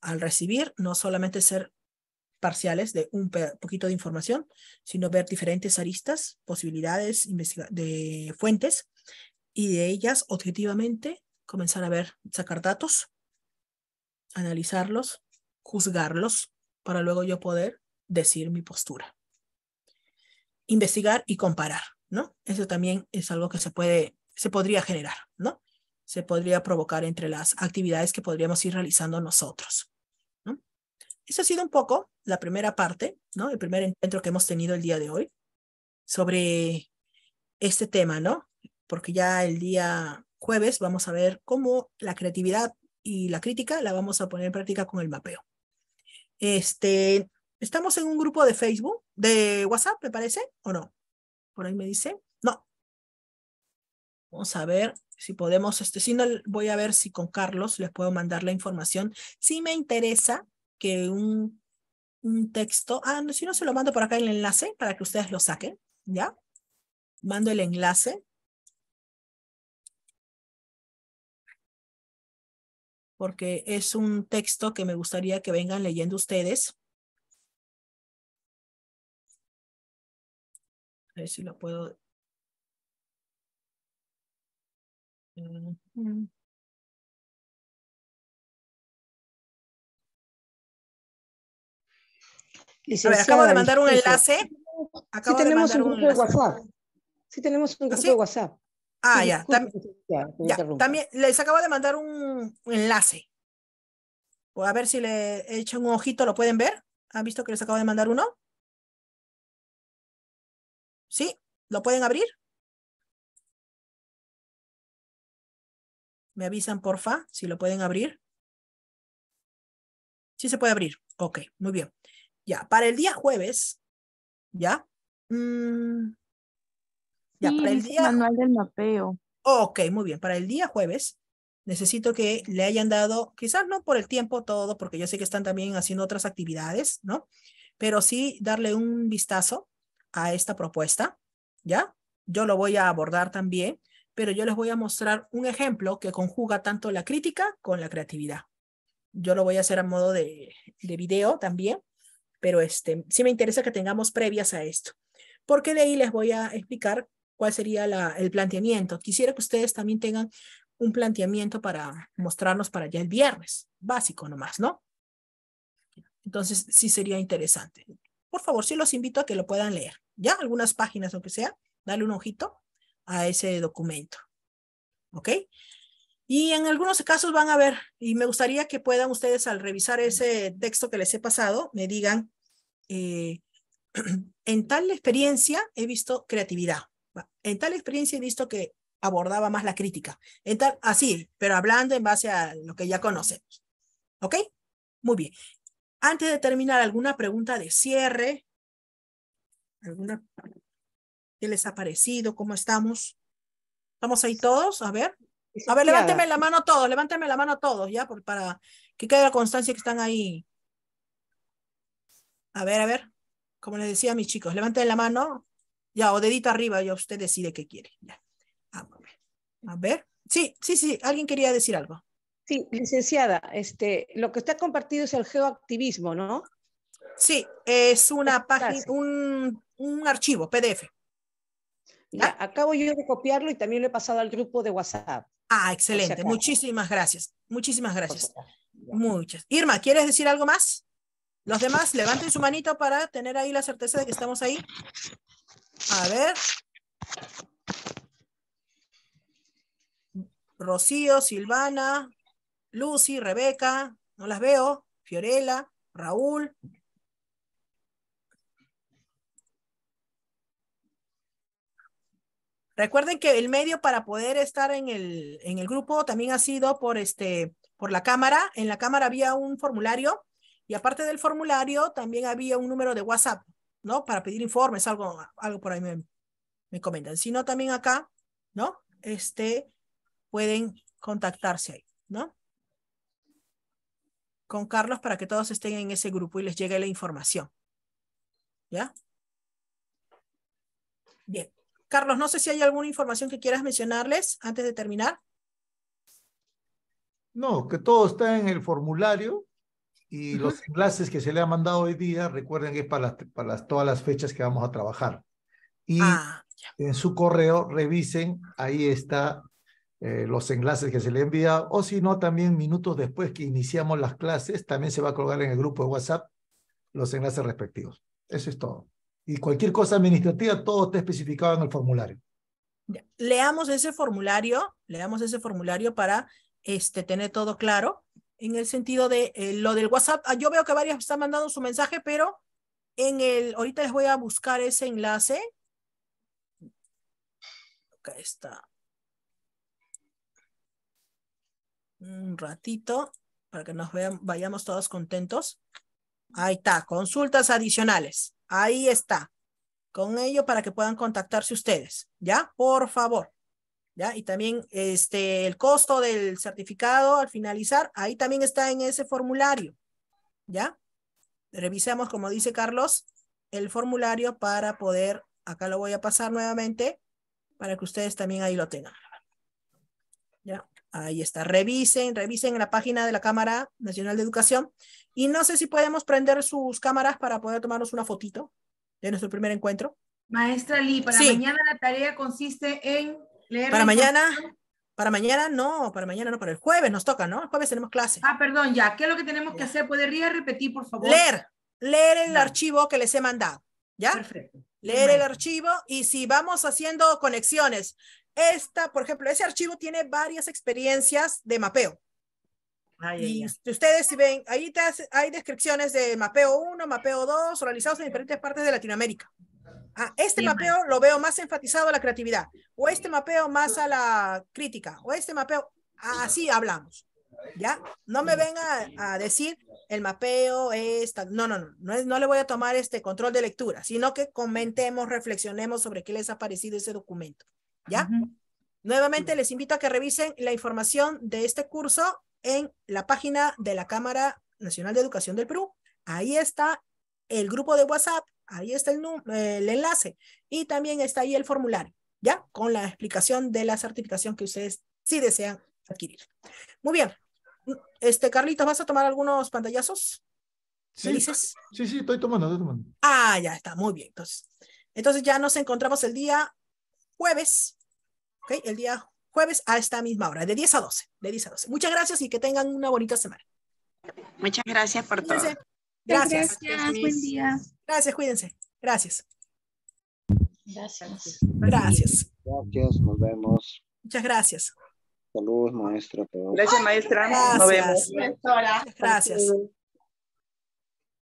al recibir, no solamente ser parciales de un poquito de información, sino ver diferentes aristas, posibilidades de fuentes y de ellas objetivamente comenzar a ver, sacar datos, analizarlos, juzgarlos para luego yo poder decir mi postura. Investigar y comparar, ¿no? Eso también es algo que se puede, se podría generar, ¿no? Se podría provocar entre las actividades que podríamos ir realizando nosotros. Esa ha sido un poco la primera parte, ¿no? El primer encuentro que hemos tenido el día de hoy sobre este tema, ¿no? Porque ya el día jueves vamos a ver cómo la creatividad y la crítica la vamos a poner en práctica con el mapeo. Este, estamos en un grupo de Facebook, de WhatsApp, me parece, ¿o no? Por ahí me dice. No. Vamos a ver si podemos, este, si no, voy a ver si con Carlos les puedo mandar la información. Si me interesa, que un, texto. Ah, si no se lo mando por acá el enlace para que ustedes lo saquen, ¿ya? Mando el enlace. Porque es un texto que me gustaría que vengan leyendo ustedes. A ver si lo puedo. Mm, mm. a acabo de mandar un enlace. Acabo tenemos un ¿Ah, grupo de WhatsApp. tenemos un grupo de WhatsApp. Ah, ya. También, les acabo de mandar un, enlace. a ver si le echan un ojito, ¿lo pueden ver? ¿Han visto que les acabo de mandar uno? ¿Sí? ¿Lo pueden abrir? Me avisan, porfa, si lo pueden abrir. Sí se puede abrir. Ok, muy bien. Ya, para el día jueves, ¿ya? Mm, ya, para el día... Manual del mapeo. Ok, muy bien. Para el día jueves, necesito que le hayan dado, quizás no por el tiempo todo, porque yo sé que están también haciendo otras actividades, ¿no? Pero sí darle un vistazo a esta propuesta, ¿ya? Yo lo voy a abordar también, pero yo les voy a mostrar un ejemplo que conjuga tanto la crítica con la creatividad. Yo lo voy a hacer a modo de video también pero este, sí me interesa que tengamos previas a esto, porque de ahí les voy a explicar cuál sería el planteamiento. Quisiera que ustedes también tengan un planteamiento para mostrarnos para ya el viernes, básico nomás, ¿no? Entonces, sí sería interesante. Por favor, sí los invito a que lo puedan leer, ¿ya? Algunas páginas, lo que sea, dale un ojito a ese documento. ¿Ok? Y en algunos casos van a ver, y me gustaría que puedan ustedes al revisar ese texto que les he pasado, me digan, eh, en tal experiencia he visto creatividad, en tal experiencia he visto que abordaba más la crítica, en tal, así, pero hablando en base a lo que ya conocemos. ¿Ok? Muy bien. Antes de terminar, ¿alguna pregunta de cierre? ¿Alguna? ¿Qué les ha parecido? ¿Cómo estamos? ¿Estamos ahí todos? A ver. A ver, levánteme la mano todos, levánteme la mano todos, ya, por, para que quede la constancia que están ahí. A ver, a ver, como les decía a mis chicos, levanten la mano, ya, o dedito arriba, ya usted decide qué quiere. Ah, a ver. sí, sí, sí, alguien quería decir algo. Sí, licenciada, este, lo que usted ha compartido es el geoactivismo, ¿no? Sí, es una página, un, un archivo, PDF. Ya, acabo yo de copiarlo y también lo he pasado al grupo de WhatsApp. Ah, excelente. Muchísimas gracias. Muchísimas gracias. Muchas. Irma, ¿quieres decir algo más? Los demás, levanten su manito para tener ahí la certeza de que estamos ahí. A ver. Rocío, Silvana, Lucy, Rebeca, no las veo. Fiorella, Raúl, Recuerden que el medio para poder estar en el, en el grupo también ha sido por, este, por la cámara. En la cámara había un formulario y aparte del formulario también había un número de WhatsApp, ¿no? Para pedir informes, algo, algo por ahí me, comentan. Si no, también acá, ¿no? Este, pueden contactarse ahí, ¿no? Con Carlos para que todos estén en ese grupo y les llegue la información. ¿Ya? Bien. Carlos, no sé si hay alguna información que quieras mencionarles antes de terminar. No, que todo está en el formulario y los enlaces que se le ha mandado hoy día, recuerden que es para, todas las fechas que vamos a trabajar. Y ah, en su correo revisen, ahí están eh, los enlaces que se le envía, o si no, también minutos después que iniciamos las clases, también se va a colgar en el grupo de WhatsApp los enlaces respectivos. Eso es todo y cualquier cosa administrativa, todo está especificado en el formulario. Leamos ese formulario, leamos ese formulario para este, tener todo claro. En el sentido de eh, lo del WhatsApp, ah, yo veo que varias están mandando su mensaje, pero en el, ahorita les voy a buscar ese enlace. Acá está. Un ratito para que nos vayamos todos contentos. Ahí está, consultas adicionales. Ahí está. Con ello para que puedan contactarse ustedes, ¿ya? Por favor. ¿Ya? Y también este, el costo del certificado al finalizar, ahí también está en ese formulario, ¿ya? Revisemos, como dice Carlos, el formulario para poder, acá lo voy a pasar nuevamente, para que ustedes también ahí lo tengan. ¿Ya? Ahí está, revisen, revisen la página de la Cámara Nacional de Educación. Y no sé si podemos prender sus cámaras para poder tomarnos una fotito de nuestro primer encuentro. Maestra Lee, para mañana la tarea consiste en leer. Para mañana, para mañana no, para mañana no, para el jueves nos toca, ¿no? El jueves tenemos clase. Ah, perdón, ya. ¿Qué es lo que tenemos que hacer? ¿Podría repetir, por favor? Leer, leer el archivo que les he mandado, ¿ya? Perfecto. Leer el archivo y si vamos haciendo conexiones esta, por ejemplo, ese archivo tiene varias experiencias de mapeo. y ustedes si ven, ahí hay descripciones de mapeo 1, mapeo 2, realizados en diferentes partes de Latinoamérica. Ah, este mapeo lo veo más enfatizado a la creatividad, o este mapeo más a la crítica, o este mapeo, así hablamos. ¿Ya? No me venga a, decir el mapeo es... no, no, no, no, no le voy a tomar este control de lectura, sino que comentemos, reflexionemos sobre qué les ha parecido ese documento. ¿Ya? Nuevamente les invito a que revisen la información de este curso en la página de la Cámara Nacional de Educación del Perú. Ahí está el grupo de WhatsApp, ahí está el, enlace y también está ahí el formulario, ¿ya? Con la explicación de la certificación que ustedes sí desean adquirir. Muy bien. Este, Carlitos, ¿vas a tomar algunos pantallazos? Sí, sí, sí, estoy tomando, estoy tomando. Ah, ya está, muy bien. Entonces, entonces ya nos encontramos el día jueves, ¿ok? El día jueves a esta misma hora, de 10 a 12, de 10 a 12. Muchas gracias y que tengan una bonita semana. Muchas gracias por todo. Gracias. gracias. Buen día. Gracias, cuídense. Gracias. Gracias. Gracias. nos vemos. Muchas gracias. Saludos, maestra. Gracias, maestra. Nos vemos. Gracias.